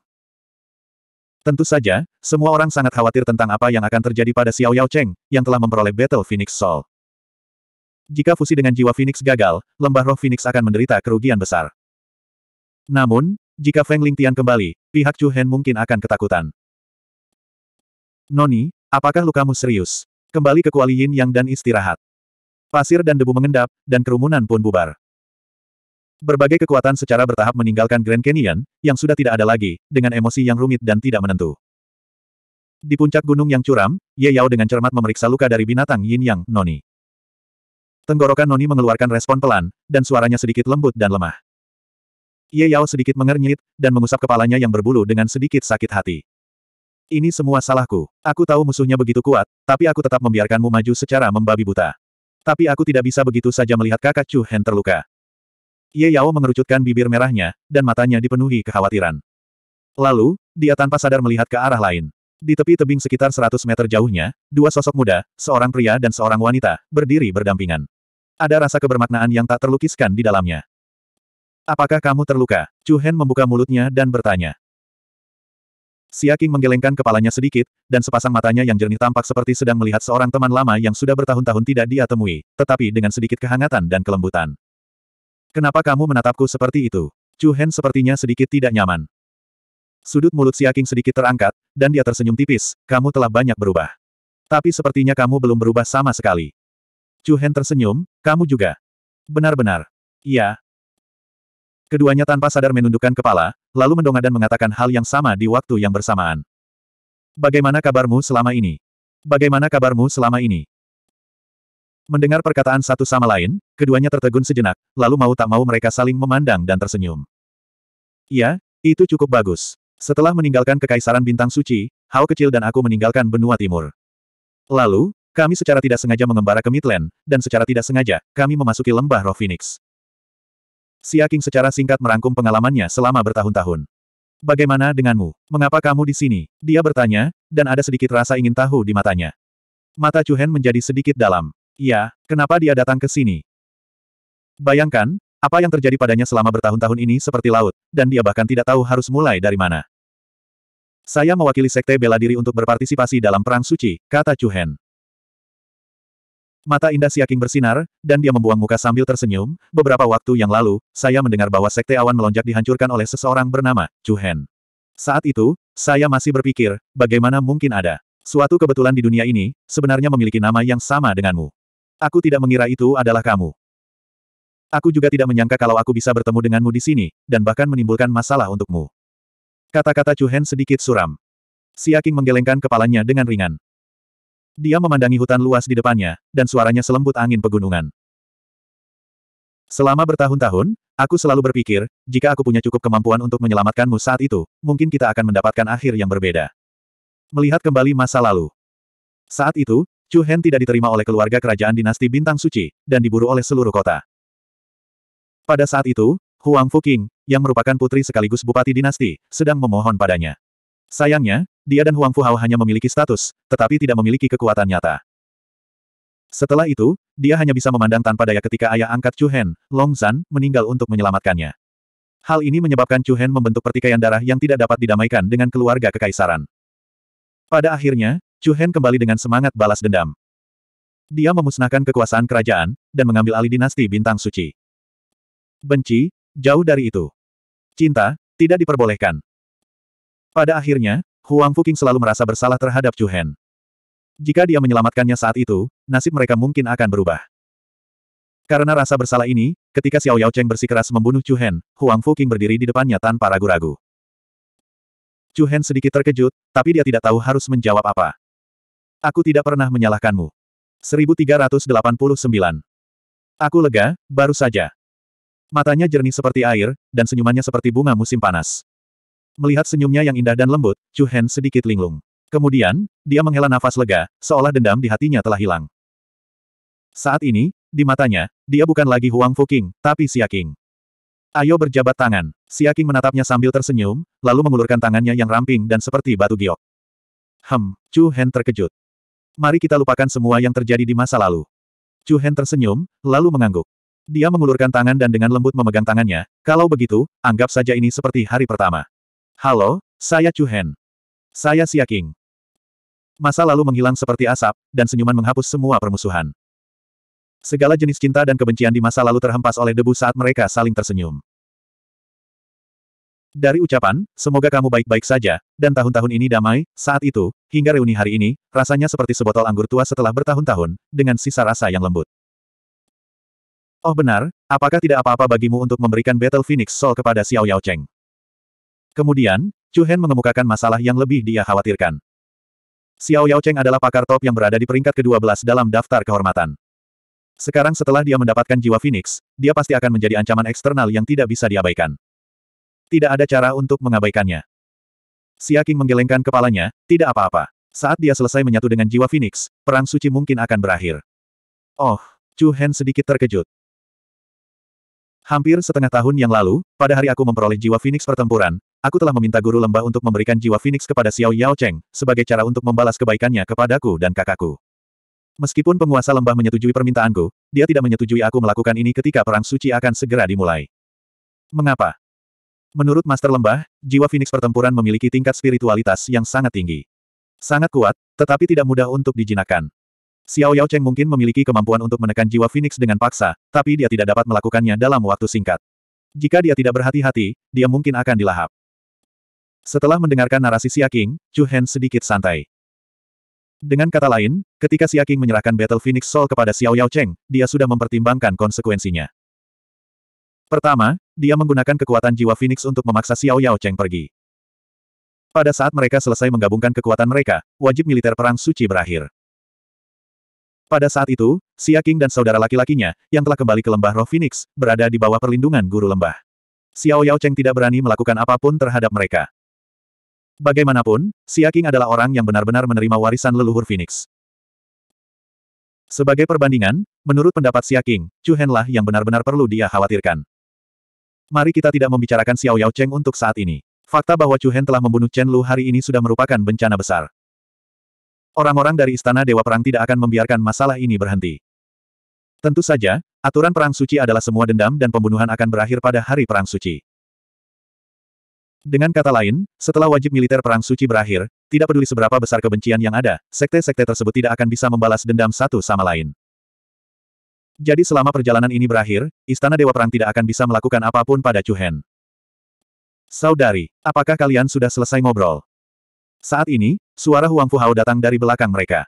Tentu saja, semua orang sangat khawatir tentang apa yang akan terjadi pada Xiao Yao Cheng, yang telah memperoleh Battle Phoenix Soul. Jika fusi dengan jiwa Phoenix gagal, lembah roh Phoenix akan menderita kerugian besar. Namun, jika Feng Ling Tian kembali, pihak Chu Hen mungkin akan ketakutan. Noni, apakah lukamu serius? Kembali ke Kuali Yin Yang dan istirahat. Pasir dan debu mengendap, dan kerumunan pun bubar. Berbagai kekuatan secara bertahap meninggalkan Grand Canyon, yang sudah tidak ada lagi, dengan emosi yang rumit dan tidak menentu. Di puncak gunung yang curam, Ye Yao dengan cermat memeriksa luka dari binatang Yin Yang, Noni. Tenggorokan Noni mengeluarkan respon pelan, dan suaranya sedikit lembut dan lemah. Ye Yao sedikit mengernyit, dan mengusap kepalanya yang berbulu dengan sedikit sakit hati. Ini semua salahku. Aku tahu musuhnya begitu kuat, tapi aku tetap membiarkanmu maju secara membabi buta. Tapi aku tidak bisa begitu saja melihat kakak Chu Hen terluka. Ye Yao mengerucutkan bibir merahnya, dan matanya dipenuhi kekhawatiran. Lalu, dia tanpa sadar melihat ke arah lain. Di tepi tebing sekitar 100 meter jauhnya, dua sosok muda, seorang pria dan seorang wanita, berdiri berdampingan. Ada rasa kebermaknaan yang tak terlukiskan di dalamnya. Apakah kamu terluka? Chu Hen membuka mulutnya dan bertanya. Xia Qing menggelengkan kepalanya sedikit, dan sepasang matanya yang jernih tampak seperti sedang melihat seorang teman lama yang sudah bertahun-tahun tidak dia temui, tetapi dengan sedikit kehangatan dan kelembutan. Kenapa kamu menatapku seperti itu? Chu Hen sepertinya sedikit tidak nyaman. Sudut mulut Xia Qing sedikit terangkat, dan dia tersenyum tipis, kamu telah banyak berubah. Tapi sepertinya kamu belum berubah sama sekali. Chu Hen tersenyum, kamu juga. Benar-benar. Iya. Keduanya tanpa sadar menundukkan kepala, lalu mendongak dan mengatakan hal yang sama di waktu yang bersamaan. Bagaimana kabarmu selama ini? Bagaimana kabarmu selama ini? Mendengar perkataan satu sama lain, keduanya tertegun sejenak, lalu mau tak mau mereka saling memandang dan tersenyum. Iya, itu cukup bagus. Setelah meninggalkan Kekaisaran Bintang Suci, Hao kecil dan aku meninggalkan benua timur. Lalu, kami secara tidak sengaja mengembara ke Midland, dan secara tidak sengaja, kami memasuki lembah Roh Phoenix. Siaking secara singkat merangkum pengalamannya selama bertahun-tahun. Bagaimana denganmu? Mengapa kamu di sini? Dia bertanya, dan ada sedikit rasa ingin tahu di matanya. Mata Chuhen menjadi sedikit dalam. Ya, kenapa dia datang ke sini? Bayangkan, apa yang terjadi padanya selama bertahun-tahun ini seperti laut, dan dia bahkan tidak tahu harus mulai dari mana. Saya mewakili sekte bela diri untuk berpartisipasi dalam perang suci, kata Chu Hen. Mata indah Siaking bersinar, dan dia membuang muka sambil tersenyum. Beberapa waktu yang lalu, saya mendengar bahwa sekte awan melonjak dihancurkan oleh seseorang bernama Chu Hen. Saat itu, saya masih berpikir, bagaimana mungkin ada suatu kebetulan di dunia ini, sebenarnya memiliki nama yang sama denganmu. Aku tidak mengira itu adalah kamu. Aku juga tidak menyangka kalau aku bisa bertemu denganmu di sini, dan bahkan menimbulkan masalah untukmu. Kata-kata Chu Hen sedikit suram. Siaking menggelengkan kepalanya dengan ringan. Dia memandangi hutan luas di depannya, dan suaranya selembut angin pegunungan. Selama bertahun-tahun, aku selalu berpikir, jika aku punya cukup kemampuan untuk menyelamatkanmu saat itu, mungkin kita akan mendapatkan akhir yang berbeda. Melihat kembali masa lalu. Saat itu, Chu Hen tidak diterima oleh keluarga kerajaan dinasti Bintang Suci, dan diburu oleh seluruh kota. Pada saat itu, Huang Fuqing, yang merupakan putri sekaligus bupati dinasti, sedang memohon padanya. Sayangnya, dia dan Huang Fu Fuhao hanya memiliki status, tetapi tidak memiliki kekuatan nyata. Setelah itu, dia hanya bisa memandang tanpa daya ketika ayah angkat Chu Hen, Long Zan, meninggal untuk menyelamatkannya. Hal ini menyebabkan Chu Hen membentuk pertikaian darah yang tidak dapat didamaikan dengan keluarga kekaisaran. Pada akhirnya, Chu Hen kembali dengan semangat balas dendam. Dia memusnahkan kekuasaan kerajaan, dan mengambil alih dinasti bintang suci. Benci, Jauh dari itu. Cinta, tidak diperbolehkan. Pada akhirnya, Huang Fuqing selalu merasa bersalah terhadap Chu Hen. Jika dia menyelamatkannya saat itu, nasib mereka mungkin akan berubah. Karena rasa bersalah ini, ketika Xiao Yao Cheng bersikeras membunuh Chu Hen, Huang Fuqing berdiri di depannya tanpa ragu-ragu. Chu Hen sedikit terkejut, tapi dia tidak tahu harus menjawab apa. Aku tidak pernah menyalahkanmu. 1389. Aku lega, baru saja. Matanya jernih seperti air, dan senyumannya seperti bunga musim panas. Melihat senyumnya yang indah dan lembut, Chu Hen sedikit linglung. Kemudian, dia menghela nafas lega, seolah dendam di hatinya telah hilang. Saat ini, di matanya, dia bukan lagi Huang Fuqing, tapi King. Ayo berjabat tangan. King menatapnya sambil tersenyum, lalu mengulurkan tangannya yang ramping dan seperti batu giok. Hem, Chu Hen terkejut. Mari kita lupakan semua yang terjadi di masa lalu. Chu Hen tersenyum, lalu mengangguk. Dia mengulurkan tangan dan dengan lembut memegang tangannya, kalau begitu, anggap saja ini seperti hari pertama. Halo, saya Chu Hen. Saya Xia King. Masa lalu menghilang seperti asap, dan senyuman menghapus semua permusuhan. Segala jenis cinta dan kebencian di masa lalu terhempas oleh debu saat mereka saling tersenyum. Dari ucapan, semoga kamu baik-baik saja, dan tahun-tahun ini damai, saat itu, hingga reuni hari ini, rasanya seperti sebotol anggur tua setelah bertahun-tahun, dengan sisa rasa yang lembut. Oh benar, apakah tidak apa-apa bagimu untuk memberikan Battle Phoenix Soul kepada Xiao Yao Cheng? Kemudian, Chu Hen mengemukakan masalah yang lebih dia khawatirkan. Xiao Yao Cheng adalah pakar top yang berada di peringkat ke-12 dalam daftar kehormatan. Sekarang setelah dia mendapatkan jiwa Phoenix, dia pasti akan menjadi ancaman eksternal yang tidak bisa diabaikan. Tidak ada cara untuk mengabaikannya. Qing menggelengkan kepalanya, tidak apa-apa. Saat dia selesai menyatu dengan jiwa Phoenix, perang suci mungkin akan berakhir. Oh, Chu Hen sedikit terkejut. Hampir setengah tahun yang lalu, pada hari aku memperoleh jiwa Phoenix pertempuran, aku telah meminta guru lembah untuk memberikan jiwa Phoenix kepada Xiao Yao Cheng, sebagai cara untuk membalas kebaikannya kepadaku dan kakakku. Meskipun penguasa lembah menyetujui permintaanku, dia tidak menyetujui aku melakukan ini ketika Perang Suci akan segera dimulai. Mengapa? Menurut Master Lembah, jiwa Phoenix pertempuran memiliki tingkat spiritualitas yang sangat tinggi. Sangat kuat, tetapi tidak mudah untuk dijinakkan. Xiao Yao Cheng mungkin memiliki kemampuan untuk menekan jiwa Phoenix dengan paksa, tapi dia tidak dapat melakukannya dalam waktu singkat. Jika dia tidak berhati-hati, dia mungkin akan dilahap. Setelah mendengarkan narasi Xia Qing, Chu Hen sedikit santai. Dengan kata lain, ketika Xia Qing menyerahkan Battle Phoenix Soul kepada Xiao Yao Cheng, dia sudah mempertimbangkan konsekuensinya. Pertama, dia menggunakan kekuatan jiwa Phoenix untuk memaksa Xiao Yao Cheng pergi. Pada saat mereka selesai menggabungkan kekuatan mereka, wajib militer Perang Suci berakhir. Pada saat itu, Xia Qing dan saudara laki-lakinya, yang telah kembali ke lembah roh Phoenix, berada di bawah perlindungan guru lembah. Xiao Yao Cheng tidak berani melakukan apapun terhadap mereka. Bagaimanapun, Xia Qing adalah orang yang benar-benar menerima warisan leluhur Phoenix. Sebagai perbandingan, menurut pendapat Xia Qing, Chu Henlah yang benar-benar perlu dia khawatirkan. Mari kita tidak membicarakan Xiao Yao Cheng untuk saat ini. Fakta bahwa Chu Hen telah membunuh Chen Lu hari ini sudah merupakan bencana besar. Orang-orang dari Istana Dewa Perang tidak akan membiarkan masalah ini berhenti. Tentu saja, aturan Perang Suci adalah semua dendam dan pembunuhan akan berakhir pada hari Perang Suci. Dengan kata lain, setelah wajib militer Perang Suci berakhir, tidak peduli seberapa besar kebencian yang ada, sekte-sekte tersebut tidak akan bisa membalas dendam satu sama lain. Jadi selama perjalanan ini berakhir, Istana Dewa Perang tidak akan bisa melakukan apapun pada Cuhen. Saudari, apakah kalian sudah selesai ngobrol? Saat ini, Suara Huang Fu Hao datang dari belakang mereka.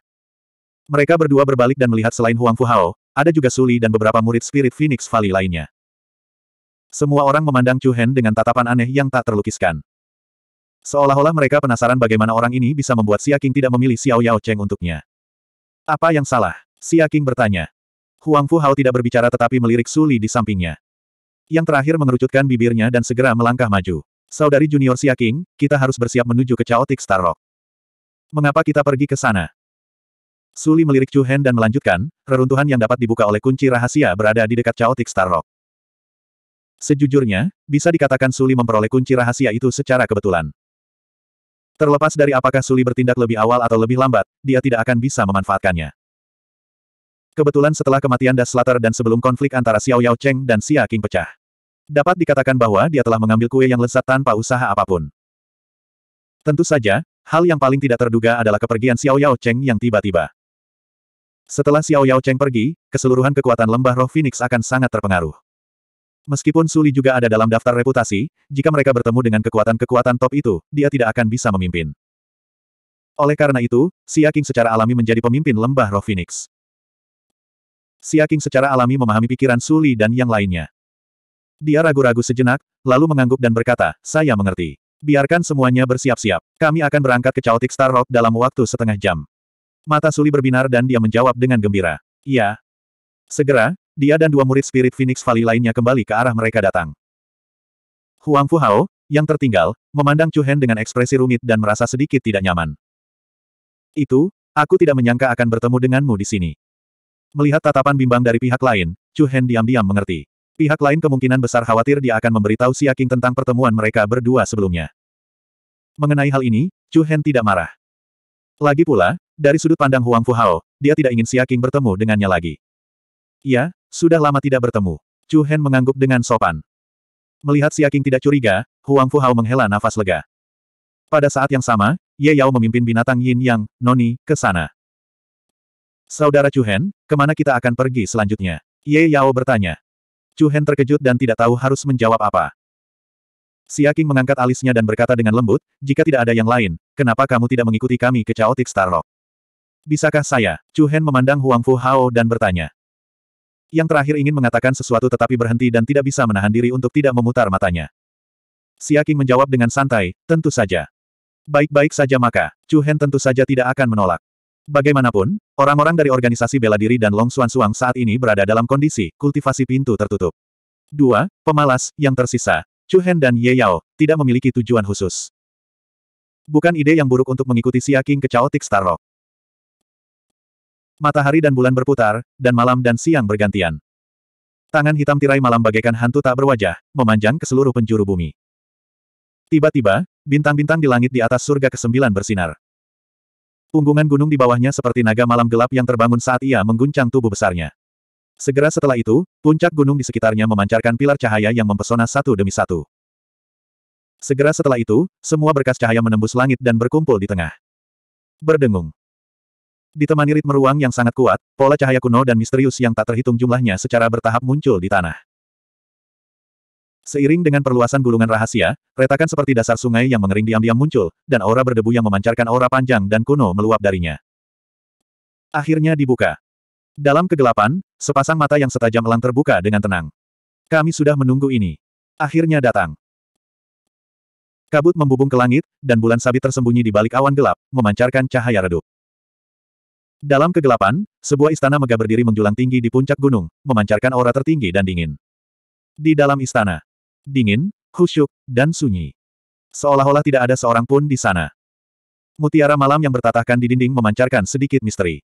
Mereka berdua berbalik dan melihat selain Huang Fu Hao, ada juga Suli dan beberapa murid Spirit Phoenix Valley lainnya. Semua orang memandang Chu Hen dengan tatapan aneh yang tak terlukiskan. Seolah-olah mereka penasaran bagaimana orang ini bisa membuat Xia King tidak memilih Xiao Yao Cheng untuknya. Apa yang salah? Xia King bertanya. Huang Fu Hao tidak berbicara tetapi melirik Suli di sampingnya. Yang terakhir mengerucutkan bibirnya dan segera melangkah maju. Saudari junior Xia King, kita harus bersiap menuju ke Chaotic Star Rock. Mengapa kita pergi ke sana? Suli melirik Chu Hen dan melanjutkan, reruntuhan yang dapat dibuka oleh kunci rahasia berada di dekat Chaotic Star Rock. Sejujurnya, bisa dikatakan Suli memperoleh kunci rahasia itu secara kebetulan. Terlepas dari apakah Suli bertindak lebih awal atau lebih lambat, dia tidak akan bisa memanfaatkannya. Kebetulan setelah kematian Das Slater dan sebelum konflik antara Xiao Yao Cheng dan Xia King pecah. Dapat dikatakan bahwa dia telah mengambil kue yang lezat tanpa usaha apapun. Tentu saja, hal yang paling tidak terduga adalah kepergian Xiao Yao Cheng yang tiba-tiba. Setelah Xiao Yao Cheng pergi, keseluruhan kekuatan lembah roh Phoenix akan sangat terpengaruh. Meskipun Suli juga ada dalam daftar reputasi, jika mereka bertemu dengan kekuatan-kekuatan top itu, dia tidak akan bisa memimpin. Oleh karena itu, Xia King secara alami menjadi pemimpin lembah roh Phoenix. Xia King secara alami memahami pikiran Suli dan yang lainnya. Dia ragu-ragu sejenak, lalu mengangguk dan berkata, saya mengerti. Biarkan semuanya bersiap-siap. Kami akan berangkat ke Chaotic Star Rock dalam waktu setengah jam. Mata Suli berbinar dan dia menjawab dengan gembira. ya Segera, dia dan dua murid Spirit Phoenix Valley lainnya kembali ke arah mereka datang. Huang Fu Hao, yang tertinggal, memandang Chu Hen dengan ekspresi rumit dan merasa sedikit tidak nyaman. Itu, aku tidak menyangka akan bertemu denganmu di sini. Melihat tatapan bimbang dari pihak lain, Chu Hen diam-diam mengerti. Pihak lain kemungkinan besar khawatir dia akan memberitahu Siaking tentang pertemuan mereka berdua sebelumnya. Mengenai hal ini, Chu Hen tidak marah. Lagi pula, dari sudut pandang Huang Fu Hao, dia tidak ingin Siaking bertemu dengannya lagi. Ya, sudah lama tidak bertemu. Chu Hen mengangguk dengan sopan. Melihat Siaking tidak curiga, Huang Fu Hao menghela nafas lega. Pada saat yang sama, Ye Yao memimpin binatang Yin Yang, Noni, ke sana. Saudara Chu Hen, kemana kita akan pergi selanjutnya? Ye Yao bertanya. Chu Hen terkejut dan tidak tahu harus menjawab apa. Siaking mengangkat alisnya dan berkata dengan lembut, jika tidak ada yang lain, kenapa kamu tidak mengikuti kami ke Chaotic Rock? Bisakah saya? Chu Hen memandang Huang Fu Hao dan bertanya. Yang terakhir ingin mengatakan sesuatu tetapi berhenti dan tidak bisa menahan diri untuk tidak memutar matanya. Siaking menjawab dengan santai, tentu saja. Baik-baik saja maka, Chu Hen tentu saja tidak akan menolak. Bagaimanapun, orang-orang dari organisasi bela diri dan Long Suan Suang saat ini berada dalam kondisi kultivasi pintu tertutup. Dua, pemalas, yang tersisa, Chu Hen dan Ye Yao, tidak memiliki tujuan khusus. Bukan ide yang buruk untuk mengikuti Xia King ke Chaotic Star Rock. Matahari dan bulan berputar, dan malam dan siang bergantian. Tangan hitam tirai malam bagaikan hantu tak berwajah, memanjang ke seluruh penjuru bumi. Tiba-tiba, bintang-bintang di langit di atas surga kesembilan bersinar. Punggungan gunung di bawahnya seperti naga malam gelap yang terbangun saat ia mengguncang tubuh besarnya. Segera setelah itu, puncak gunung di sekitarnya memancarkan pilar cahaya yang mempesona satu demi satu. Segera setelah itu, semua berkas cahaya menembus langit dan berkumpul di tengah. Berdengung. Ditemani ritme ruang yang sangat kuat, pola cahaya kuno dan misterius yang tak terhitung jumlahnya secara bertahap muncul di tanah. Seiring dengan perluasan gulungan rahasia, retakan seperti dasar sungai yang mengering diam-diam muncul, dan aura berdebu yang memancarkan aura panjang dan kuno meluap darinya. Akhirnya dibuka. Dalam kegelapan, sepasang mata yang setajam elang terbuka dengan tenang. Kami sudah menunggu ini. Akhirnya datang. Kabut membubung ke langit, dan bulan sabit tersembunyi di balik awan gelap, memancarkan cahaya redup. Dalam kegelapan, sebuah istana megah berdiri menjulang tinggi di puncak gunung, memancarkan aura tertinggi dan dingin. Di dalam istana, dingin, khusyuk, dan sunyi. Seolah-olah tidak ada seorang pun di sana. Mutiara malam yang bertatahkan di dinding memancarkan sedikit misteri.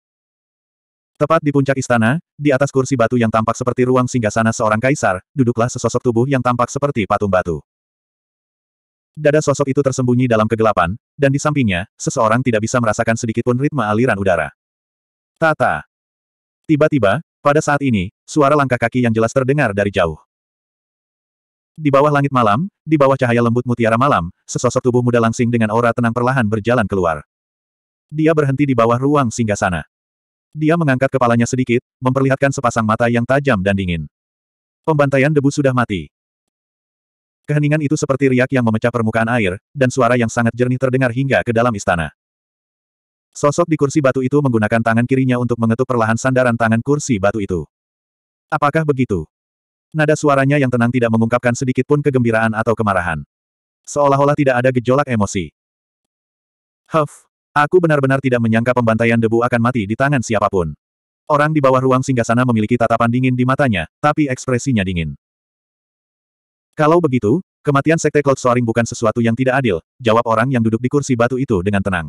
Tepat di puncak istana, di atas kursi batu yang tampak seperti ruang singgasana seorang kaisar, duduklah sesosok tubuh yang tampak seperti patung batu. Dada sosok itu tersembunyi dalam kegelapan, dan di sampingnya, seseorang tidak bisa merasakan sedikitpun ritme aliran udara. Tata. Tiba-tiba, pada saat ini, suara langkah kaki yang jelas terdengar dari jauh. Di bawah langit malam, di bawah cahaya lembut mutiara malam, sesosok tubuh muda langsing dengan aura tenang perlahan berjalan keluar. Dia berhenti di bawah ruang singgah sana. Dia mengangkat kepalanya sedikit, memperlihatkan sepasang mata yang tajam dan dingin. Pembantaian debu sudah mati. Keheningan itu seperti riak yang memecah permukaan air, dan suara yang sangat jernih terdengar hingga ke dalam istana. Sosok di kursi batu itu menggunakan tangan kirinya untuk mengetuk perlahan sandaran tangan kursi batu itu. Apakah begitu? Nada suaranya yang tenang tidak mengungkapkan sedikit pun kegembiraan atau kemarahan. Seolah-olah tidak ada gejolak emosi. Huff, aku benar-benar tidak menyangka pembantaian debu akan mati di tangan siapapun. Orang di bawah ruang singgasana memiliki tatapan dingin di matanya, tapi ekspresinya dingin. Kalau begitu, kematian Sekte Cloud Soaring bukan sesuatu yang tidak adil, jawab orang yang duduk di kursi batu itu dengan tenang.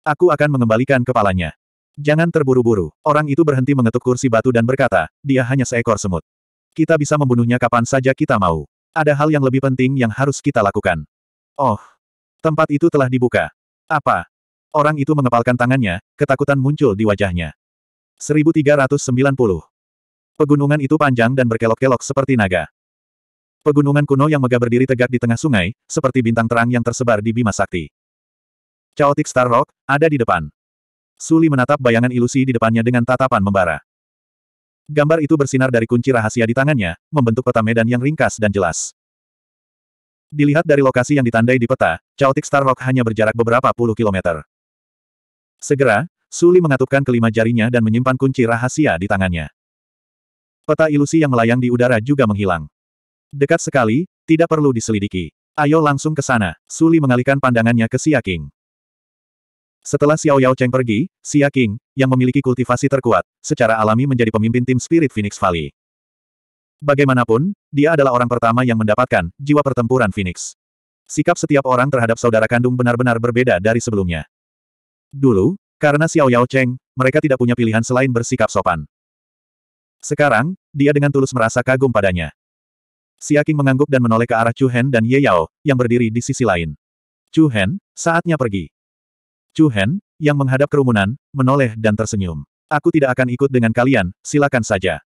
Aku akan mengembalikan kepalanya. Jangan terburu-buru. Orang itu berhenti mengetuk kursi batu dan berkata, dia hanya seekor semut. Kita bisa membunuhnya kapan saja kita mau. Ada hal yang lebih penting yang harus kita lakukan. Oh. Tempat itu telah dibuka. Apa? Orang itu mengepalkan tangannya, ketakutan muncul di wajahnya. 1390. Pegunungan itu panjang dan berkelok-kelok seperti naga. Pegunungan kuno yang megah berdiri tegak di tengah sungai, seperti bintang terang yang tersebar di Bima Sakti. Chaotic Star Rock, ada di depan. Suli menatap bayangan ilusi di depannya dengan tatapan membara. Gambar itu bersinar dari kunci rahasia di tangannya, membentuk peta medan yang ringkas dan jelas. Dilihat dari lokasi yang ditandai di peta, Chaotic Star Rock hanya berjarak beberapa puluh kilometer. Segera, Suli mengatupkan kelima jarinya dan menyimpan kunci rahasia di tangannya. Peta ilusi yang melayang di udara juga menghilang. Dekat sekali, tidak perlu diselidiki. Ayo langsung ke sana. Suli mengalihkan pandangannya ke Siaking. Setelah Xiao Yao Cheng pergi, Xia King, yang memiliki kultivasi terkuat, secara alami menjadi pemimpin tim Spirit Phoenix Valley. Bagaimanapun, dia adalah orang pertama yang mendapatkan jiwa pertempuran Phoenix. Sikap setiap orang terhadap saudara kandung benar-benar berbeda dari sebelumnya. Dulu, karena Xiao Yao Cheng, mereka tidak punya pilihan selain bersikap sopan. Sekarang, dia dengan tulus merasa kagum padanya. Xia King mengangguk dan menoleh ke arah Chu Hen dan Ye Yao, yang berdiri di sisi lain. Chu Hen, saatnya pergi. Chu Hen, yang menghadap kerumunan, menoleh dan tersenyum. Aku tidak akan ikut dengan kalian, silakan saja.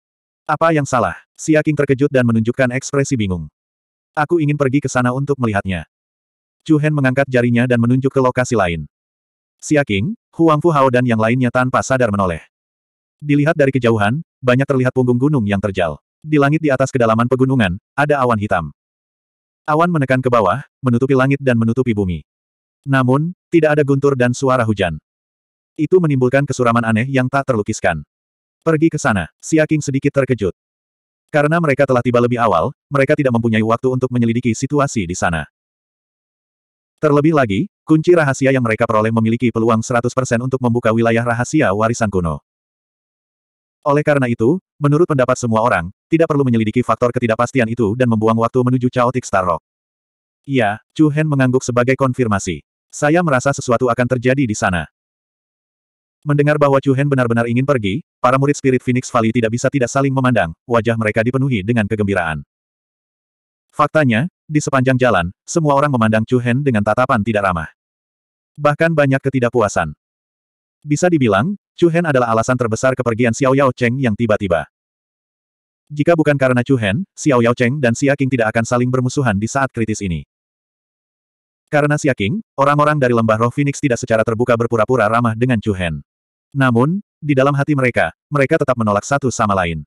Apa yang salah? Xia King terkejut dan menunjukkan ekspresi bingung. Aku ingin pergi ke sana untuk melihatnya. Chu Hen mengangkat jarinya dan menunjuk ke lokasi lain. Xia King, Huang Fu Hao dan yang lainnya tanpa sadar menoleh. Dilihat dari kejauhan, banyak terlihat punggung gunung yang terjal. Di langit di atas kedalaman pegunungan, ada awan hitam. Awan menekan ke bawah, menutupi langit dan menutupi bumi. Namun, tidak ada guntur dan suara hujan. Itu menimbulkan kesuraman aneh yang tak terlukiskan. Pergi ke sana, Siaking sedikit terkejut. Karena mereka telah tiba lebih awal, mereka tidak mempunyai waktu untuk menyelidiki situasi di sana. Terlebih lagi, kunci rahasia yang mereka peroleh memiliki peluang 100% untuk membuka wilayah rahasia warisan kuno. Oleh karena itu, menurut pendapat semua orang, tidak perlu menyelidiki faktor ketidakpastian itu dan membuang waktu menuju Chaotic Star Rock. Iya, Chu Hen mengangguk sebagai konfirmasi. Saya merasa sesuatu akan terjadi di sana. Mendengar bahwa Chu Hen benar-benar ingin pergi, para murid Spirit Phoenix Valley tidak bisa tidak saling memandang, wajah mereka dipenuhi dengan kegembiraan. Faktanya, di sepanjang jalan, semua orang memandang Chu Hen dengan tatapan tidak ramah. Bahkan banyak ketidakpuasan. Bisa dibilang, Chu Hen adalah alasan terbesar kepergian Xiao Yao Cheng yang tiba-tiba. Jika bukan karena Chu Hen, Xiao Yao Cheng dan Xia King tidak akan saling bermusuhan di saat kritis ini. Karena siaking, orang-orang dari lembah roh Phoenix tidak secara terbuka berpura-pura ramah dengan Chu Hen. Namun, di dalam hati mereka, mereka tetap menolak satu sama lain.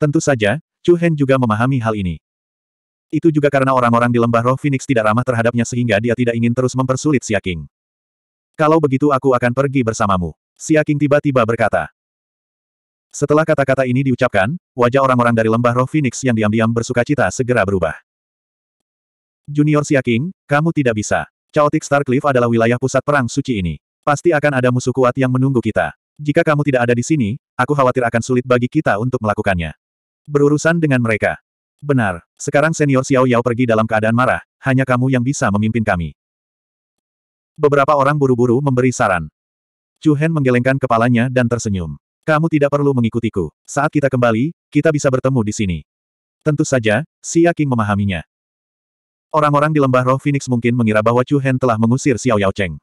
Tentu saja, Chu Hen juga memahami hal ini. Itu juga karena orang-orang di lembah roh Phoenix tidak ramah terhadapnya sehingga dia tidak ingin terus mempersulit siaking. Kalau begitu aku akan pergi bersamamu. Siaking tiba-tiba berkata. Setelah kata-kata ini diucapkan, wajah orang-orang dari lembah roh Phoenix yang diam-diam bersuka cita segera berubah. Junior Siaking, kamu tidak bisa. Chaotic Starcliff adalah wilayah pusat perang suci ini. Pasti akan ada musuh kuat yang menunggu kita. Jika kamu tidak ada di sini, aku khawatir akan sulit bagi kita untuk melakukannya. Berurusan dengan mereka. Benar, sekarang senior Xiao Yao pergi dalam keadaan marah, hanya kamu yang bisa memimpin kami. Beberapa orang buru-buru memberi saran. Chu Hen menggelengkan kepalanya dan tersenyum. Kamu tidak perlu mengikutiku. Saat kita kembali, kita bisa bertemu di sini. Tentu saja, Xia King memahaminya. Orang-orang di lembah roh Phoenix mungkin mengira bahwa Chu Hen telah mengusir Xiao Yao Cheng.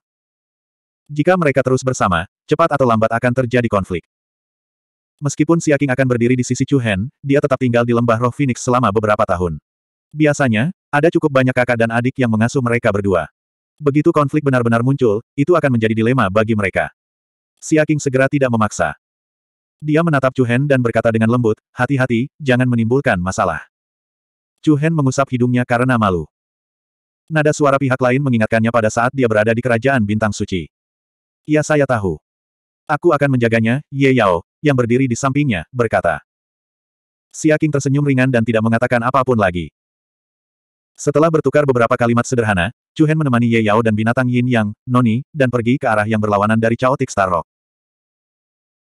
Jika mereka terus bersama, cepat atau lambat akan terjadi konflik. Meskipun Qing akan berdiri di sisi Chu Hen, dia tetap tinggal di lembah roh Phoenix selama beberapa tahun. Biasanya, ada cukup banyak kakak dan adik yang mengasuh mereka berdua. Begitu konflik benar-benar muncul, itu akan menjadi dilema bagi mereka. Qing segera tidak memaksa. Dia menatap Chu Hen dan berkata dengan lembut, hati-hati, jangan menimbulkan masalah. Chu Hen mengusap hidungnya karena malu. Nada suara pihak lain mengingatkannya pada saat dia berada di kerajaan bintang suci. Ya saya tahu. Aku akan menjaganya, Ye Yao, yang berdiri di sampingnya, berkata. Qing tersenyum ringan dan tidak mengatakan apapun lagi. Setelah bertukar beberapa kalimat sederhana, Chu Hen menemani Ye Yao dan binatang Yin Yang, Noni, dan pergi ke arah yang berlawanan dari Chaotic Star Rock.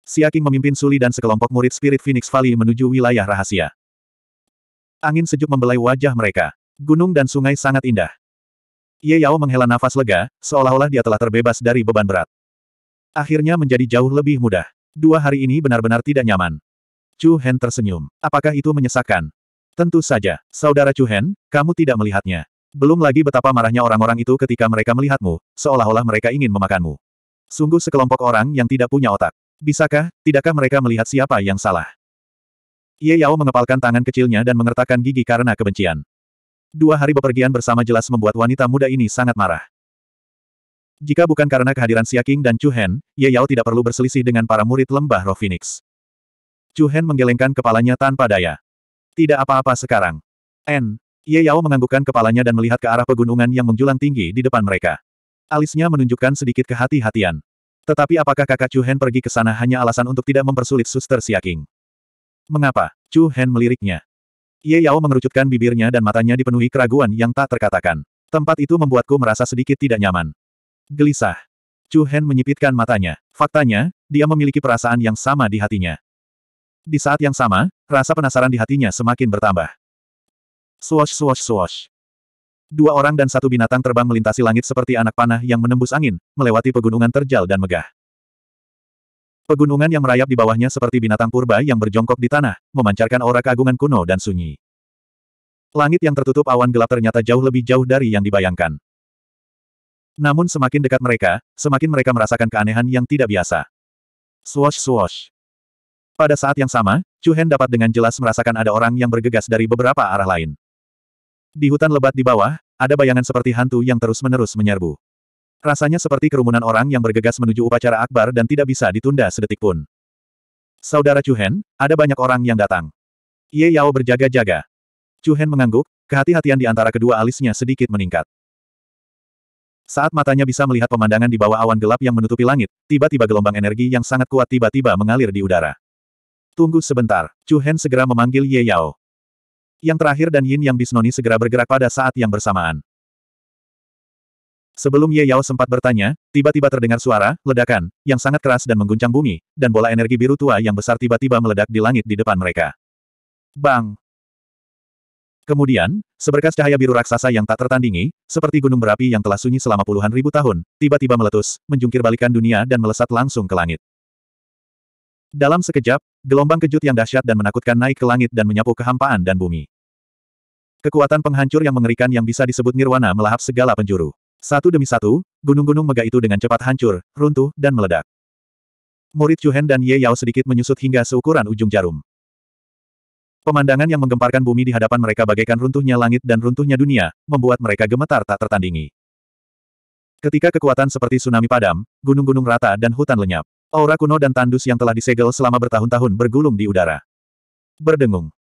Qing memimpin Suli dan sekelompok murid Spirit Phoenix Valley menuju wilayah rahasia. Angin sejuk membelai wajah mereka. Gunung dan sungai sangat indah. Ye Yao menghela nafas lega, seolah-olah dia telah terbebas dari beban berat. Akhirnya menjadi jauh lebih mudah. Dua hari ini benar-benar tidak nyaman. Chu Hen tersenyum. Apakah itu menyesakan? Tentu saja, saudara Chu Hen, kamu tidak melihatnya. Belum lagi betapa marahnya orang-orang itu ketika mereka melihatmu, seolah-olah mereka ingin memakanmu. Sungguh sekelompok orang yang tidak punya otak. Bisakah, tidakkah mereka melihat siapa yang salah? Ye Yao mengepalkan tangan kecilnya dan mengertakkan gigi karena kebencian. Dua hari bepergian bersama jelas membuat wanita muda ini sangat marah. Jika bukan karena kehadiran Siaking dan Chu Hen, Ye Yao tidak perlu berselisih dengan para murid lembah roh Phoenix. Chu Hen menggelengkan kepalanya tanpa daya. Tidak apa-apa sekarang. N. Ye Yao menganggukkan kepalanya dan melihat ke arah pegunungan yang menjulang tinggi di depan mereka. Alisnya menunjukkan sedikit kehati-hatian. Tetapi apakah kakak Chu Hen pergi ke sana hanya alasan untuk tidak mempersulit suster Siaking? Mengapa? Chu Hen meliriknya. Ye Yao mengerucutkan bibirnya dan matanya dipenuhi keraguan yang tak terkatakan. Tempat itu membuatku merasa sedikit tidak nyaman. Gelisah. Chu Hen menyipitkan matanya. Faktanya, dia memiliki perasaan yang sama di hatinya. Di saat yang sama, rasa penasaran di hatinya semakin bertambah. Swash swash swash. Dua orang dan satu binatang terbang melintasi langit seperti anak panah yang menembus angin, melewati pegunungan terjal dan megah. Pegunungan yang merayap di bawahnya seperti binatang purba yang berjongkok di tanah, memancarkan aura keagungan kuno dan sunyi. Langit yang tertutup awan gelap ternyata jauh lebih jauh dari yang dibayangkan. Namun semakin dekat mereka, semakin mereka merasakan keanehan yang tidak biasa. Swosh swosh. Pada saat yang sama, Chu Hen dapat dengan jelas merasakan ada orang yang bergegas dari beberapa arah lain. Di hutan lebat di bawah, ada bayangan seperti hantu yang terus-menerus menyerbu. Rasanya seperti kerumunan orang yang bergegas menuju upacara akbar dan tidak bisa ditunda sedetik pun. Saudara Chuhen, ada banyak orang yang datang. Ye Yao berjaga-jaga. Chuhen mengangguk, kehati-hatian di antara kedua alisnya sedikit meningkat. Saat matanya bisa melihat pemandangan di bawah awan gelap yang menutupi langit, tiba-tiba gelombang energi yang sangat kuat tiba-tiba mengalir di udara. Tunggu sebentar, Chu Hen segera memanggil Ye Yao. Yang terakhir dan Yin Yang Bisnoni segera bergerak pada saat yang bersamaan. Sebelum Ye Yao sempat bertanya, tiba-tiba terdengar suara, ledakan, yang sangat keras dan mengguncang bumi, dan bola energi biru tua yang besar tiba-tiba meledak di langit di depan mereka. Bang! Kemudian, seberkas cahaya biru raksasa yang tak tertandingi, seperti gunung berapi yang telah sunyi selama puluhan ribu tahun, tiba-tiba meletus, menjungkir balikan dunia dan melesat langsung ke langit. Dalam sekejap, gelombang kejut yang dahsyat dan menakutkan naik ke langit dan menyapu kehampaan dan bumi. Kekuatan penghancur yang mengerikan yang bisa disebut nirwana melahap segala penjuru. Satu demi satu, gunung-gunung megah itu dengan cepat hancur, runtuh, dan meledak. Murid Chuhen dan Ye Yao sedikit menyusut hingga seukuran ujung jarum. Pemandangan yang menggemparkan bumi di hadapan mereka bagaikan runtuhnya langit dan runtuhnya dunia, membuat mereka gemetar tak tertandingi. Ketika kekuatan seperti tsunami padam, gunung-gunung rata dan hutan lenyap. Aura kuno dan tandus yang telah disegel selama bertahun-tahun bergulung di udara. Berdengung.